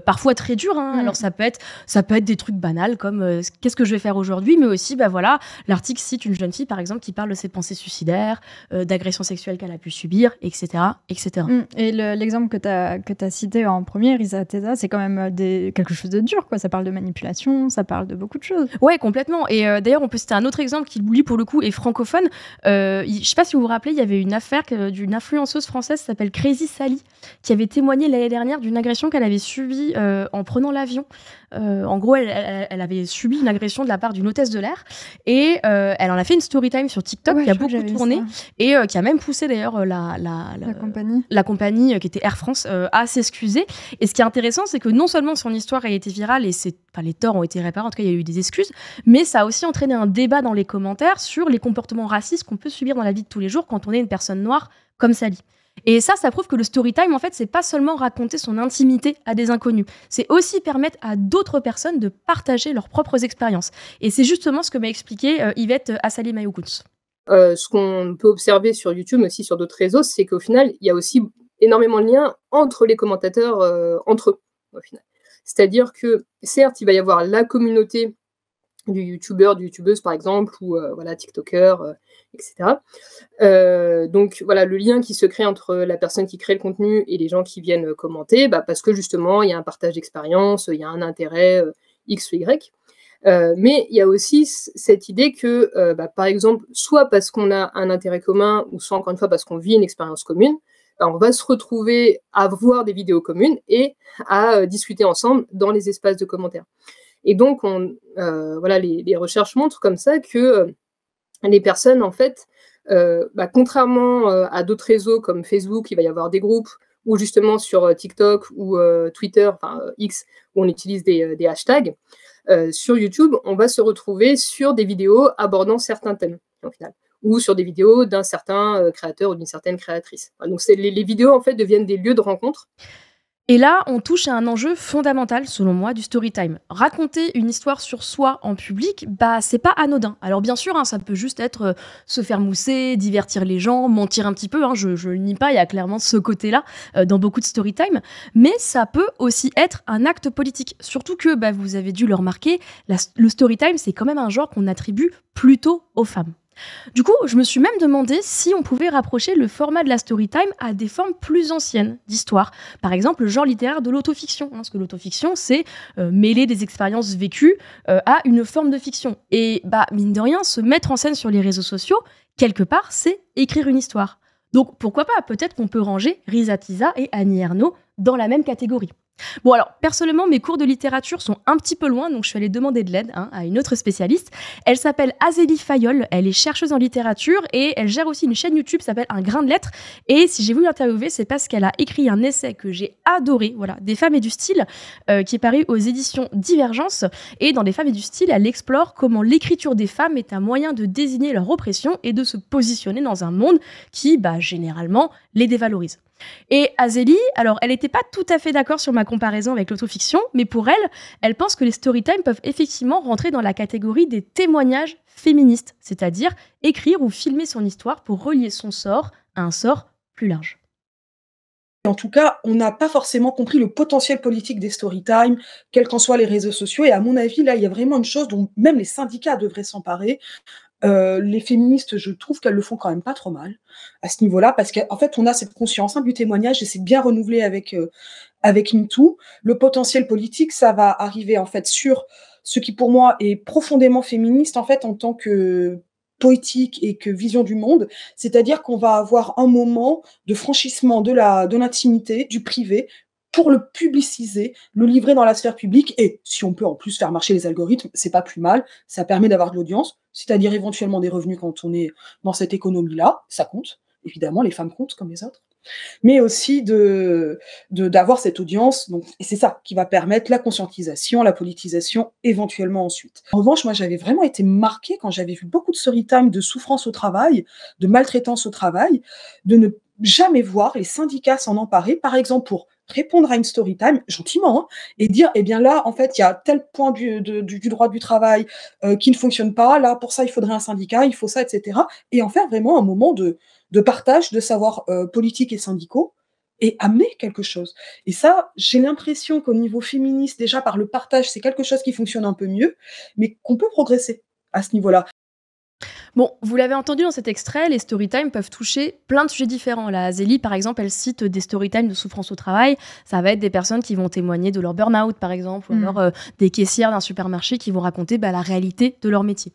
parfois très durs. Hein. Mm. Alors ça peut être, ça peut être des trucs banals comme qu'est-ce que je vais faire aujourd'hui, mais aussi bah voilà, l'article cite une jeune fille par exemple qui parle de ses pensées suicidaires, d'agressions sexuelles qu'elle a pu subir, etc., etc. Et mm. l'exemple que tu as que as cité en premier, Risa c'est quand même des quelque chose de dur, quoi. Ça parle de manipulation, ça parle de beaucoup de choses. Ouais, complètement. Et euh, d'ailleurs, on peut citer un autre exemple qui, lui, pour le coup, est francophone. Euh, je sais pas si vous vous rappelez, il y avait une affaire euh, d'une influenceuse française qui s'appelle Crazy Sally, qui avait témoigné l'année dernière d'une agression qu'elle avait subie euh, en prenant l'avion. Euh, en gros, elle, avait subi une agression de la part d'une hôtesse de l'air et euh, elle en a fait une story time sur TikTok qui a beaucoup tourné et euh, qui a même poussé d'ailleurs la, compagnie, qui était Air France à s'excuser. Et ce qui est intéressant, c'est que non seulement son histoire a été virale et les torts ont été réparés, en tout cas il y a eu des excuses, mais ça a aussi entraîné un débat dans les commentaires sur les comportements racistes qu'on peut subir dans la vie de tous les jours quand on est une personne noire comme Sally. Et ça, ça prouve que le storytime, en fait, c'est pas seulement raconter son intimité à des inconnus, c'est aussi permettre à d'autres personnes de partager leurs propres expériences. Et c'est justement ce que m'a expliqué euh, Yvette euh, Assali Mayoukouns. Euh, ce qu'on peut observer sur YouTube, aussi sur d'autres réseaux, c'est qu'au final, il y a aussi énormément de liens entre les commentateurs, entre eux, au final. C'est-à-dire que, certes, il va y avoir la communauté du youtubeur, du youtubeuse par exemple, ou euh, voilà, TikToker, etc. Euh, euh, donc voilà, le lien qui se crée entre la personne qui crée le contenu et les gens qui viennent commenter, bah, parce que justement, il y a un partage d'expérience, il y a un intérêt X ou Y. mais il y a aussi cette idée que, bah, par exemple, soit parce qu'on a un intérêt commun, ou soit encore une fois parce qu'on vit une expérience commune, bah, on va se retrouver à voir des vidéos communes et à discuter ensemble dans les espaces de commentaires. Et donc, euh, voilà, les, recherches montrent comme ça que euh, les personnes, en fait, euh, bah, contrairement à d'autres réseaux comme Facebook, il va y avoir des groupes, ou justement sur TikTok ou Twitter, enfin X, où on utilise des, hashtags, sur YouTube, on va se retrouver sur des vidéos abordant certains thèmes, au final, ou sur des vidéos d'un certain créateur ou d'une certaine créatrice. donc, les, les vidéos, en fait, deviennent des lieux de rencontre. Et là, on touche à un enjeu fondamental, selon moi, du storytime. Raconter une histoire sur soi en public, bah, c'est pas anodin. Alors bien sûr, hein, ça peut juste être euh, se faire mousser, divertir les gens, mentir un petit peu. Hein, je, ne nie pas, il y a clairement ce côté-là euh, dans beaucoup de storytime. Mais ça peut aussi être un acte politique. Surtout que, bah, vous avez dû le remarquer, le storytime, c'est quand même un genre qu'on attribue plutôt aux femmes. Du coup, je me suis même demandé si on pouvait rapprocher le format de la storytime à des formes plus anciennes d'histoire. Par exemple, le genre littéraire de l'autofiction. Hein, parce que l'autofiction, c'est euh, mêler des expériences vécues euh, à une forme de fiction. Et bah, mine de rien, se mettre en scène sur les réseaux sociaux, quelque part, c'est écrire une histoire. Donc pourquoi pas Peut-être qu'on peut ranger Risa Tisa et Annie Ernaux dans la même catégorie. Bon alors, personnellement, mes cours de littérature sont un petit peu loin, donc je suis allée demander de l'aide hein, à une autre spécialiste. Elle s'appelle Azélie Fayol, elle est chercheuse en littérature et elle gère aussi une chaîne YouTube qui s'appelle Un grain de lettres. Et si j'ai voulu l'interviewer, c'est parce qu'elle a écrit un essai que j'ai adoré, voilà, Des femmes et du style, euh, qui est paru aux éditions Divergence. Et dans Des femmes et du style, elle explore comment l'écriture des femmes est un moyen de désigner leur oppression et de se positionner dans un monde qui, bah, généralement, les dévalorise. Et Azélie, alors elle n'était pas tout à fait d'accord sur ma comparaison avec l'autofiction, mais pour elle, elle pense que les storytime peuvent effectivement rentrer dans la catégorie des témoignages féministes, c'est-à-dire écrire ou filmer son histoire pour relier son sort à un sort plus large. En tout cas, on n'a pas forcément compris le potentiel politique des storytime, quels qu'en soient les réseaux sociaux. Et à mon avis, là, il y a vraiment une chose dont même les syndicats devraient s'emparer, euh, les féministes, je trouve qu'elles le font quand même pas trop mal à ce niveau-là, parce qu'en fait, on a cette conscience hein, du témoignage et c'est bien renouvelé avec, euh, avec MeToo. Le potentiel politique, ça va arriver en fait sur ce qui pour moi est profondément féministe en fait en tant que poétique et que vision du monde, c'est-à-dire qu'on va avoir un moment de franchissement de la de l'intimité, du privé, pour le publiciser, le livrer dans la sphère publique, et si on peut en plus faire marcher les algorithmes, c'est pas plus mal, ça permet d'avoir de l'audience, c'est-à-dire éventuellement des revenus quand on est dans cette économie-là, ça compte, évidemment, les femmes comptent comme les autres, mais aussi de d'avoir cette audience, donc, et c'est ça qui va permettre la conscientisation, la politisation, éventuellement ensuite. En revanche, moi j'avais vraiment été marquée quand j'avais vu beaucoup de story de souffrance au travail, de maltraitance au travail, de ne jamais voir les syndicats s'en emparer, par exemple pour répondre à une story time gentiment hein, et dire eh bien là en fait il y a tel point du, droit du travail euh, qui ne fonctionne pas là pour ça il faudrait un syndicat il faut ça etc et en faire vraiment un moment de, de partage de savoir euh, politique politiques et syndicaux et amener quelque chose et ça j'ai l'impression qu'au niveau féministe déjà par le partage c'est quelque chose qui fonctionne un peu mieux mais qu'on peut progresser à ce niveau là Bon, vous l'avez entendu dans cet extrait, les storytime peuvent toucher plein de sujets différents. La Zélie, par exemple, elle cite des storytime de souffrance au travail. Ça va être des personnes qui vont témoigner de leur burn-out, par exemple, ou mm. alors euh, des caissières d'un supermarché qui vont raconter bah, la réalité de leur métier.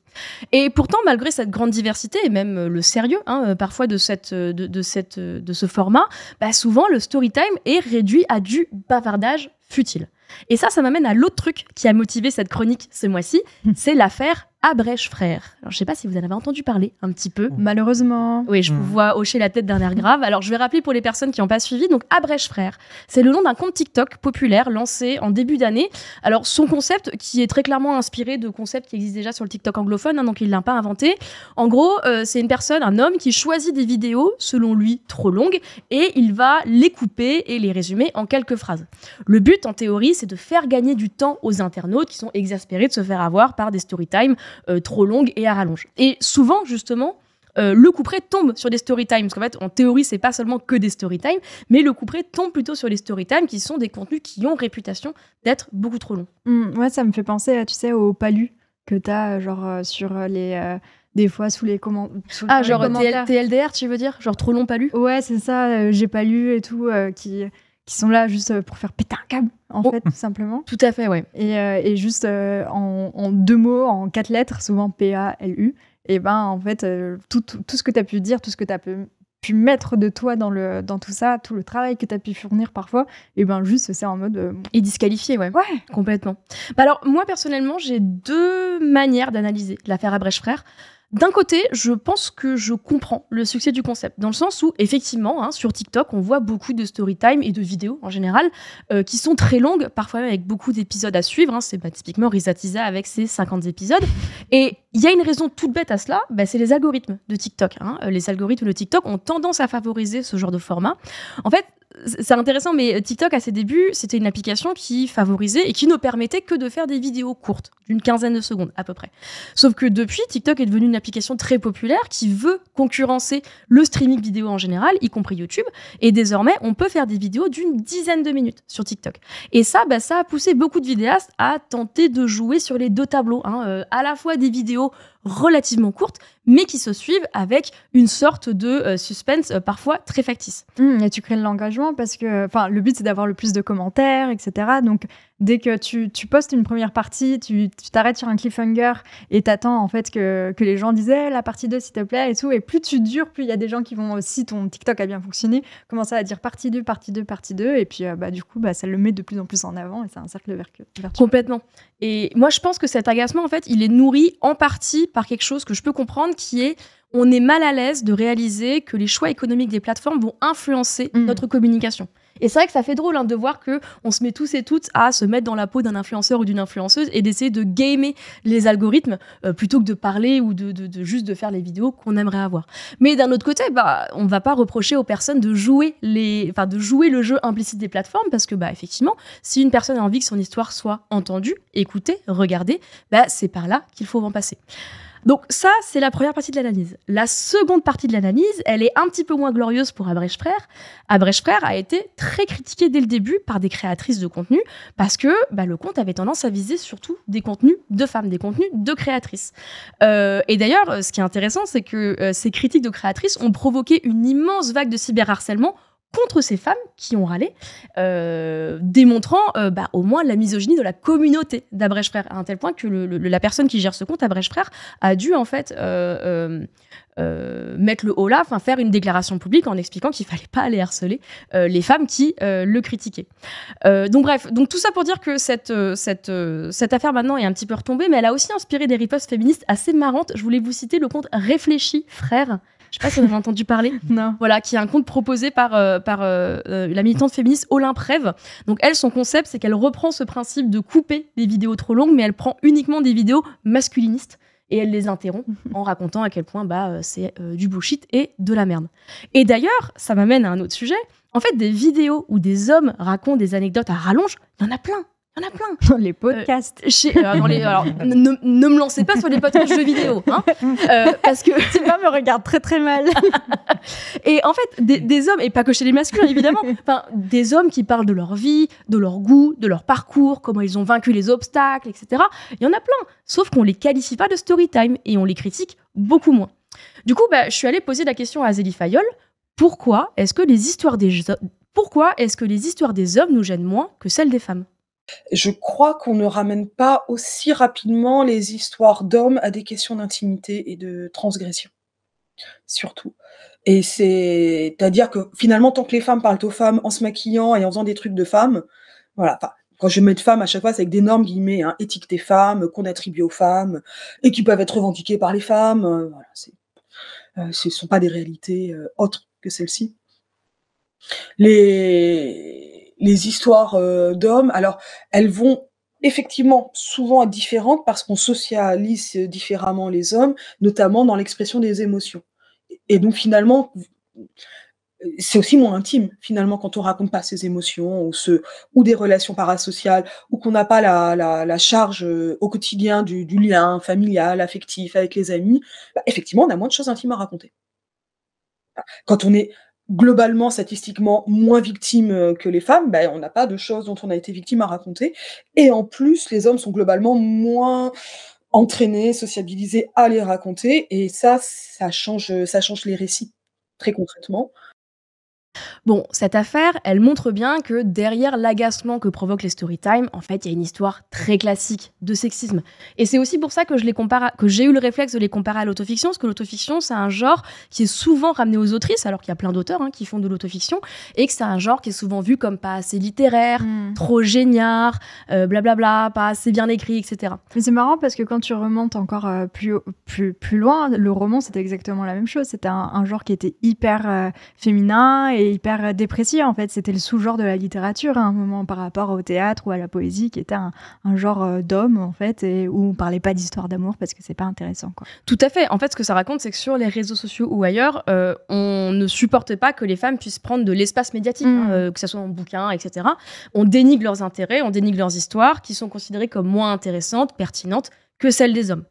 Et pourtant, malgré cette grande diversité et même euh, le sérieux, hein, euh, parfois de, ce format, bah, souvent le storytime est réduit à du bavardage futile. Et ça, ça m'amène à l'autre truc qui a motivé cette chronique ce mois-ci, mm. c'est l'affaire Abrèche Frère. Je ne sais pas si vous en avez entendu parler un petit peu. Oh. Malheureusement. Oui, je vous hmm. vois hocher la tête d'un air grave. Alors, je vais rappeler pour les personnes qui n'ont pas suivi. Donc, Abrèche Frère, c'est le nom d'un compte TikTok populaire lancé en début d'année. Alors, son concept, qui est très clairement inspiré de concepts qui existent déjà sur le TikTok anglophone, hein, donc il ne l'a pas inventé. En gros, euh, c'est une personne, un homme, qui choisit des vidéos, selon lui, trop longues, et il va les couper et les résumer en quelques phrases. Le but, en théorie, c'est de faire gagner du temps aux internautes qui sont exaspérés de se faire avoir par des story times euh, trop longue et à rallonge. Et souvent, justement, euh, le couperet tombe sur des story times. Parce qu'en fait, en théorie, c'est pas seulement que des story times, mais le couperet tombe plutôt sur les story times qui sont des contenus qui ont réputation d'être beaucoup trop longs. Mmh, ouais, ça me fait penser, tu sais, au palus que t'as, euh, genre, sur les. des fois, sous les, ah, commentaires. Ah, genre TLDR, tu veux dire Genre trop long, pas Ouais, c'est ça, j'ai pas lu et tout, qui qui sont là juste euh, pour faire péter un câble, en oh. fait, tout simplement. Tout à fait, ouais. Et, euh, et juste euh, en, deux mots, en quatre lettres, souvent P-A-L-U, et ben en fait, tout, tout, ce que tu as pu dire, tout ce que tu as pu, mettre de toi dans, le, dans tout ça, tout le travail que tu as pu fournir parfois, et ben juste, c'est en mode. Et disqualifié, ouais. Ouais. Complètement. Bah alors, moi, personnellement, j'ai deux manières d'analyser l'affaire à Brèche-Frère. D'un côté, je pense que je comprends le succès du concept, dans le sens où, effectivement, hein, sur TikTok, on voit beaucoup de story time et de vidéos en général euh, qui sont très longues, parfois même avec beaucoup d'épisodes à suivre. Hein. c'est typiquement Rizatiza avec ses 50 épisodes. Et il y a une raison toute bête à cela, bah, c'est les algorithmes de TikTok. Hein. Euh, les algorithmes de TikTok ont tendance à favoriser ce genre de format. En fait, c'est intéressant, mais euh, TikTok à ses débuts, c'était une application qui favorisait et qui ne permettait que de faire des vidéos courtes, d'une quinzaine de secondes à peu près. Sauf que depuis, TikTok est devenu une application très populaire qui veut concurrencer le streaming vidéo en général, y compris YouTube. Et désormais, on peut faire des vidéos d'une dizaine de minutes sur TikTok. Et ça, bah, ça a poussé beaucoup de vidéastes à tenter de jouer sur les deux tableaux, hein, euh, à la fois des vidéos relativement courtes, mais qui se suivent avec une sorte de euh, suspense euh, parfois très factice. Mmh, et tu crées de l'engagement parce que enfin, le but, c'est d'avoir le plus de commentaires, etc. Donc, dès que tu, tu, postes une première partie, tu t'arrêtes sur un cliffhanger et t'attends en fait que, les gens disent eh, la partie 2 s'il te plaît et tout. Et plus tu dures, plus il y a des gens qui vont si ton TikTok a bien fonctionné, commencer à dire partie 2, partie 2, partie 2. Et puis euh, bah, du coup, bah, ça le met de plus en plus en avant et c'est un cercle vertueux. Complètement. Et moi, je pense que cet agacement, en fait, il est nourri en partie par quelque chose que je peux comprendre qui est on est mal à l'aise de réaliser que les choix économiques des plateformes vont influencer mmh. notre communication. Et c'est vrai que ça fait drôle hein, de voir que on se met tous et toutes à se mettre dans la peau d'un influenceur ou d'une influenceuse et d'essayer de gamer les algorithmes euh, plutôt que de parler ou de, juste de faire les vidéos qu'on aimerait avoir. Mais d'un autre côté, bah, on va pas reprocher aux personnes de jouer de jouer le jeu implicite des plateformes parce que bah effectivement, si une personne a envie que son histoire soit entendue, écoutée, regardée, bah c'est par là qu'il faut en passer. Donc ça, c'est la première partie de l'analyse. La seconde partie de l'analyse, elle est un petit peu moins glorieuse pour Abrèche Frère. Abrèche Frère a été très critiqué dès le début par des créatrices de contenu parce que bah, le compte avait tendance à viser surtout des contenus de femmes, des contenus de créatrices. Euh, et d'ailleurs, euh, ce qui est intéressant, c'est que euh, ces critiques de créatrices ont provoqué une immense vague de cyberharcèlement contre ces femmes qui ont râlé, euh, démontrant euh, bah, au moins la misogynie de la communauté d'Abrèche Frère, à un tel point que la personne qui gère ce compte, Abrèche Frère, a dû en fait euh, mettre le haut là, enfin faire une déclaration publique en expliquant qu'il fallait pas aller harceler les femmes qui le critiquaient. donc bref, donc tout ça pour dire que cette, cette, cette affaire maintenant est un petit peu retombée, mais elle a aussi inspiré des ripostes féministes assez marrantes. Je voulais vous citer le compte Réfléchis Frère, je sais pas si vous avez entendu parler. [laughs] Non. Voilà, qui est un compte proposé par, euh, euh, euh, la militante féministe Olympe Donc elle, son concept, c'est qu'elle reprend ce principe de couper des vidéos trop longues, mais elle prend uniquement des vidéos masculinistes et elle les interrompt [laughs] en racontant à quel point bah, c'est du bullshit et de la merde. Et d'ailleurs, ça m'amène à un autre sujet. En fait, des vidéos où des hommes racontent des anecdotes à rallonge, il y en a plein. Il y en a plein. les podcasts. Euh, chez, euh, les, alors, ne, me lancez pas sur les podcasts jeux vidéo, hein. euh, parce que Sylvain [laughs] me regarde très très mal. [laughs] et en fait, des, hommes, et pas que chez les masculins évidemment, [laughs] des hommes qui parlent de leur vie, de leur goût, de leur parcours, comment ils ont vaincu les obstacles, etc. Il y en a plein. Sauf qu'on les qualifie pas de story time et on les critique beaucoup moins. Du coup, bah, je suis allée poser la question à Zélie Fayol. Pourquoi est-ce que pourquoi est-ce que les histoires des hommes nous gênent moins que celles des femmes je crois qu'on ne ramène pas aussi rapidement les histoires d'hommes à des questions d'intimité et de transgression, surtout. Et c'est-à-dire que finalement, tant que les femmes parlent aux femmes en se maquillant et en faisant des trucs de femmes, voilà. Enfin, quand je mets de femmes à chaque fois, c'est avec normes guillemets, hein, des femmes, qu'on attribue aux femmes, et qui peuvent être revendiquées par les femmes. Euh, euh, ce ne sont pas des réalités euh, autres que celles-ci. Les, les histoires euh, d'hommes. Alors, elles vont effectivement souvent être différentes parce qu'on socialise euh, différemment les hommes, notamment dans l'expression des émotions. Et donc finalement, c'est aussi moins intime finalement quand on raconte pas ses émotions ou, des relations parasociales ou qu'on n'a pas la, charge euh, au quotidien du, lien familial, affectif avec les amis. Bah, effectivement, on a moins de choses intimes à raconter. Quand on est globalement, statistiquement, moins victimes euh, que les femmes, ben, on n'a pas de choses dont on a été victime à raconter. Et en plus, les hommes sont globalement moins entraînés, sociabilisés à les raconter. Et ça, ça change, ça change les récits très concrètement. Bon, cette affaire, elle montre bien que derrière l'agacement que provoque les storytime, en fait, il y a une histoire très classique de sexisme. Et c'est aussi pour ça que je les compare, que j'ai eu le réflexe de les comparer à l'autofiction, parce que l'autofiction, c'est un genre qui est souvent ramené aux autrices, alors qu'il y a plein d'auteurs hein, qui font de l'autofiction, et que c'est un genre qui est souvent vu comme pas assez littéraire, hmm. trop génial, euh, blablabla, pas assez bien écrit, etc. Mais c'est marrant parce que quand tu remontes encore euh, plus, plus, loin, le roman, c'était exactement la même chose. C'était un, genre qui était hyper euh, féminin et hyper euh, déprécié en fait. C'était le sous-genre de la littérature hein, à un moment par rapport au théâtre ou à la poésie qui était un, genre euh, d'homme en fait et où on parlait pas d'histoire d'amour parce que c'est pas intéressant quoi. Tout à fait. En fait, ce que ça raconte, c'est que sur les réseaux sociaux ou ailleurs, euh, on ne supporte pas que les femmes puissent prendre de l'espace médiatique, hein, mmh. que ce soit en bouquin, etc. On dénigre leurs intérêts, on dénigre leurs histoires qui sont considérées comme moins intéressantes, pertinentes que celles des hommes.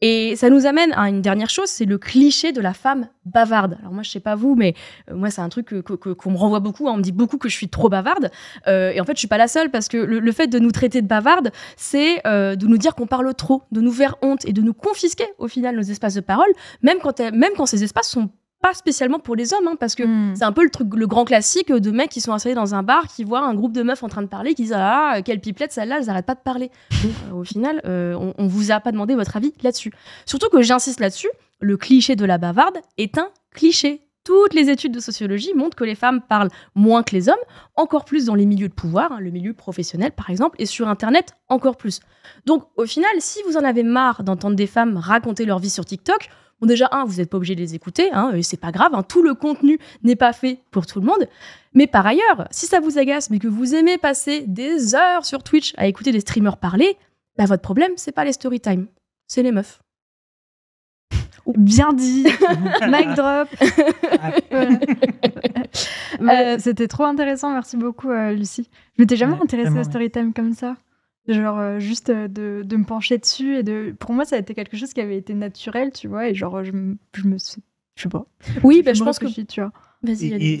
Et ça nous amène à une dernière chose, c'est le cliché de la femme bavarde. Alors moi, je sais pas vous, mais euh, moi, c'est un truc qu'on me renvoie beaucoup. Hein. On me dit beaucoup que je suis trop bavarde. Euh, et en fait, je suis pas la seule parce que le, fait de nous traiter de bavarde, c'est euh, de nous dire qu'on parle trop, de nous faire honte et de nous confisquer au final nos espaces de parole, même quand, même quand ces espaces sont pas spécialement pour les hommes, hein, parce que hmm. c'est un peu le truc, le grand classique de mecs qui sont installés dans un bar, qui voient un groupe de meufs en train de parler, qui disent ah, ah, ah quelle pipelette celle-là, elles n'arrêtent pas de parler. [laughs] Euh, au final, euh, on, ne vous a pas demandé votre avis là-dessus. Surtout que j'insiste là-dessus, le cliché de la bavarde est un cliché. Toutes les études de sociologie montrent que les femmes parlent moins que les hommes, encore plus dans les milieux de pouvoir, hein, le milieu professionnel par exemple, et sur Internet encore plus. Donc au final, si vous en avez marre d'entendre des femmes raconter leur vie sur TikTok, déjà, un, vous n'êtes pas obligé de les écouter, hein, et c'est pas grave, hein, tout le contenu n'est pas fait pour tout le monde. Mais par ailleurs, si ça vous agace, mais que vous aimez passer des heures sur Twitch à écouter des streamers parler, bah, votre problème, c'est pas les story time, c'est les meufs. Bien dit, [laughs] mic drop. [laughs] Euh, c'était trop intéressant, merci beaucoup euh, Lucie. Je m'étais jamais intéressée à Storytime comme ça genre euh, juste euh, de, de, me pencher dessus et de pour moi ça a été quelque chose qui avait été naturel tu vois et genre je, me je sais pas [laughs] oui je, bah, je pense que tu vois et,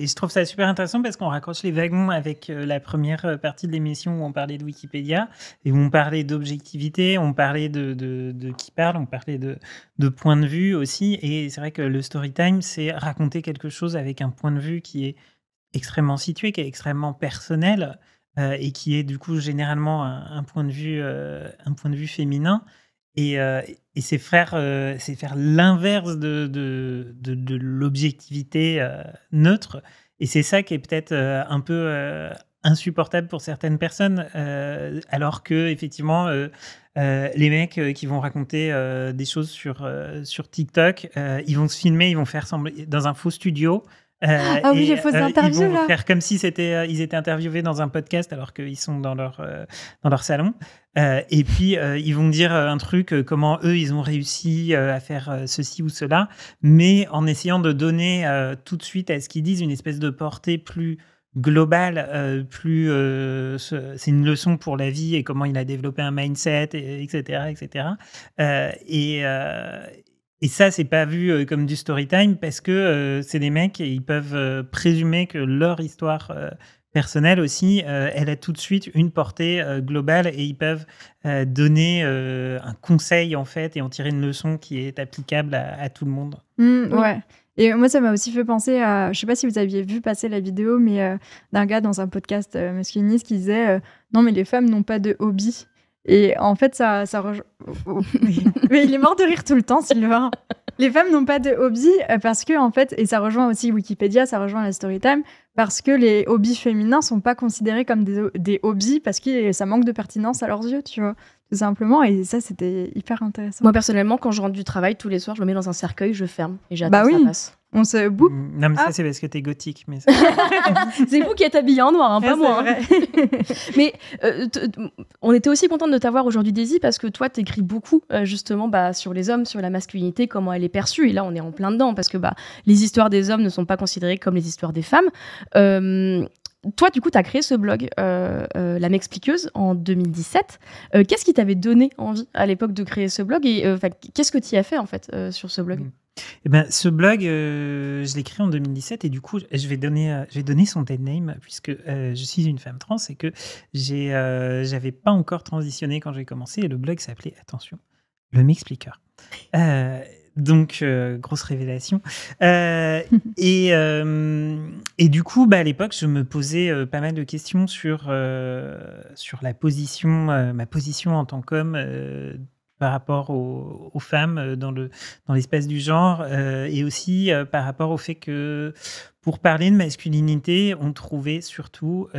et, je trouve ça super intéressant parce qu'on raccroche les wagons avec euh, la première partie de l'émission où on parlait de Wikipédia et où on parlait d'objectivité, on parlait de, de, de, qui parle, on parlait de, de point de vue aussi. Et c'est vrai que le story time, c'est raconter quelque chose avec un point de vue qui est extrêmement situé, qui est extrêmement personnel. Euh, et qui est du coup généralement un, point, de vue, euh, un point de vue féminin. Et, c'est euh, faire, l'inverse de, l'objectivité neutre. Et c'est ça qui est peut-être un peu insupportable pour certaines personnes, alors que effectivement les mecs qui vont raconter des choses sur, sur TikTok, ils vont se filmer, ils vont faire semblant dans un faux studio. Euh, ah oui, les euh, ils vont Faire comme si c'était, euh, ils étaient interviewés dans un podcast alors qu'ils sont dans leur dans leur salon. et puis ils vont dire un truc, comment eux ils ont réussi à faire ceci ou cela, mais en essayant de donner tout de suite à ce qu'ils disent une espèce de portée plus globale, plus c'est une leçon pour la vie et comment il a développé un mindset, etc., etc. et et ça, c'est pas vu euh, comme du story time parce que euh, c'est des mecs et ils peuvent euh, présumer que leur histoire personnelle aussi, elle a tout de suite une portée globale et ils peuvent donner un conseil en fait et en tirer une leçon qui est applicable à, tout le monde. Mmh, ouais. Et moi, ça m'a aussi fait penser à, je sais pas si vous aviez vu passer la vidéo, mais d'un gars dans un podcast masculiniste qui disait non mais les femmes n'ont pas de hobby. Et en fait, ça. ça [laughs] Mais il est mort de rire tout le temps, Sylvain. Les femmes n'ont pas de hobbies euh, parce que, en fait, et ça rejoint aussi Wikipédia, ça rejoint la Storytime, parce que les hobbies féminins sont pas considérés comme des, des hobbies parce que ça manque de pertinence à leurs yeux, tu vois. Tout simplement. Et ça, c'était hyper intéressant. Moi, personnellement, quand je rentre du travail tous les soirs, je me mets dans un cercueil, je ferme et j'attends bah que ça passe. On se mm, Non, mais ça, ah. c'est parce que t'es gothique. Mais... [laughs] [laughs] c'est vous qui êtes habillé en noir, hein, pas moi. Hein. [laughs] mais euh, on était aussi content de t'avoir aujourd'hui, Daisy, parce que toi, t'écris beaucoup, euh, justement, bah, sur les hommes, sur la masculinité, comment elle est perçue. Et là, on est en plein dedans, parce que bah, les histoires des hommes ne sont pas considérées comme les histoires des femmes. Euh, toi, du coup, tu as créé ce blog, La M'expliqueuse, en 2017. qu'est-ce qui t'avait donné envie à l'époque de créer ce blog et qu'est-ce que tu as fait en fait sur ce blog mm. Eh ben, ce blog, euh, je l'ai créé en 2017 et du coup, euh, je vais donner, son dead name puisque euh, je suis une femme trans et que j'ai, j'avais pas encore transitionné quand j'ai commencé et le blog s'appelait, attention, le m'expliqueur. donc, grosse révélation. [laughs] et, du coup, bah, à l'époque, je me posais pas mal de questions sur, sur la position, ma position en tant qu'homme par rapport aux, femmes euh, dans l'espace le, dans du genre euh, et aussi euh, par rapport au fait que pour parler de masculinité, on trouvait surtout des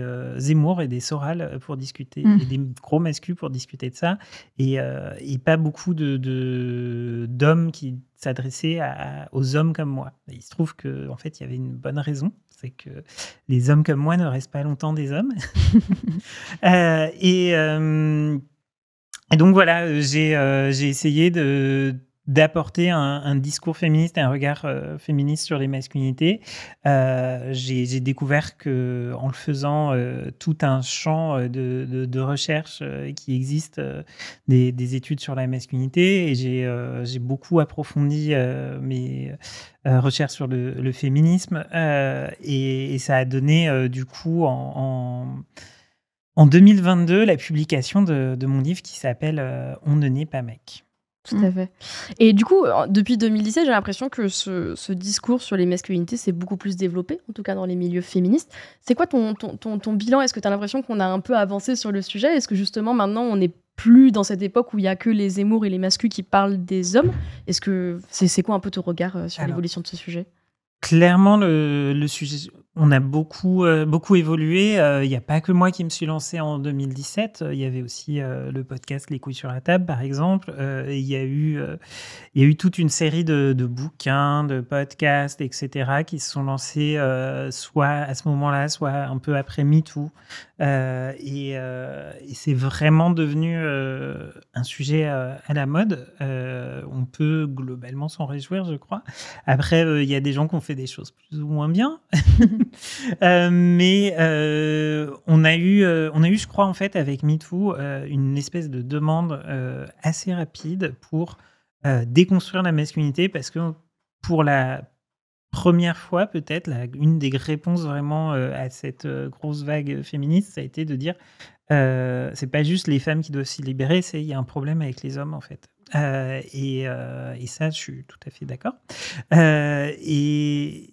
euh, Zemmour et des Soral pour discuter, mmh. des gros masculins pour discuter de ça, et, et pas beaucoup de d'hommes qui s'adressaient aux hommes comme moi. il se trouve que en fait, il y avait une bonne raison, c'est que les hommes comme moi ne restent pas longtemps des hommes. [laughs] et et donc voilà, euh, euh, j'ai essayé de d'apporter un, discours féministe un regard euh, féministe sur les masculinités. J'ai découvert que en le faisant, tout un champ de, de, recherche qui existe, des, des, études sur la masculinité, et j'ai beaucoup approfondi mes recherches sur le, féminisme, et, ça a donné du coup en en 2022 la publication de, mon livre qui s'appelle euh, On ne naît pas mec. Tout à hmm. fait. Et du coup, depuis 2017, j'ai l'impression que ce, discours sur les masculinités s'est beaucoup plus développé, en tout cas dans les milieux féministes. C'est quoi ton, bilan Est-ce que tu as l'impression qu'on a un peu avancé sur le sujet Est-ce que justement maintenant on n'est plus dans cette époque où il n'y a que les Zemmour et les masculins qui parlent des hommes Est-ce que c'est quoi un peu ton regard euh, sur l'évolution de ce sujet Clairement, le sujet, on a beaucoup, euh, beaucoup évolué. Euh, il n'y a pas que moi qui me suis lancé en 2017. Il y avait aussi euh, le podcast Les couilles sur la table, par exemple. Il y, a eu, toute une série de, de, bouquins, de podcasts, etc., qui se sont lancés soit à ce moment-là, soit un peu après MeToo. Euh, euh, et, c'est vraiment devenu euh, un sujet à la mode. on peut globalement s'en réjouir, je crois. Après, il y a des gens qui ont fait des choses plus ou moins bien. [laughs] mais on, a eu, on a eu, je crois, en fait, avec MeToo, une espèce de demande assez rapide pour déconstruire la masculinité parce que pour la, première fois, peut-être, une des réponses vraiment euh, à cette euh, grosse vague féministe, ça a été de dire euh, c'est pas juste les femmes qui doivent s'y libérer, c'est il y a un problème avec les hommes, en fait. Euh, et, ça, je suis tout à fait d'accord. et.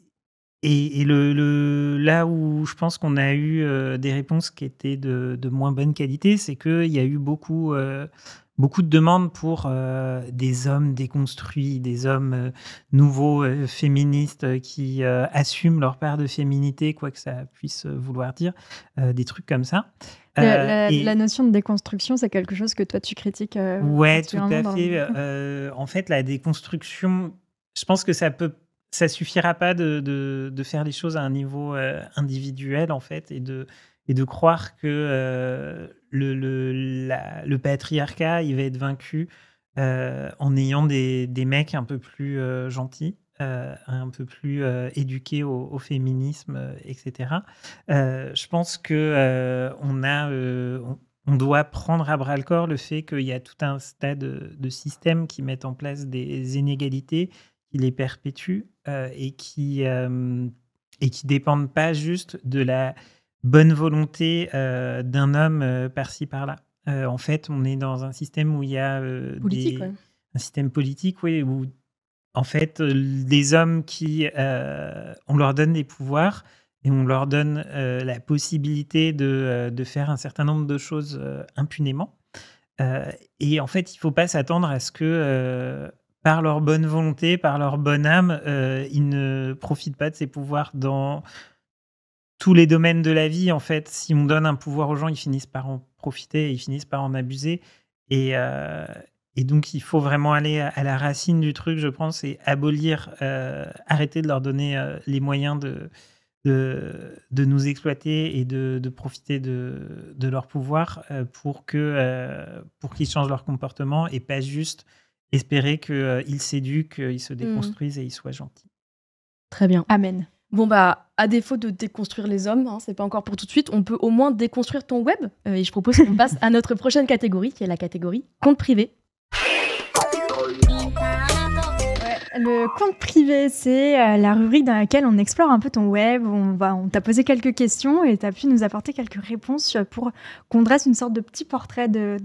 Et, le, là où je pense qu'on a eu des réponses qui étaient de, de moins bonne qualité, c'est qu'il y a eu beaucoup beaucoup de demandes pour euh, des hommes déconstruits, des hommes euh, nouveaux euh, féministes qui assument leur part de féminité, quoi que ça puisse vouloir dire, des trucs comme ça. La, notion de déconstruction, c'est quelque chose que toi tu critiques. ouais, tout à fait. en fait, la déconstruction, je pense que ça peut ça suffira pas de, de, de faire les choses à un niveau individuel en fait et de et de croire que euh, le, le, le, patriarcat, il va être vaincu euh, en ayant des, des, mecs un peu plus euh, gentils, un peu plus éduqués au, au féminisme, etc. je pense que on a... On, doit prendre à bras le corps le fait qu'il y a tout un stade de, de systèmes qui mettent en place des inégalités, qui les perpétuent et qui et qui dépendent pas juste de la bonne volonté euh, d'un homme euh, par-ci par-là. Euh, en fait, on est dans un système où il y a politique, un système politique, oui, où en fait les hommes qui on leur donne des pouvoirs et on leur donne la possibilité de, de, faire un certain nombre de choses impunément. et en fait, il ne faut pas s'attendre à ce que par leur bonne volonté, par leur bonne âme, ils ne profitent pas de ces pouvoirs dans tous les domaines de la vie, en fait, si on donne un pouvoir aux gens, ils finissent par en profiter, et ils finissent par en abuser. Et, euh, donc, il faut vraiment aller à, la racine du truc, je pense, et abolir, euh, arrêter de leur donner euh, les moyens de, de, nous exploiter et de, profiter de, leur pouvoir pour que pour qu'ils changent leur comportement et pas juste espérer qu'ils s'éduquent, qu'ils se mm. déconstruisent et ils soient gentils. Très bien. Amen bon bah à défaut de déconstruire les hommes, hein, c'est pas encore pour tout de suite, on peut au moins déconstruire ton web. Euh, et je propose qu'on [laughs] passe à notre prochaine catégorie, qui est la catégorie compte privé. Le compte privé, c'est euh, la rubrique dans laquelle on explore un peu ton web. On, t'a posé quelques questions et tu as pu nous apporter quelques réponses euh, pour qu'on dresse une sorte de petit portrait de,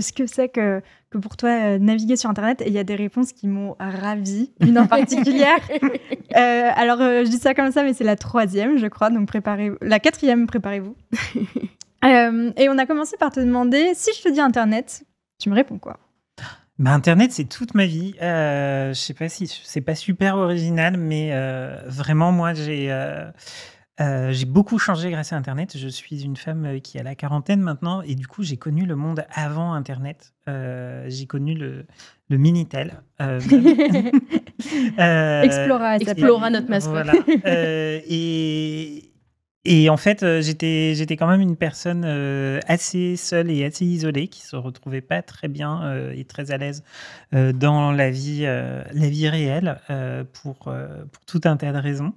ce que c'est que, pour toi euh, naviguer sur Internet. Et il y a des réponses qui m'ont ravie, une en particulière. [laughs] alors, je dis ça comme ça, mais c'est la troisième, je crois. Donc, préparez la quatrième, préparez-vous. [laughs] et on a commencé par te demander si je te dis Internet, tu me réponds quoi bah, Internet, c'est toute ma vie. Je euh, je sais pas si c'est pas super original, mais euh, vraiment, moi, euh, j'ai beaucoup changé grâce à Internet. Je suis une femme qui a la quarantaine maintenant, et du coup, j'ai connu le monde avant Internet. j'ai connu le, Minitel. [laughs] Explora, Explora notre masque. [laughs] et et en fait, euh, j'étais, j'étais quand même une personne euh, assez seule et assez isolée, qui se retrouvait pas très bien euh, et très à l'aise dans la vie, la vie réelle pour, pour tout un tas de raisons.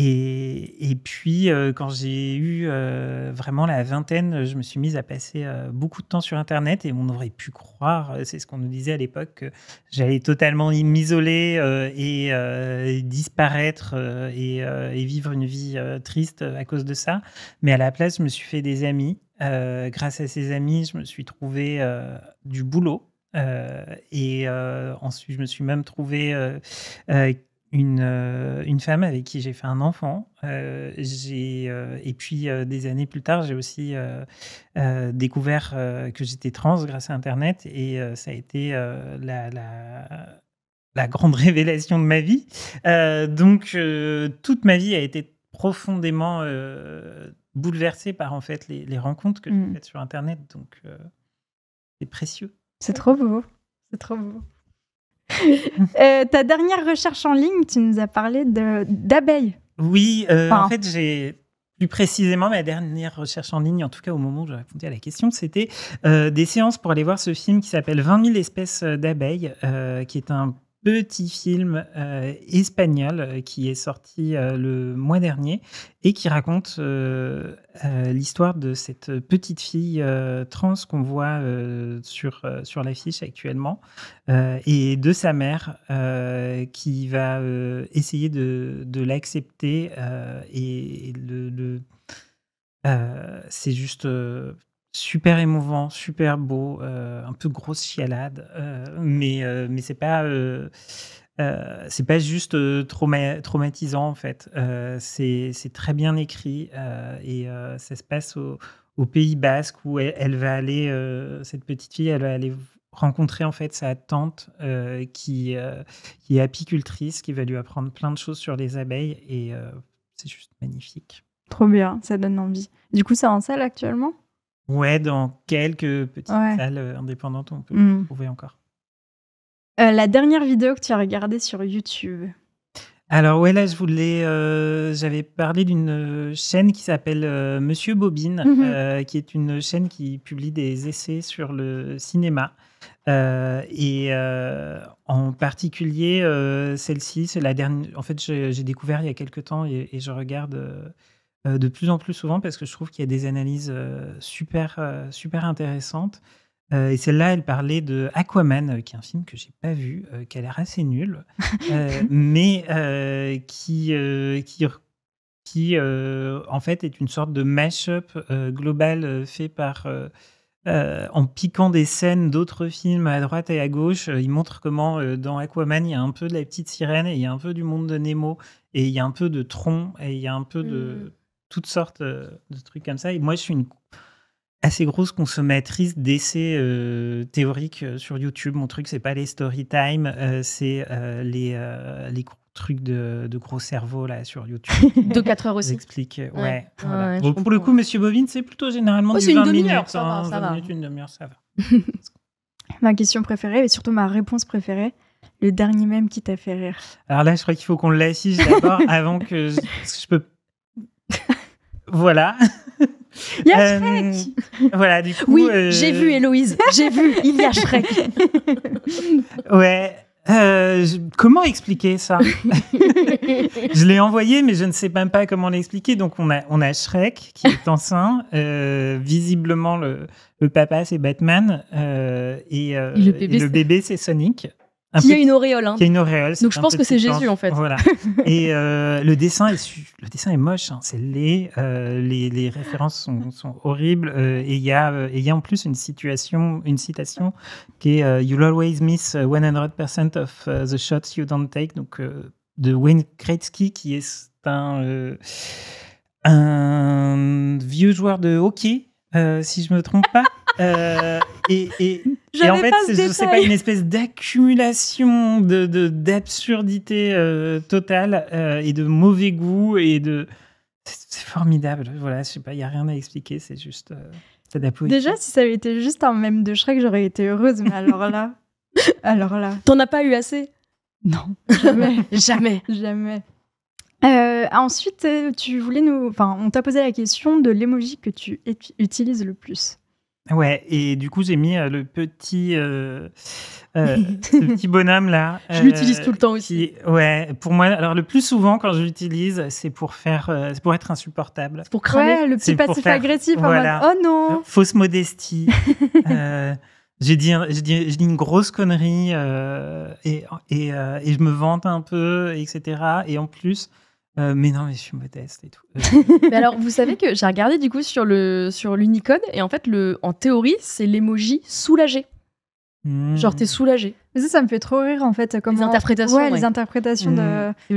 Et, puis, euh, quand j'ai eu euh, vraiment la vingtaine, je me suis mise à passer euh, beaucoup de temps sur Internet et on aurait pu croire, c'est ce qu'on nous disait à l'époque, que j'allais totalement m'isoler et, disparaître et, vivre une vie triste à cause de ça. Mais à la place, je me suis fait des amis. grâce à ces amis, je me suis trouvé du boulot. et ensuite, je me suis même trouvé une, euh, une femme avec qui j'ai fait un enfant. Euh, euh, et puis, des années plus tard, j'ai aussi découvert que j'étais trans grâce à Internet. Et ça a été la, la, grande [laughs] révélation de ma vie. donc, toute ma vie a été profondément bouleversée par en fait, les, rencontres que j'ai hmm. faites sur Internet. Donc, c'est précieux. C'est trop beau. C'est trop beau. Euh, ta dernière recherche en ligne, tu nous as parlé d'abeilles. Oui, euh, en fait, j'ai plus précisément, ma dernière recherche en ligne, en tout cas au moment où j'ai répondu à la question, c'était euh, des séances pour aller voir ce film qui s'appelle 20 000 espèces d'abeilles, qui est un petit film euh, espagnol euh, qui est sorti euh, le mois dernier et qui raconte l'histoire de cette petite fille trans qu'on voit sur, sur l'affiche actuellement et de sa mère qui va essayer de, l'accepter et, le, c'est juste super émouvant, super beau, euh, un peu grosse chialade, euh, mais, euh, mais c'est pas. c'est pas juste traumatisant en fait, c'est très bien écrit et ça se passe au, Pays Basque où elle, va aller, cette petite fille, elle va aller rencontrer en fait sa tante qui, qui est apicultrice, qui va lui apprendre plein de choses sur les abeilles et c'est juste magnifique. Trop bien, ça donne envie. Du coup c'est en salle actuellement Ouais, dans quelques petites salles euh, indépendantes, on peut mm. trouver encore. Euh, la dernière vidéo que tu as regardée sur YouTube alors ouais, là je voulais, euh, j'avais parlé d'une chaîne qui s'appelle Monsieur Bobine, mhm. qui est une chaîne qui publie des essais sur le cinéma. et en particulier celle-ci, c'est la dernière. En fait, j'ai découvert il y a quelques temps et, et je regarde euh, de plus en plus souvent parce que je trouve qu'il y a des analyses euh, super, euh, super intéressantes. et celle-là, elle parlait de Aquaman, qui est un film que j'ai pas vu, qui a l'air assez nul, [laughs] mais qui, qui, qui en fait est une sorte de mash-up global fait par en piquant des scènes d'autres films à droite et à gauche. il montre comment dans Aquaman, il y a un peu de la petite sirène, et il y a un peu du monde de Nemo, et il y a un peu de Tron, et il y a un peu de, mmh toutes sortes euh, de trucs comme ça. Et moi, je suis une assez grosse consommatrice d'essais euh, théoriques euh, sur YouTube. Mon truc, c'est pas les story time, c'est les, les trucs de, de, gros cerveau là sur YouTube. [laughs] de 4 heures aussi. Ouais. pour le coup, Monsieur Bovine, c'est plutôt généralement oh, 20 une hein, minutes. une demi-heure, ça va. [laughs] ma question préférée et surtout ma réponse préférée. Le dernier même qui t'a fait rire. Alors là, je crois qu'il faut qu'on l'assise d'abord [laughs] avant que je peux voilà. [laughs] Il y a euh, Shrek. voilà, du coup. Oui, euh, j'ai vu Héloïse. J'ai vu, il y a Shrek. [laughs] ouais. Euh, comment expliquer ça [laughs] Je l'ai envoyé, mais je ne sais même pas comment l'expliquer. Donc, on a, on a Shrek qui est enceint. visiblement, le, le papa, c'est Batman. Et, le bébé c'est Sonic. Il y hein. a une auréole. Donc je pense que c'est Jésus en fait. Voilà. [laughs] Et euh, le dessin est le dessin est moche, hein. c'est laid, euh, les, les, références sont, sont horribles euh, et il y a il y a en plus une situation une citation qui est You'll always miss 100% uh, of uh, the shots you don't take donc de Wayne Gretzky qui est un un vieux joueur de hockey euh, si je me trompe pas. Euh, et, en fait, c'est pas une espèce d'accumulation de d'absurdité euh, totale et de mauvais goût et de c'est formidable. Voilà, je sais pas, il y a rien à expliquer, c'est juste Déjà, si ça avait été juste un mème de Shrek, j'aurais été heureuse, mais alors là, [laughs] alors là, t'en as pas eu assez Non, jamais, [laughs] jamais, jamais. Euh, ensuite, euh, tu voulais nous, enfin, on t'a posé la question de l'emoji que tu utilises le plus. Ouais, et du coup j'ai mis euh, le petit, [laughs] petit bonhomme là. je l'utilise tout le temps aussi. ouais, pour moi, alors le plus souvent quand je l'utilise, c'est pour faire, c'est pour être insupportable. pour créer le petit passif agressif. en mode, oh non. Fausse modestie. [laughs] j'ai dit, dit, une grosse connerie et, et, et, je me vante un peu, etc. Et en plus, euh, mais non, mais je suis modeste et tout. Euh, mais alors, vous savez que j'ai regardé du coup sur le sur l'Unicode et en fait, le en théorie, c'est l'emoji soulagé. Hmm. Genre, t'es soulagé. Mais ça, ça me fait trop rire en fait. comme Les interprétations. Ouais, les interprétations hmm. Il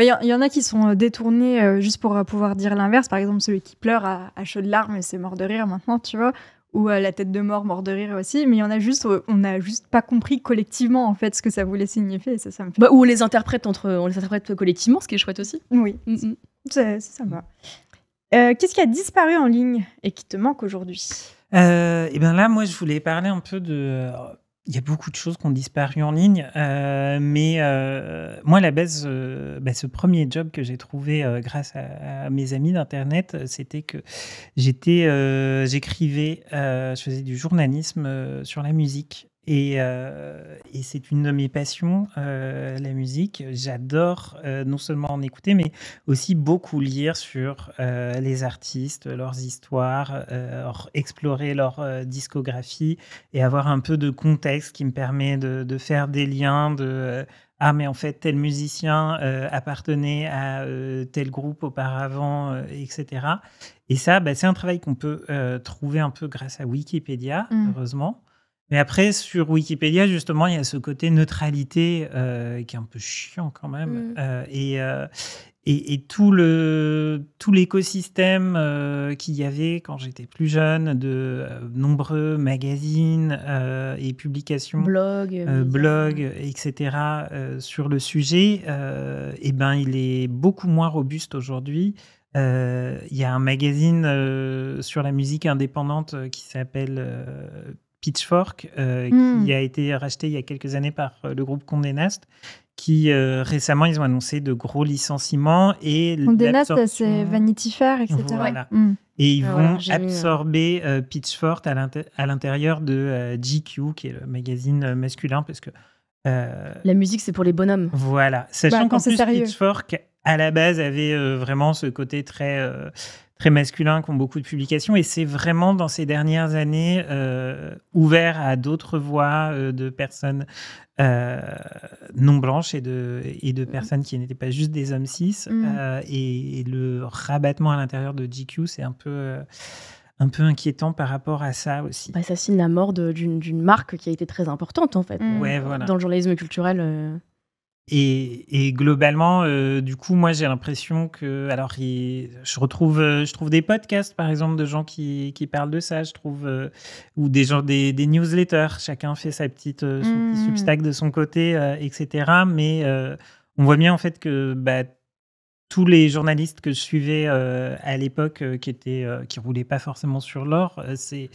y, en a qui sont euh, détournés juste pour pouvoir dire l'inverse. Par exemple, celui qui pleure à, à chaud de larmes et c'est mort de rire maintenant, tu vois ou à la tête de mort, mort de rire aussi, mais il y en a juste, euh, on n'a juste pas compris collectivement en fait ce que ça voulait signifier. Bah, ou on les interprète entre, on les interprète collectivement, ce qui est chouette aussi. Oui, c'est mm, sympa. Mm. Euh, qu'est-ce qui a disparu en ligne et qui te manque aujourd'hui euh, Et eh bien là, moi, je voulais parler un peu de il y a beaucoup de choses qui ont disparu en ligne, euh, mais euh, moi, à la base, euh, bah, ce premier job que j'ai trouvé grâce à, mes amis d'Internet, c'était que j'étais, j'écrivais, je faisais du journalisme sur la musique euh, et, c'est une de mes passions, euh, la musique. J'adore euh, non seulement en écouter, mais aussi beaucoup lire sur les artistes, leurs histoires, explorer leur discographie et avoir un peu de contexte qui me permet de, faire des liens, de ah mais en fait tel musicien appartenait à tel groupe auparavant, etc. Et ça, bah, c'est un travail qu'on peut trouver un peu grâce à Wikipédia, mm. heureusement. Mais après, sur Wikipédia, justement, il y a ce côté neutralité euh, qui est un peu chiant quand même. Mm. Euh, euh, et, et, tout le tout l'écosystème qu'il y avait quand j'étais plus jeune de nombreux magazines et publications, blogs, blog, etc. sur le sujet, et eh ben, il est beaucoup moins robuste aujourd'hui. Il y a un magazine sur la musique indépendante qui s'appelle Pitchfork, euh, qui hmm. a été racheté il y a quelques années par euh, le groupe Condé Nast, qui euh, récemment, ils ont annoncé de gros licenciements et Condé Nast, c'est Vanity Fair, etc. Hmm. Et ils ah vont hein. absorber Pitchfork à l'intérieur de GQ, qui est le magazine masculin, parce que la musique, c'est pour les bonhommes. Voilà. Sachant bah, qu'en plus, Pitchfork, à la base, avait vraiment ce côté très très masculins qui ont beaucoup de publications. Et c'est vraiment dans ces dernières années euh, ouvert à d'autres voix euh, de personnes euh, non blanches et de, et de mm. personnes qui n'étaient pas juste des hommes cis. Mm. Et, le rabattement à l'intérieur de GQ, c'est un peu un peu inquiétant par rapport à ça aussi. Bah, ça signe la mort d'une marque qui a été très importante en fait mm. dans le journalisme culturel. Et, et, globalement, euh, du coup, moi, j'ai l'impression que, alors, je retrouve, euh, je trouve des podcasts, par exemple, de gens qui, qui parlent de ça. Je trouve euh, ou des gens des, des, newsletters. Chacun fait sa petite son petit mmh. substack de son côté, etc. Mais on voit bien en fait que bah, tous les journalistes que je suivais euh, à l'époque euh, qui étaient euh, qui roulaient pas forcément sur l'or, c'est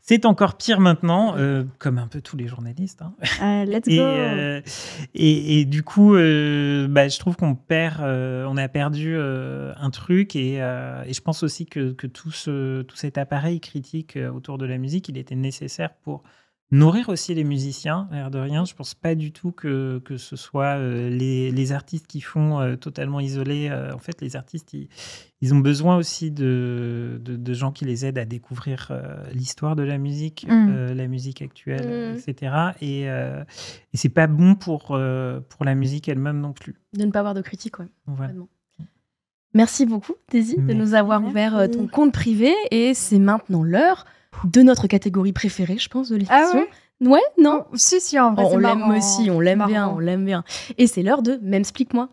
c'est encore pire maintenant, comme un peu tous les journalistes. Hein. Ah, let's et, go. Et, du coup, bah, je trouve qu'on perd, on a perdu un truc et, je pense aussi que, que tout ce tout cet appareil critique autour de la musique, il était nécessaire pour nourrir aussi les musiciens, l'air de rien. Je pense pas du tout que, ce soit euh, les, artistes qui font euh, totalement isolés. Euh, en fait, les artistes, ils, ont besoin aussi de, gens qui les aident à découvrir l'histoire de la musique, mm. la musique actuelle, etc. Mm. Et, et c'est pas bon pour, pour la musique elle-même non plus. De ne pas avoir de critiques, ouais. Merci beaucoup, Daisy, de nous avoir ouvert ton compte privé. Et c'est maintenant l'heure de notre catégorie préférée, je pense, de l'émission. Ah ouais, non. Oh, si, si, en vrai. Oh, on l'aime aussi, on l'aime bien, on l'aime bien. Et c'est l'heure de Même explique-moi.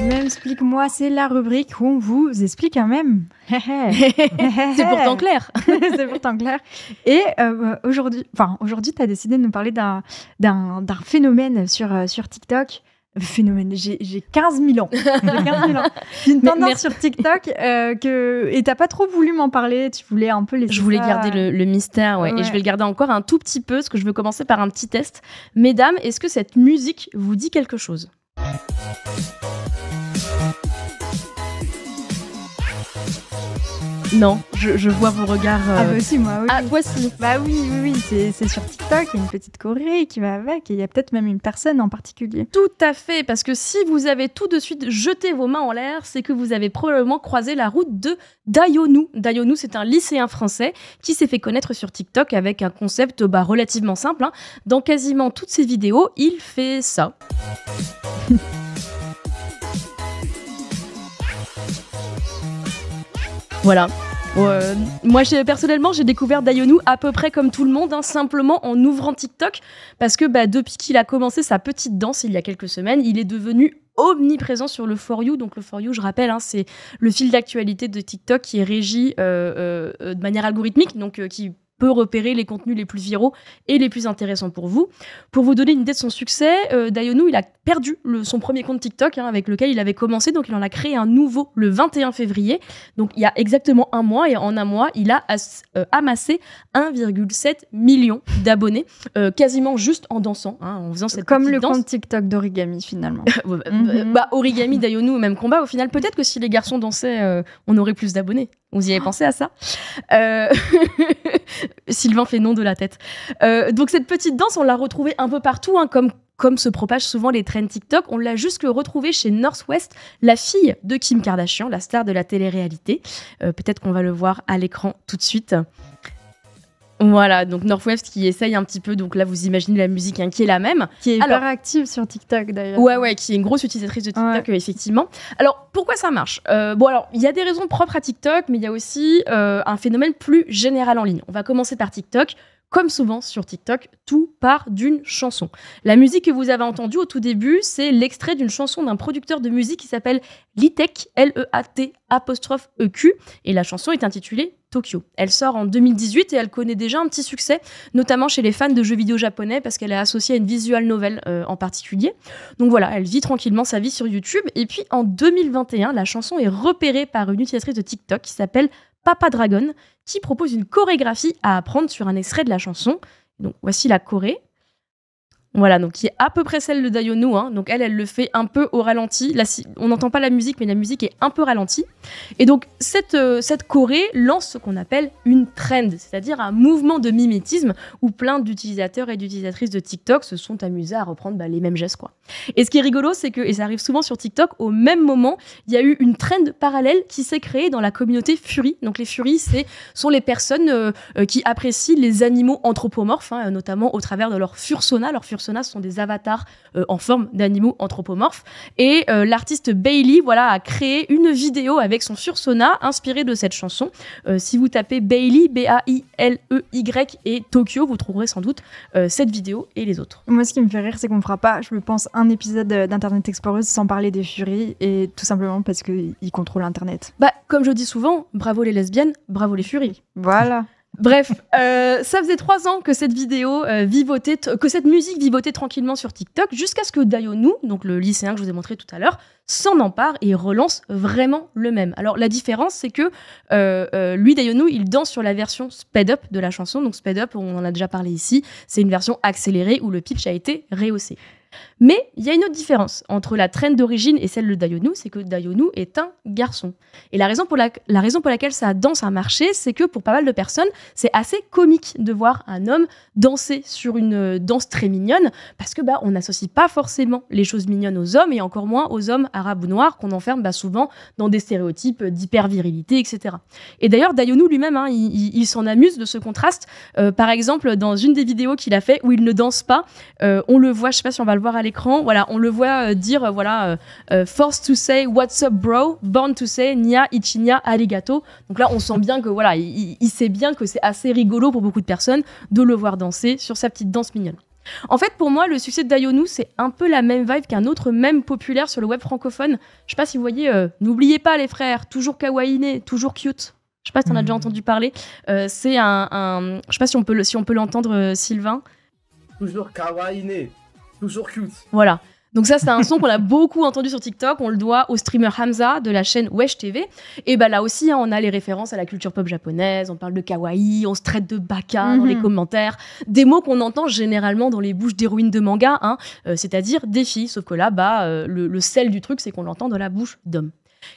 Même explique-moi, c'est la rubrique où on vous explique un même. [laughs] c'est pourtant clair. [laughs] c'est pourtant clair. Et euh, aujourd'hui, enfin aujourd'hui, tu as décidé de nous parler d'un phénomène sur, euh, sur TikTok [laughs] phénomène. J'ai 15 000 ans. [laughs] une tendance sur TikTok euh, que et t'as pas trop voulu m'en parler. Tu voulais un peu les. Je voulais garder le, mystère, ouais. Et je vais le garder encore un tout petit peu, parce que je veux commencer par un petit test. Mesdames, est-ce que cette musique vous dit quelque chose Non, je, vois vos regards. Euh, ah, bah moi, oui. Ah, voici. Bah oui, oui, oui, c'est sur TikTok, il y a une petite corée qui va avec, et il y a peut-être même une personne en particulier. Tout à fait, parce que si vous avez tout de suite jeté vos mains en l'air, c'est que vous avez probablement croisé la route de Dayonu. Dayonu, c'est un lycéen français qui s'est fait connaître sur TikTok avec un concept bah, relativement simple. Hein. Dans quasiment toutes ses vidéos, il fait ça. [laughs] Voilà. Euh, moi, personnellement, j'ai découvert Dayonu à peu près comme tout le monde, hein, simplement en ouvrant TikTok, parce que bah, depuis qu'il a commencé sa petite danse il y a quelques semaines, il est devenu omniprésent sur le For You. Donc le For You, je rappelle, hein, c'est le fil d'actualité de TikTok qui est régi euh, euh, de manière algorithmique, donc qui peut repérer les contenus les plus viraux et les plus intéressants pour vous. Pour vous donner une idée de son succès, euh, Dayonu, il a perdu son premier compte TikTok hein, avec lequel il avait commencé, donc il en a créé un nouveau le 21 février, donc il y a exactement un mois, et en un mois, il a euh, amassé 1,7 million d'abonnés, euh, quasiment juste en dansant, hein, en faisant cette Comme le compte TikTok d'Origami, finalement. [laughs] Bah, bah, mhm. bah, origami, Dayonu, même combat, au final, peut-être que si les garçons dansaient, on aurait plus d'abonnés. Vous y avez pensé à ça euh, [laughs] Sylvain fait non de la tête. Euh, donc cette petite danse, on l'a retrouvée un peu partout, hein, comme, comme se propagent souvent les trends TikTok. On l'a jusque retrouvée chez Northwest, la fille de Kim Kardashian, la star de la télé-réalité. Euh, peut-être qu'on va le voir à l'écran tout de suite. Voilà, donc Northwest qui essaye un petit peu, donc là vous imaginez la musique hein, qui est la même. Qui est hyper Alors, active sur TikTok d'ailleurs. Ouais, ouais, qui est une grosse utilisatrice de TikTok, effectivement. Alors pourquoi ça marche euh, Bon, alors il y a des raisons propres à TikTok, mais il y a aussi euh, un phénomène plus général en ligne. On va commencer par TikTok. Comme souvent sur TikTok, tout part d'une chanson. La musique que vous avez entendue au tout début, c'est l'extrait d'une chanson d'un producteur de musique qui s'appelle Litek, L-E-A-T apostrophe E-Q, et la chanson est intitulée Tokyo. Elle sort en 2018 et elle connaît déjà un petit succès, notamment chez les fans de jeux vidéo japonais parce qu'elle est associée à une visual novel euh, en particulier. Donc voilà, elle vit tranquillement sa vie sur YouTube. Et puis en 2021, la chanson est repérée par une utilisatrice de TikTok qui s'appelle Papa Dragon, qui propose une chorégraphie à apprendre sur un extrait de la chanson. Donc voici la choré. Voilà, donc qui est à peu près celle de Dayono. Hein. Donc elle, elle le fait un peu au ralenti. on n'entend pas la musique, mais la musique est un peu ralentie. Et donc cette, euh, cette choré lance ce qu'on appelle une trend, c'est-à-dire un mouvement de mimétisme où plein d'utilisateurs et d'utilisatrices de TikTok se sont amusés à reprendre bah, les mêmes gestes. quoi. Et ce qui est rigolo, c'est que, et ça arrive souvent sur TikTok, au même moment, il y a eu une trend parallèle qui s'est créée dans la communauté Fury. Donc les Fury, c'est sont les personnes euh, euh, qui apprécient les animaux anthropomorphes, hein, notamment au travers de leur fursona. Leurs fursona sont des avatars euh, en forme d'animaux anthropomorphes. Et l'artiste Bailey, voilà, a créé une vidéo avec son fursona inspiré de cette chanson. si vous tapez Bailey, B-A-I-L-E-Y et Tokyo, vous trouverez sans doute cette vidéo et les autres. Moi, ce qui me fait rire, c'est qu'on fera pas, je le pense, un épisode d'Internet Exploreuse sans parler des furies et tout simplement parce qu'ils contrôlent Internet. Bah, comme je dis souvent, bravo les lesbiennes, bravo les furies. Voilà. Bref, euh, ça faisait trois ans que cette vidéo euh, vivotait, que cette musique vivotait tranquillement sur TikTok, jusqu'à ce que Dayonu, donc le lycéen que je vous ai montré tout à l'heure, s'en empare et relance vraiment le même. Alors la différence, c'est que euh, lui, Dayonu, il danse sur la version sped up de la chanson. Donc sped up, on en a déjà parlé ici, c'est une version accélérée où le pitch a été rehaussé. Mais il y a une autre différence entre la traîne d'origine et celle de Dayonou c'est que Dayonou est un garçon. Et la raison pour, la, la raison pour laquelle ça danse un marché, c'est que pour pas mal de personnes, c'est assez comique de voir un homme danser sur une euh, danse très mignonne, parce que bah, on n'associe pas forcément les choses mignonnes aux hommes, et encore moins aux hommes arabes ou noirs qu'on enferme bah, souvent dans des stéréotypes d'hypervirilité, etc. Et d'ailleurs, Dayonou lui-même, hein, il, s'en amuse de ce contraste. Euh, par exemple, dans une des vidéos qu'il a fait où il ne danse pas, euh, on le voit, je sais pas si on va le voir à l'écran. Voilà, on le voit euh, dire, euh, voilà, euh, force to say what's up bro, born to say nia ichinia arigato. Donc là, on sent bien que voilà, il, sait bien que c'est assez rigolo pour beaucoup de personnes de le voir danser sur sa petite danse mignonne. En fait, pour moi, le succès de d'Ayonu, c'est un peu la même vibe qu'un autre même populaire sur le web francophone. Je sais pas si vous voyez, n'oubliez pas les frères, toujours kawaiiné, toujours cute. Je sais pas si t'en as déjà hmm. entendu parler. c'est un, un, je sais pas si on peut, si peut l'entendre, Sylvain. Toujours kawaiiné. [laughs] Toujours cute. Voilà. Donc ça, c'est un son qu'on a beaucoup entendu sur TikTok. On le doit au streamer Hamza de la chaîne Wesh TV. Et ben là aussi, hein, on a les références à la culture pop japonaise. On parle de kawaii, on se traite de baka dans les mhm. commentaires. Des mots qu'on entend généralement dans les bouches d'héroïnes de manga, hein, euh, c'est-à-dire des filles. Sauf que là, bah, euh, le, le sel du truc, c'est qu'on l'entend dans la bouche d'hommes.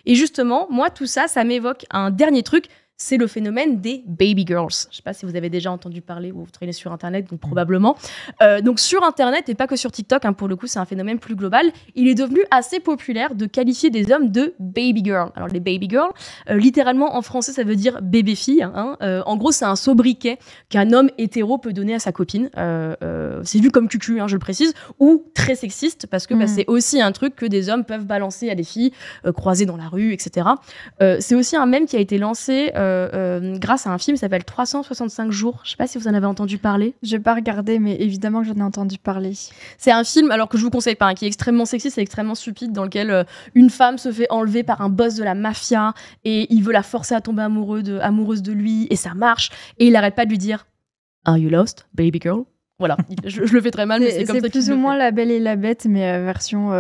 Et justement, moi, tout ça, ça m'évoque un dernier truc c'est le phénomène des baby girls. Je ne sais pas si vous avez déjà entendu parler ou vous traînez sur Internet, donc mm. probablement. Euh, donc sur Internet et pas que sur TikTok, hein, pour le coup, c'est un phénomène plus global. Il est devenu assez populaire de qualifier des hommes de baby girl. Alors les baby girls, euh, littéralement en français, ça veut dire bébé fille. Hein, euh, en gros, c'est un sobriquet qu'un homme hétéro peut donner à sa copine. c'est vu comme cucu, hein, je le précise, ou très sexiste parce que bah, mm. c'est aussi un truc que des hommes peuvent balancer à des filles croisées dans la rue, etc. c'est aussi un mème qui a été lancé. Euh, euh, grâce à un film qui s'appelle 365 jours. Je sais pas si vous en avez entendu parler. Je n'ai pas regardé, mais évidemment que j'en ai entendu parler. C'est un film, alors que je vous conseille pas, hein, qui est extrêmement sexy c'est extrêmement stupide, dans lequel euh, une femme se fait enlever par un boss de la mafia et il veut la forcer à tomber amoureux de, amoureuse de lui et ça marche. Et il n'arrête pas de lui dire Are you lost, baby girl? Voilà, [laughs] je, le fais très mal, mais c'est comme ça. C'est plus ou moins La Belle et la Bête, mais version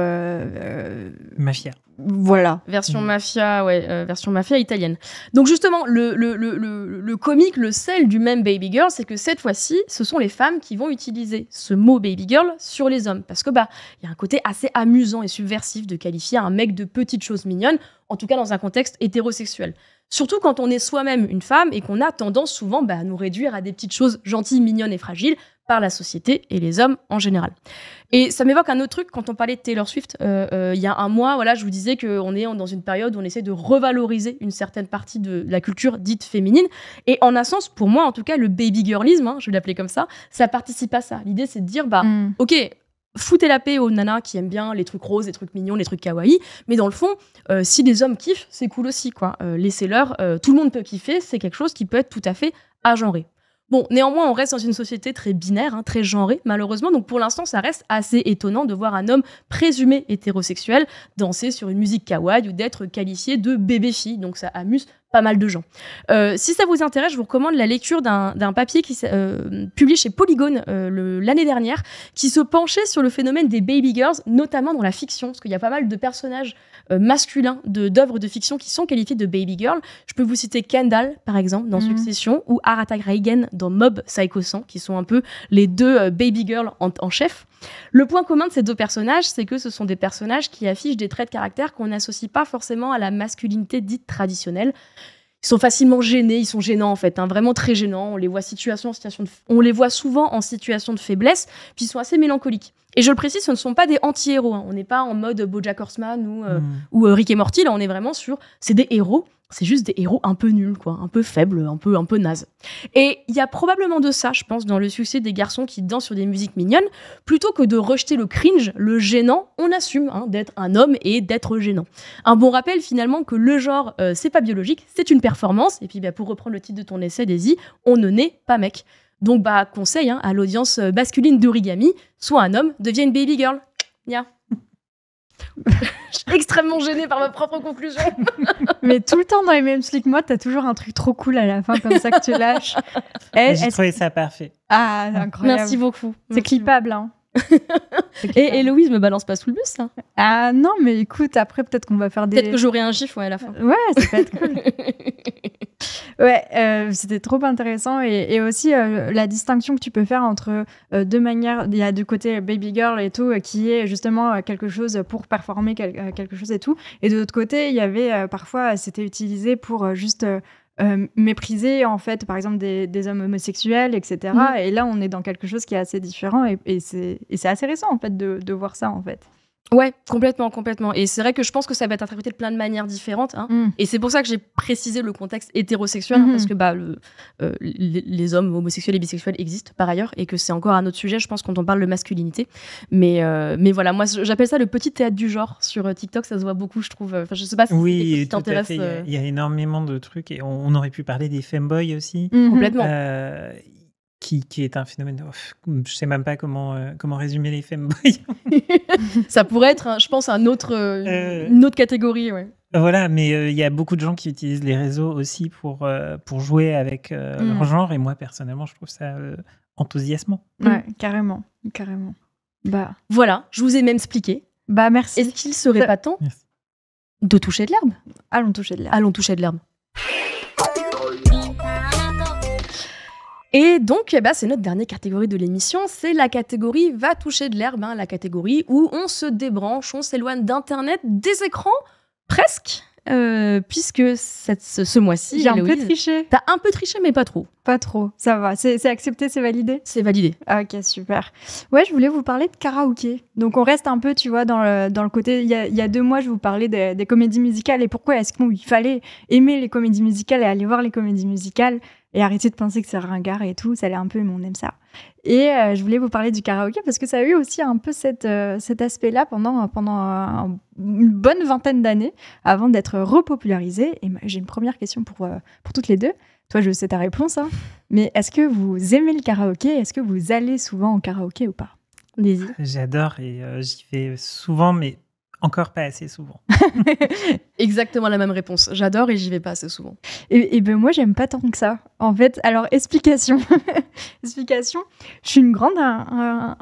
mafia. Voilà. Version mafia, ouais, euh, version mafia italienne. Donc justement, le, le, le, le comique, le sel du même Baby Girl, c'est que cette fois-ci, ce sont les femmes qui vont utiliser ce mot Baby Girl sur les hommes. Parce que bah, il y a un côté assez amusant et subversif de qualifier un mec de petite chose mignonne, en tout cas dans un contexte hétérosexuel. Surtout quand on est soi-même une femme et qu'on a tendance souvent bah, à nous réduire à des petites choses gentilles, mignonnes et fragiles par la société et les hommes en général. Et ça m'évoque un autre truc quand on parlait de Taylor Swift. Euh, euh, il y a un mois, voilà, je vous disais qu'on est dans une période où on essaie de revaloriser une certaine partie de la culture dite féminine. Et en un sens, pour moi en tout cas, le baby girlisme, hein, je vais l'appeler comme ça, ça participe à ça. L'idée, c'est de dire, bah, mm. ok, foutez la paix aux nanas qui aiment bien les trucs roses, les trucs mignons, les trucs kawaii. Mais dans le fond, euh, si les hommes kiffent, c'est cool aussi, quoi. Euh, laissez-leur, euh, tout le monde peut kiffer, c'est quelque chose qui peut être tout à fait agenré. Bon, néanmoins, on reste dans une société très binaire, hein, très genrée, malheureusement. Donc pour l'instant, ça reste assez étonnant de voir un homme présumé hétérosexuel danser sur une musique kawaii ou d'être qualifié de bébé-fille. Donc ça amuse pas mal de gens. Euh, si ça vous intéresse, je vous recommande la lecture d'un papier qui euh, publié chez Polygon euh, l'année dernière, qui se penchait sur le phénomène des baby girls, notamment dans la fiction, parce qu'il y a pas mal de personnages euh, masculins d'œuvres de, fiction qui sont qualifiés de baby girls. Je peux vous citer Kendall, par exemple, dans mhm. Succession, ou Arata Reagan dans Mob Psycho 100, qui sont un peu les deux euh, baby girls en, en chef. Le point commun de ces deux personnages, c'est que ce sont des personnages qui affichent des traits de caractère qu'on n'associe pas forcément à la masculinité dite traditionnelle. Ils sont facilement gênés, ils sont gênants en fait, hein, vraiment très gênants. On les voit situation on les voit souvent en situation de faiblesse, puis ils sont assez mélancoliques. Et je le précise, ce ne sont pas des anti-héros. Hein. On n'est pas en mode BoJack Horseman ou, euh, hmm. euh, Rick et Morty. Là, on est vraiment sur, c'est des héros c'est juste des héros un peu nuls, quoi, un peu faibles, un peu, un peu nazes. Et il y a probablement de ça, je pense, dans le succès des garçons qui dansent sur des musiques mignonnes. Plutôt que de rejeter le cringe, le gênant, on assume hein, d'être un homme et d'être gênant. Un bon rappel finalement que le genre, euh, c'est pas biologique, c'est une performance. Et puis bah, pour reprendre le titre de ton essai, Daisy, on ne naît pas mec. Donc bah conseil hein, à l'audience euh, masculine d'origami, soit un homme, deviens une baby girl. Bien je suis [laughs] extrêmement gênée par ma propre conclusion. [laughs] Mais tout le temps dans les mêmes slick moi, t'as toujours un truc trop cool à la fin comme ça que tu lâches. [laughs] Eh, j'ai trouvé ça parfait. Ah, incroyable. Merci beaucoup. C'est clippable. Hein et, Louise me balance pas sous le bus, là. Hein. Ah non, mais écoute, après, peut-être qu'on va faire des. Peut-être que j'aurai un chiffre à la fin. Ouais, ça peut être cool. [laughs] ouais, euh, c'était trop intéressant. Et, aussi, euh, la distinction que tu peux faire entre euh, deux manières. Il y a du côté baby girl et tout, qui est justement quelque chose pour performer quelque chose et tout. Et de l'autre côté, il y avait parfois, c'était utilisé pour juste. Euh, mépriser en fait par exemple des, hommes homosexuels etc mm. et là on est dans quelque chose qui est assez différent et, c'est assez récent en fait de, de voir ça en fait Ouais, complètement, complètement. Et c'est vrai que je pense que ça va être interprété de plein de manières différentes. Hein. Mm. Et c'est pour ça que j'ai précisé le contexte hétérosexuel, hein, parce mm-hmm. que bah, le, euh, les, hommes homosexuels et bisexuels existent par ailleurs, et que c'est encore un autre sujet, je pense, quand on parle de masculinité. Mais, euh, mais voilà, moi, j'appelle ça le petit théâtre du genre sur euh, TikTok, ça se voit beaucoup, je trouve. Enfin, je sais pas si oui, t'intéresse. Il y, a énormément de trucs, et on, aurait pu parler des femboys aussi. Mm-hmm. Complètement qui, qui, est un phénomène. Je je sais même pas comment, euh, comment résumer les femboys. [laughs] [laughs] ça pourrait être, je pense, un autre, euh, euh, une autre catégorie. Ouais. Voilà, mais il y a beaucoup de gens qui utilisent les réseaux aussi pour, pour jouer avec mm. leur genre. Et moi, personnellement, je trouve ça enthousiasmant. Ouais, mm. carrément. carrément. Bah. Voilà, je vous ai même expliqué. Bah, merci. Est-ce qu'il serait pas temps de toucher de l'herbe Allons toucher de l'herbe. Allons toucher de l'herbe. Et donc, eh ben, c'est notre dernière catégorie de l'émission, c'est la catégorie va toucher de l'herbe, hein, la catégorie où on se débranche, on s'éloigne d'Internet, des écrans, presque, euh, puisque cette, ce, mois-ci, j'ai un peu triché. T'as un peu triché, mais pas trop. Pas trop, ça va. C'est accepté, c'est validé. C'est validé. Ah, ok, super. Ouais, je voulais vous parler de karaoké. Donc on reste un peu, tu vois, dans le, dans le côté. Il y, a, deux mois, je vous parlais des, comédies musicales et pourquoi est-ce qu'il fallait aimer les comédies musicales et aller voir les comédies musicales et arrêter de penser que c'est ringard et tout. Ça l'est un peu, mais on aime ça. Et euh, je voulais vous parler du karaoké parce que ça a eu aussi un peu euh, cet aspect-là pendant, pendant une bonne vingtaine d'années avant d'être repopularisé. Et j'ai une première question pour, euh, pour toutes les deux. Toi, je sais ta réponse, hein. mais est-ce que vous aimez le karaoké Est-ce que vous allez souvent en karaoké ou pas J'adore et j'y vais souvent, mais encore pas assez souvent. [laughs] exactement la même réponse. J'adore et j'y vais pas assez souvent. Et, et ben moi, j'aime pas tant que ça. En fait, alors explication, [laughs] explication. Je suis une grande,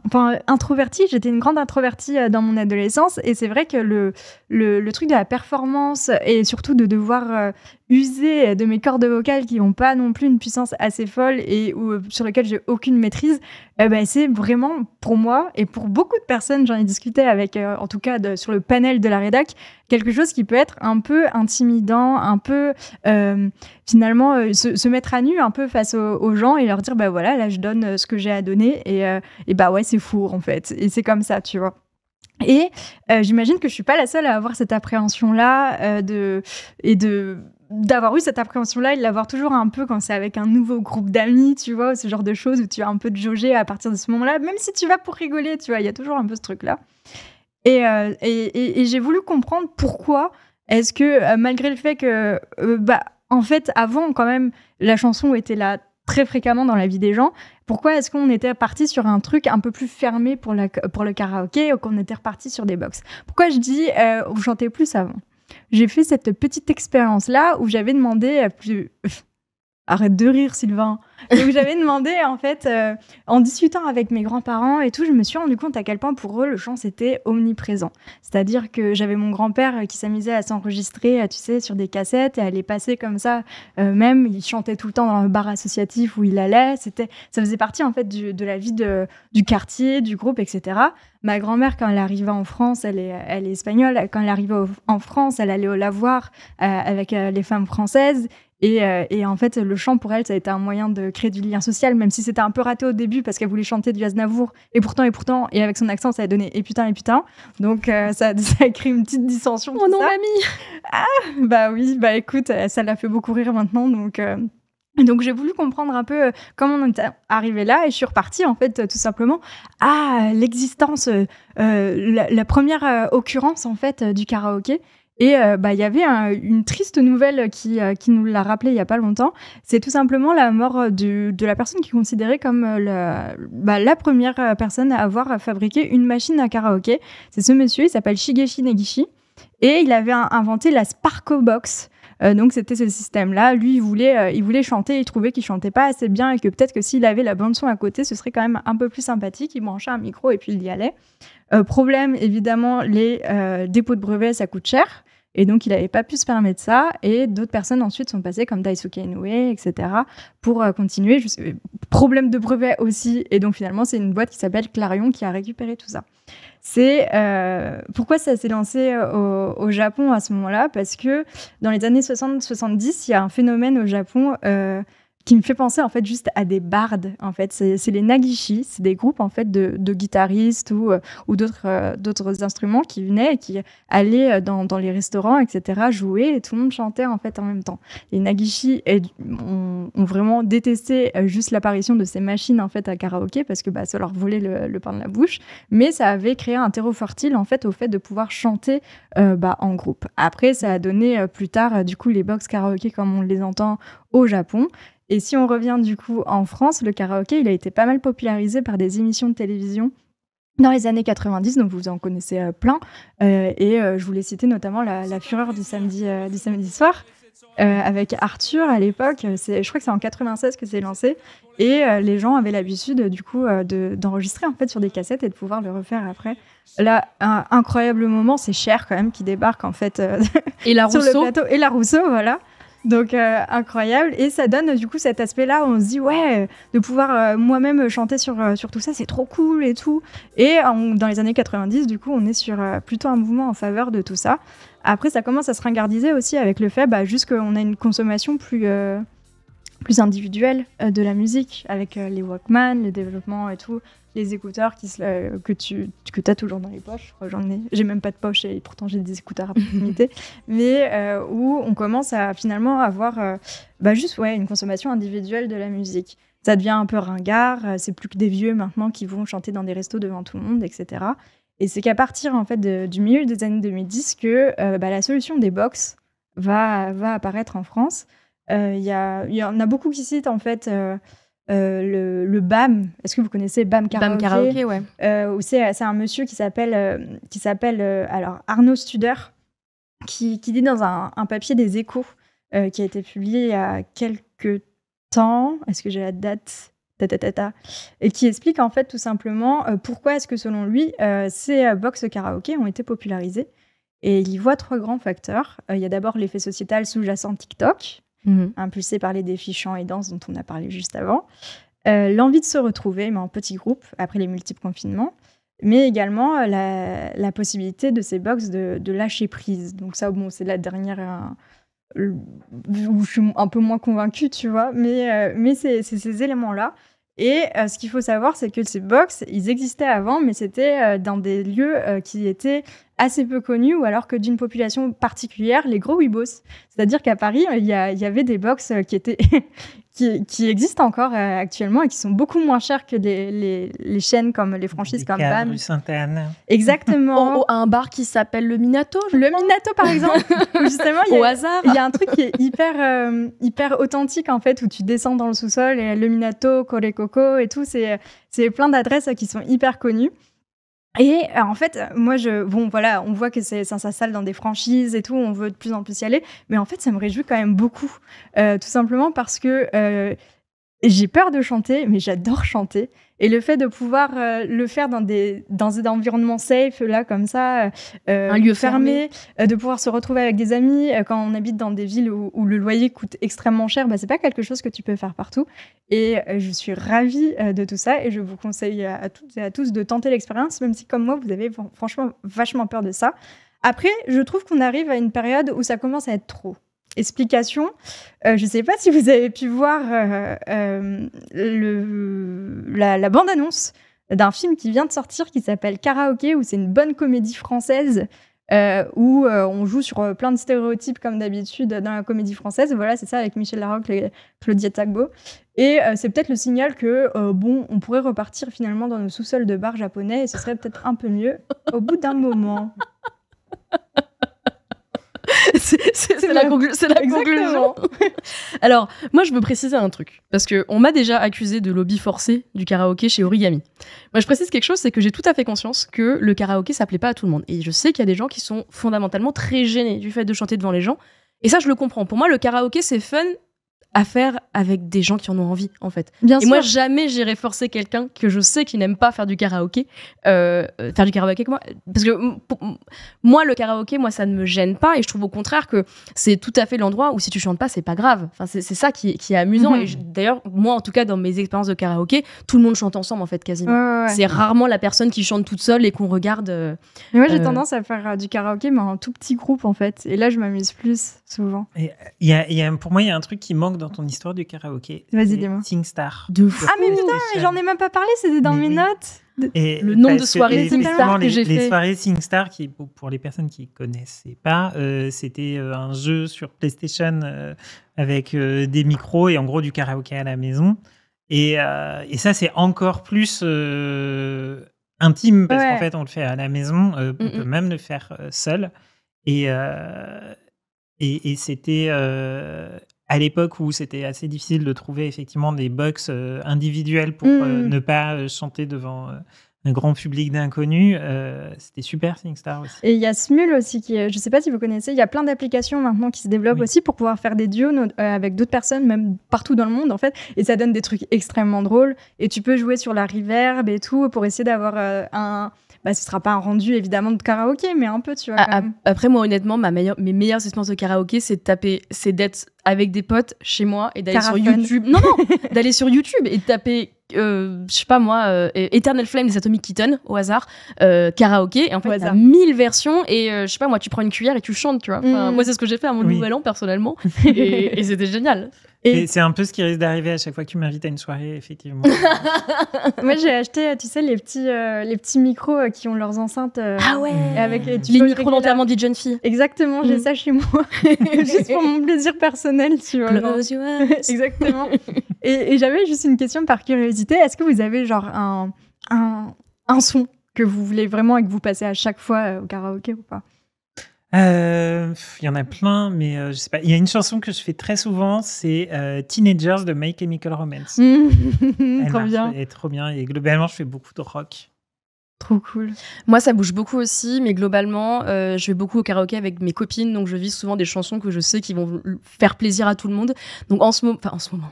enfin introvertie. J'étais une grande introvertie euh, dans mon adolescence et c'est vrai que le, le, truc de la performance et surtout de devoir euh, usé euh, de mes cordes vocales qui n'ont pas non plus une puissance assez folle et où, euh, sur lequel j'ai aucune maîtrise, eh ben, c'est vraiment pour moi et pour beaucoup de personnes, j'en ai discuté avec, euh, en tout cas sur le panel de la rédac, quelque chose qui peut être un peu intimidant, un peu finalement se, mettre à nu un peu face aux gens et leur dire bah voilà là je donne ce que j'ai à donner et, et bah ouais c'est fou en fait et c'est comme ça tu vois. Et euh, j'imagine que je suis pas la seule à avoir cette appréhension-là euh, et de d'avoir eu cette appréhension-là et de l'avoir toujours un peu quand c'est avec un nouveau groupe d'amis, tu vois, ce genre de choses où tu as un peu de jauger à partir de ce moment-là, même si tu vas pour rigoler, tu vois, il y a toujours un peu ce truc-là. Et, euh, j'ai voulu comprendre pourquoi est-ce que, malgré le fait que, bah, en fait, avant, quand même, la chanson était là très fréquemment dans la vie des gens, pourquoi est-ce qu'on était parti sur un truc un peu plus fermé pour, la, pour le karaoké ou qu'on était reparti sur des box Pourquoi je dis vous euh, chantez plus avant J'ai fait cette petite expérience là où j'avais demandé à euh, plus arrête de rire, Sylvain. vous j'avais demandé, en fait, euh, en discutant avec mes grands-parents et tout, je me suis rendu compte à quel point pour eux le chant c'était omniprésent. C'est-à-dire que j'avais mon grand-père euh, qui s'amusait à s'enregistrer, euh, tu sais, sur des cassettes et à les passer comme ça. même, il chantait tout le temps dans le bar associatif où il allait. C'était, ça faisait partie en fait de la vie du quartier, du groupe, etc. Ma grand-mère, quand elle arrivait en France, elle est, elle espagnole. Quand elle arrivait en France, elle allait au lavoir avec les femmes françaises euh, et, en fait, le chant pour elle, ça a été un moyen de créer du lien social, même si c'était un peu raté au début parce qu'elle voulait chanter du Aznavour. Et pourtant, et pourtant, et avec son accent, ça a donné et putain, et putain. Donc euh, [laughs] ça, a créé une petite dissension. Oh non, ça. mamie Ah Bah oui, bah écoute, euh, ça l'a fait beaucoup rire maintenant. Donc. Donc j'ai voulu comprendre un peu comment on est arrivé là et je suis repartie en fait tout simplement à l'existence, la, la, première occurrence en fait du karaoké et euh, bah, il y avait une triste nouvelle qui, euh, qui nous l'a rappelé il n'y a pas longtemps. C'est tout simplement la mort euh, de la personne qui est considérée comme bah, la, première personne à avoir fabriqué une machine à karaoké. C'est ce monsieur, il s'appelle Shigeshi Negishi. Et il avait inventé la Sparko Box. donc c'était ce système-là. Lui, il voulait, il voulait chanter, il trouvait qu'il chantait pas assez bien et que peut-être que s'il avait la bande son à côté, ce serait quand même un peu plus sympathique. Il branchait un micro et puis il y allait. problème, évidemment, les dépôts de brevets, ça coûte cher. Et donc, il n'avait pas pu se permettre ça. Et d'autres personnes ensuite sont passées, comme Daisuke Inoue, etc., pour euh, continuer. problème de brevet aussi. Et donc, finalement, c'est une boîte qui s'appelle Clarion qui a récupéré tout ça. C'est euh, pourquoi ça s'est lancé euh, au, Japon à ce moment-là Parce que dans les années 60-70, il y a un phénomène au Japon qui me fait penser en fait juste à des bardes en fait c'est les nagishi c'est des groupes en fait de, guitaristes ou, euh, ou d'autres euh, d'autres instruments qui venaient et qui allaient euh, dans, les restaurants etc jouer et tout le monde chantait en fait en même temps les nagishi ont, vraiment détesté juste l'apparition de ces machines en fait à karaoké parce que bah, ça leur volait le, pain de la bouche mais ça avait créé un terreau fertile en fait au fait de pouvoir chanter bah, en groupe après ça a donné plus tard du coup les box karaoké comme on les entend au Japon et si on revient du coup en France, le karaoké, il a été pas mal popularisé par des émissions de télévision dans les années 90, donc vous en connaissez euh, plein. Euh, et euh, je voulais citer notamment la, fureur du samedi, du samedi soir. avec Arthur à l'époque, je crois que c'est en 96 que c'est lancé, et les gens avaient l'habitude du coup d'enregistrer en fait sur des cassettes et de pouvoir le refaire après. Là, un incroyable moment, c'est Cher quand même qui débarque en fait [laughs] sur le plateau et la Rousseau, voilà. Donc euh, incroyable. Et ça donne du coup cet aspect-là, où on se dit ouais, euh, de pouvoir euh, moi-même chanter sur, sur tout ça, c'est trop cool et tout. Et dans les années 90, du coup, on est sur plutôt un mouvement en faveur de tout ça. Après, ça commence à se ringardiser aussi avec le fait bah, juste qu'on a une consommation plus plus individuelle euh, de la musique, avec euh, les Walkman, le développement et tout, les écouteurs qui euh, que tu que as toujours dans les poches. J'en ai, j'ai même pas de poche et pourtant j'ai des écouteurs à proximité, [laughs] mais où on commence à finalement avoir bah juste ouais, une consommation individuelle de la musique. Ça devient un peu ringard, c'est plus que des vieux maintenant qui vont chanter dans des restos devant tout le monde, etc. Et c'est qu'à partir en fait du milieu des années 2010 que bah, la solution des box va, va apparaître en France. Euh, il y, a, en a beaucoup qui citent en fait euh, euh, le, BAM. Est-ce que vous connaissez BAM Karaoke BAM Karaoke, c'est un monsieur qui s'appelle qui s'appelle alors Arnaud Studer qui, qui dit dans un, un papier des Échos qui a été publié il y a quelques temps. Est-ce que j'ai la date et qui explique en fait tout simplement pourquoi est-ce que selon lui ces box karaoké ont été popularisés. Et il y voit trois grands facteurs. Il y a d'abord l'effet sociétal sous-jacent TikTok, Mhm. impulsé hein, par les défis chant et danse dont on a parlé juste avant. Euh, l'envie de se retrouver, mais en petit groupe après les multiples confinements, mais également euh, la, possibilité de ces box de, lâcher prise. Donc ça, bon, c'est la dernière euh, où je suis un peu moins convaincue, tu vois, mais, c'est ces éléments-là et euh, ce qu'il faut savoir, c'est que ces box, ils existaient avant, mais c'était euh, dans des lieux euh, qui étaient assez peu connus, ou alors que d'une population particulière, les gros Wibos. C'est-à-dire qu'à Paris, il y, y, avait des box qui étaient [laughs] qui, existent encore euh, actuellement et qui sont beaucoup moins chers que les, chaînes comme les franchises comme BAM. Exactement. Ou oh, oh, un bar qui s'appelle le Minato. Le Minato, par exemple. [laughs] justement, il y a, Au hasard. Il y a un truc qui est hyper, euh, hyper authentique, en fait, où tu descends dans le sous-sol et le Minato, Korekoko et tout. C'est plein d'adresses qui sont hyper connues. Et euh, en fait, moi, bon, voilà, on voit que c'est, ça s'installe dans des franchises et tout, on veut de plus en plus y aller, mais en fait, ça me réjouit quand même beaucoup, euh, tout simplement parce que euh, j'ai peur de chanter, mais j'adore chanter. Et le fait de pouvoir euh, le faire dans des dans un environnement safe là comme ça, euh, euh, un lieu fermé, de pouvoir se retrouver avec des amis quand on habite dans des villes où, le loyer coûte extrêmement cher, bah c'est pas quelque chose que tu peux faire partout. Et je suis ravie de tout ça et je vous conseille à toutes et à tous de tenter l'expérience, même si comme moi vous avez franchement vachement peur de ça. Après, je trouve qu'on arrive à une période où ça commence à être trop explication. Euh, je ne sais pas si vous avez pu voir euh, euh, le, la, bande-annonce d'un film qui vient de sortir qui s'appelle Karaoke, où c'est une bonne comédie française. où on joue sur plein de stéréotypes comme d'habitude dans la comédie française. Voilà, c'est ça avec Michel Larocque et Claudia Tagbo. Et c'est peut-être le signal que, bon, on pourrait repartir finalement dans nos sous-sols de bar japonais et ce serait peut-être un peu mieux au bout d'un moment. [laughs] [laughs] c'est la, conclusion. [laughs] Alors, moi, je veux préciser un truc. Parce qu'on m'a déjà accusé de lobby forcé du karaoké chez Origami. Moi, je précise quelque chose, c'est que j'ai tout à fait conscience que le karaoké, ça plaît pas à tout le monde. Et je sais qu'il y a des gens qui sont fondamentalement très gênés du fait de chanter devant les gens. Et ça, je le comprends. Pour moi, le karaoké, c'est fun à faire avec des gens qui en ont envie, en fait. Bien et moi, jamais j'irai forcer quelqu'un que je sais qui n'aime pas faire du karaoké, euh, euh faire du karaoké avec moi. Parce que mm, mm, moi, le karaoké, moi, ça ne me gêne pas. Et je trouve au contraire que c'est tout à fait l'endroit où si tu chantes pas, c'est pas grave. Enfin, c'est ça qui, est amusant. Mhm. Et d'ailleurs, moi, en tout cas, dans mes expériences de karaoké, tout le monde chante ensemble, en fait, quasiment. C'est rarement la personne qui chante toute seule et qu'on regarde. Euh, mais moi, j'ai euh, tendance à faire du karaoké, mais en tout petit groupe, en fait. Et là, je m'amuse plus, souvent. Et pour moi, il y a un truc qui manque dans ton histoire du karaoké. Vas-y, Singstar. De fou. Ah, mais putain, j'en ai même pas parlé, c'était dans mes notes. le nom de soirée Singstar que j'ai fait. Les soirées Singstar, qui, pour les personnes qui ne connaissaient pas, euh, c'était euh, un jeu sur PlayStation euh, avec des micros et en gros du karaoké à la maison. Et, et ça, c'est encore plus intime parce qu'en fait, on le fait à la maison. On peut même le faire seul. Et, et, et c'était à l'époque où c'était assez difficile de trouver effectivement des box individuels euh, individuelles pour euh, mm. ne pas euh, chanter devant un grand public d'inconnus, c'était super SingStar aussi. Et il y a Smule aussi, qui, je ne sais pas si vous connaissez, il y a plein d'applications maintenant qui se développent aussi pour pouvoir faire des duos avec d'autres personnes, même partout dans le monde en fait, et ça donne des trucs extrêmement drôles, et tu peux jouer sur la reverb et tout pour essayer d'avoir un bah, ce sera pas un rendu évidemment de karaoké, mais un peu, tu vois. Après, moi, honnêtement, ma meilleure, mes meilleures expériences de karaoke c'est taper, d'être avec des potes chez moi et d'aller sur YouTube. Non, non, [laughs] d'aller sur YouTube et de taper euh, je sais pas moi, euh, Eternal Flame des Atomic Kitten au hasard, karaoke euh, karaoké, et en fait, a mille versions, et je sais pas moi, tu prends une cuillère et tu chantes, tu vois. Mm. Moi, c'est ce que j'ai fait à mon nouvel an, personnellement, [laughs] et c'était génial c'est un peu ce qui risque d'arriver à chaque fois que tu m'invites à une soirée, effectivement. [laughs] Moi, j'ai acheté, euh, tu sais, les petits, euh, les petits micros euh, qui ont leurs enceintes. ah ouais avec, Les micros d'enterrement jeune fille. Exactement, j'ai mm. ça chez moi. [laughs] juste pour mon plaisir personnel, tu vois. [laughs] Exactement. et, j'avais juste une question par curiosité. Est-ce que vous avez genre un, un, un son que vous voulez vraiment et que vous passez à chaque fois au karaoké ou pas euh, il y en a plein, mais euh, je sais pas. Il y a une chanson que je fais très souvent, c'est euh, Teenagers de My Chemical Romance. Mmh, trop bien. est trop bien. Et globalement, je fais beaucoup de rock. Trop cool. Moi, ça bouge beaucoup aussi, mais globalement, je vais beaucoup au karaoké avec mes copines, donc je vis souvent des chansons que je sais qui vont faire plaisir à tout le monde. Donc en ce, enfin en ce moment,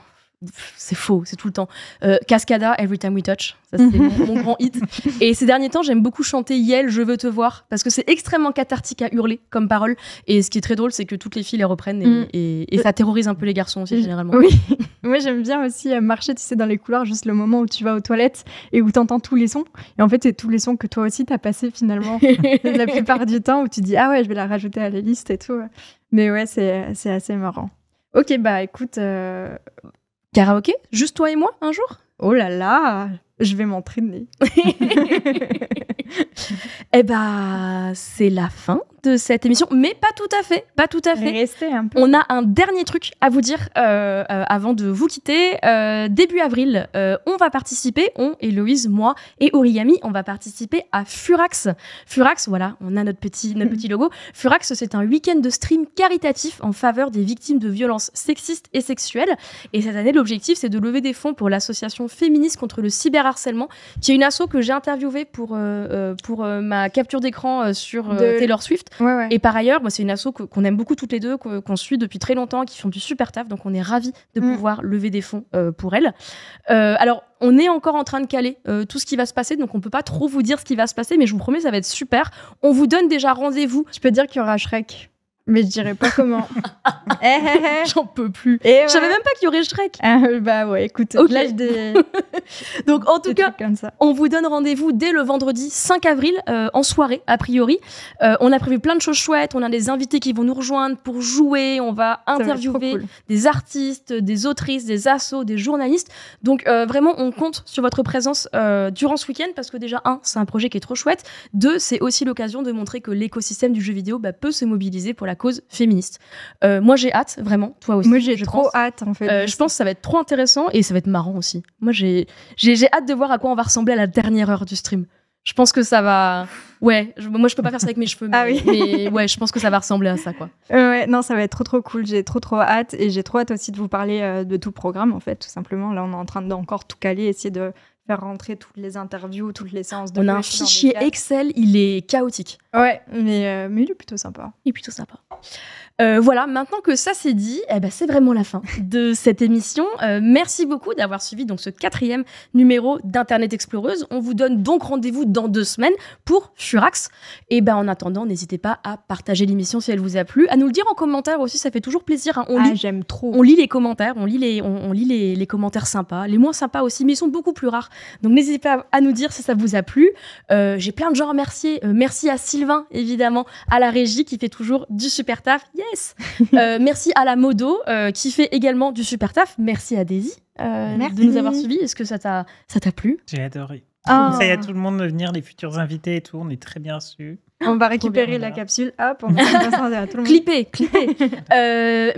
c'est faux, c'est tout le temps. Euh, Cascada, Every Time We Touch, ça c'est [laughs] mon, grand hit. Et ces derniers temps, j'aime beaucoup chanter Yel, Je veux te voir, parce que c'est extrêmement cathartique à hurler comme parole. Et ce qui est très drôle, c'est que toutes les filles les reprennent et, mm. ça terrorise un peu les garçons aussi, mm. généralement. Oui, [laughs] moi j'aime bien aussi euh, marcher, tu sais, dans les couloirs, juste le moment où tu vas aux toilettes et où tu entends tous les sons. Et en fait, c'est tous les sons que toi aussi t'as passé finalement [laughs] la plupart du temps, où tu dis, ah ouais, je vais la rajouter à la liste et tout. Mais ouais, c'est euh, assez marrant. Ok, bah écoute, Karaoké Juste toi et moi, un jour Oh là là je vais m'entraîner. [laughs] Eh bah, c'est la fin de cette émission, mais pas tout à fait, pas tout à fait. On a un dernier truc à vous dire euh, euh, avant de vous quitter. Euh, début avril, on va participer, on, Héloïse, moi et Origami, on va participer à Furax. Furax, voilà, on a notre petit, notre petit logo. [laughs] Furax, c'est un week-end de stream caritatif en faveur des victimes de violences sexistes et sexuelles. Et cette année, l'objectif, c'est de lever des fonds pour l'association féministe contre le cyber cyberharcèlement, qui est une asso que j'ai interviewée pour, euh, euh, pour euh, ma capture d'écran sur Taylor Swift. Et par ailleurs, moi, c'est une asso qu'on aime beaucoup toutes les deux, qu'on suit depuis très longtemps, qui font du super taf. Donc, on est ravis de mm. pouvoir lever des fonds pour elle. alors, on est encore en train de caler tout ce qui va se passer, donc on peut pas trop vous dire ce qui va se passer, mais je vous promets, ça va être super. On vous donne déjà rendez-vous. Je peux dire qu'il y aura Shrek mais je dirais pas comment. [laughs] Eh, eh, eh. J'en peux plus. Et Je savais même pas qu'il y aurait Shrek. Ah, bah ouais, écoute, okay. des... [laughs] Donc en tout cas, on vous donne rendez-vous dès le vendredi 5 avril euh, en soirée a priori. Euh, on a prévu plein de choses chouettes, on a des invités qui vont nous rejoindre pour jouer, on va interviewer des artistes, des autrices, des assos, des journalistes. Donc euh, vraiment on compte sur votre présence durant ce week-end parce que déjà un, c'est un projet qui est trop chouette, deux, c'est aussi l'occasion de montrer que l'écosystème du jeu vidéo bah, peut se mobiliser pour la cause féministe. Euh, moi, j'ai hâte, vraiment, toi aussi. Moi, j'ai trop hâte, en fait. Euh, je pense que ça va être trop intéressant et ça va être marrant aussi. Moi, j'ai hâte de voir à quoi on va ressembler à la dernière heure du stream. Je pense que ça va. Ouais, moi je peux pas faire ça avec mes cheveux, [laughs] ah mais... Ah oui. mais, ouais, je pense que ça va ressembler à ça, quoi. [laughs] ouais, non, ça va être trop trop cool. J'ai trop trop hâte et j'ai trop hâte aussi de vous parler euh, de tout le programme, en fait, tout simplement. Là, on est en train d'encore tout caler, essayer de faire rentrer toutes les interviews, toutes les séances de On a un fichier Excel, il est chaotique. Ouais, mais, euh, mais il est plutôt sympa. Il est plutôt sympa. Euh, voilà, maintenant que ça c'est dit, eh ben, c'est vraiment la fin de cette émission. Euh, merci beaucoup d'avoir suivi donc ce quatrième numéro d'Internet Exploreuse. On vous donne donc rendez-vous dans deux semaines pour Furax. Et eh ben en attendant, n'hésitez pas à partager l'émission si elle vous a plu, à nous le dire en commentaire aussi, ça fait toujours plaisir. Hein. On ah, j'aime trop. On lit les commentaires, on lit les, on, lit les, les, commentaires sympas, les moins sympas aussi, mais ils sont beaucoup plus rares. Donc n'hésitez pas à nous dire si ça vous a plu. Euh, j'ai plein de gens à remercier. merci à Sylvain évidemment, à la régie qui fait toujours du super taf. Euh, merci à la Modo euh, qui fait également du super taf. Merci à Daisy euh, de nous avoir suivis. Est-ce que ça t'a plu J'ai adoré. Ah. Ça y tout le monde de venir, les futurs invités et tout. On est très bien reçus. On va récupérer la capsule. Hop, [laughs] euh,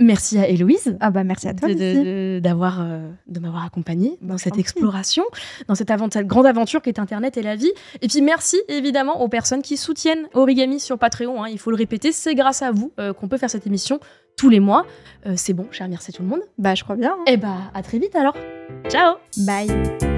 merci à Héloïse. Ah bah merci à toi d'avoir euh, de, m'avoir accompagnée dans cette exploration, dans cette, grande aventure qui est Internet et la vie. Et puis merci évidemment aux personnes qui soutiennent Origami sur Patreon. Hein. Il faut le répéter, c'est grâce à vous euh, qu'on peut faire cette émission tous les mois. c'est bon, j'ai remercié tout le monde. Bah je crois bien. Et hein. eh bah à très vite alors. Ciao. Bye.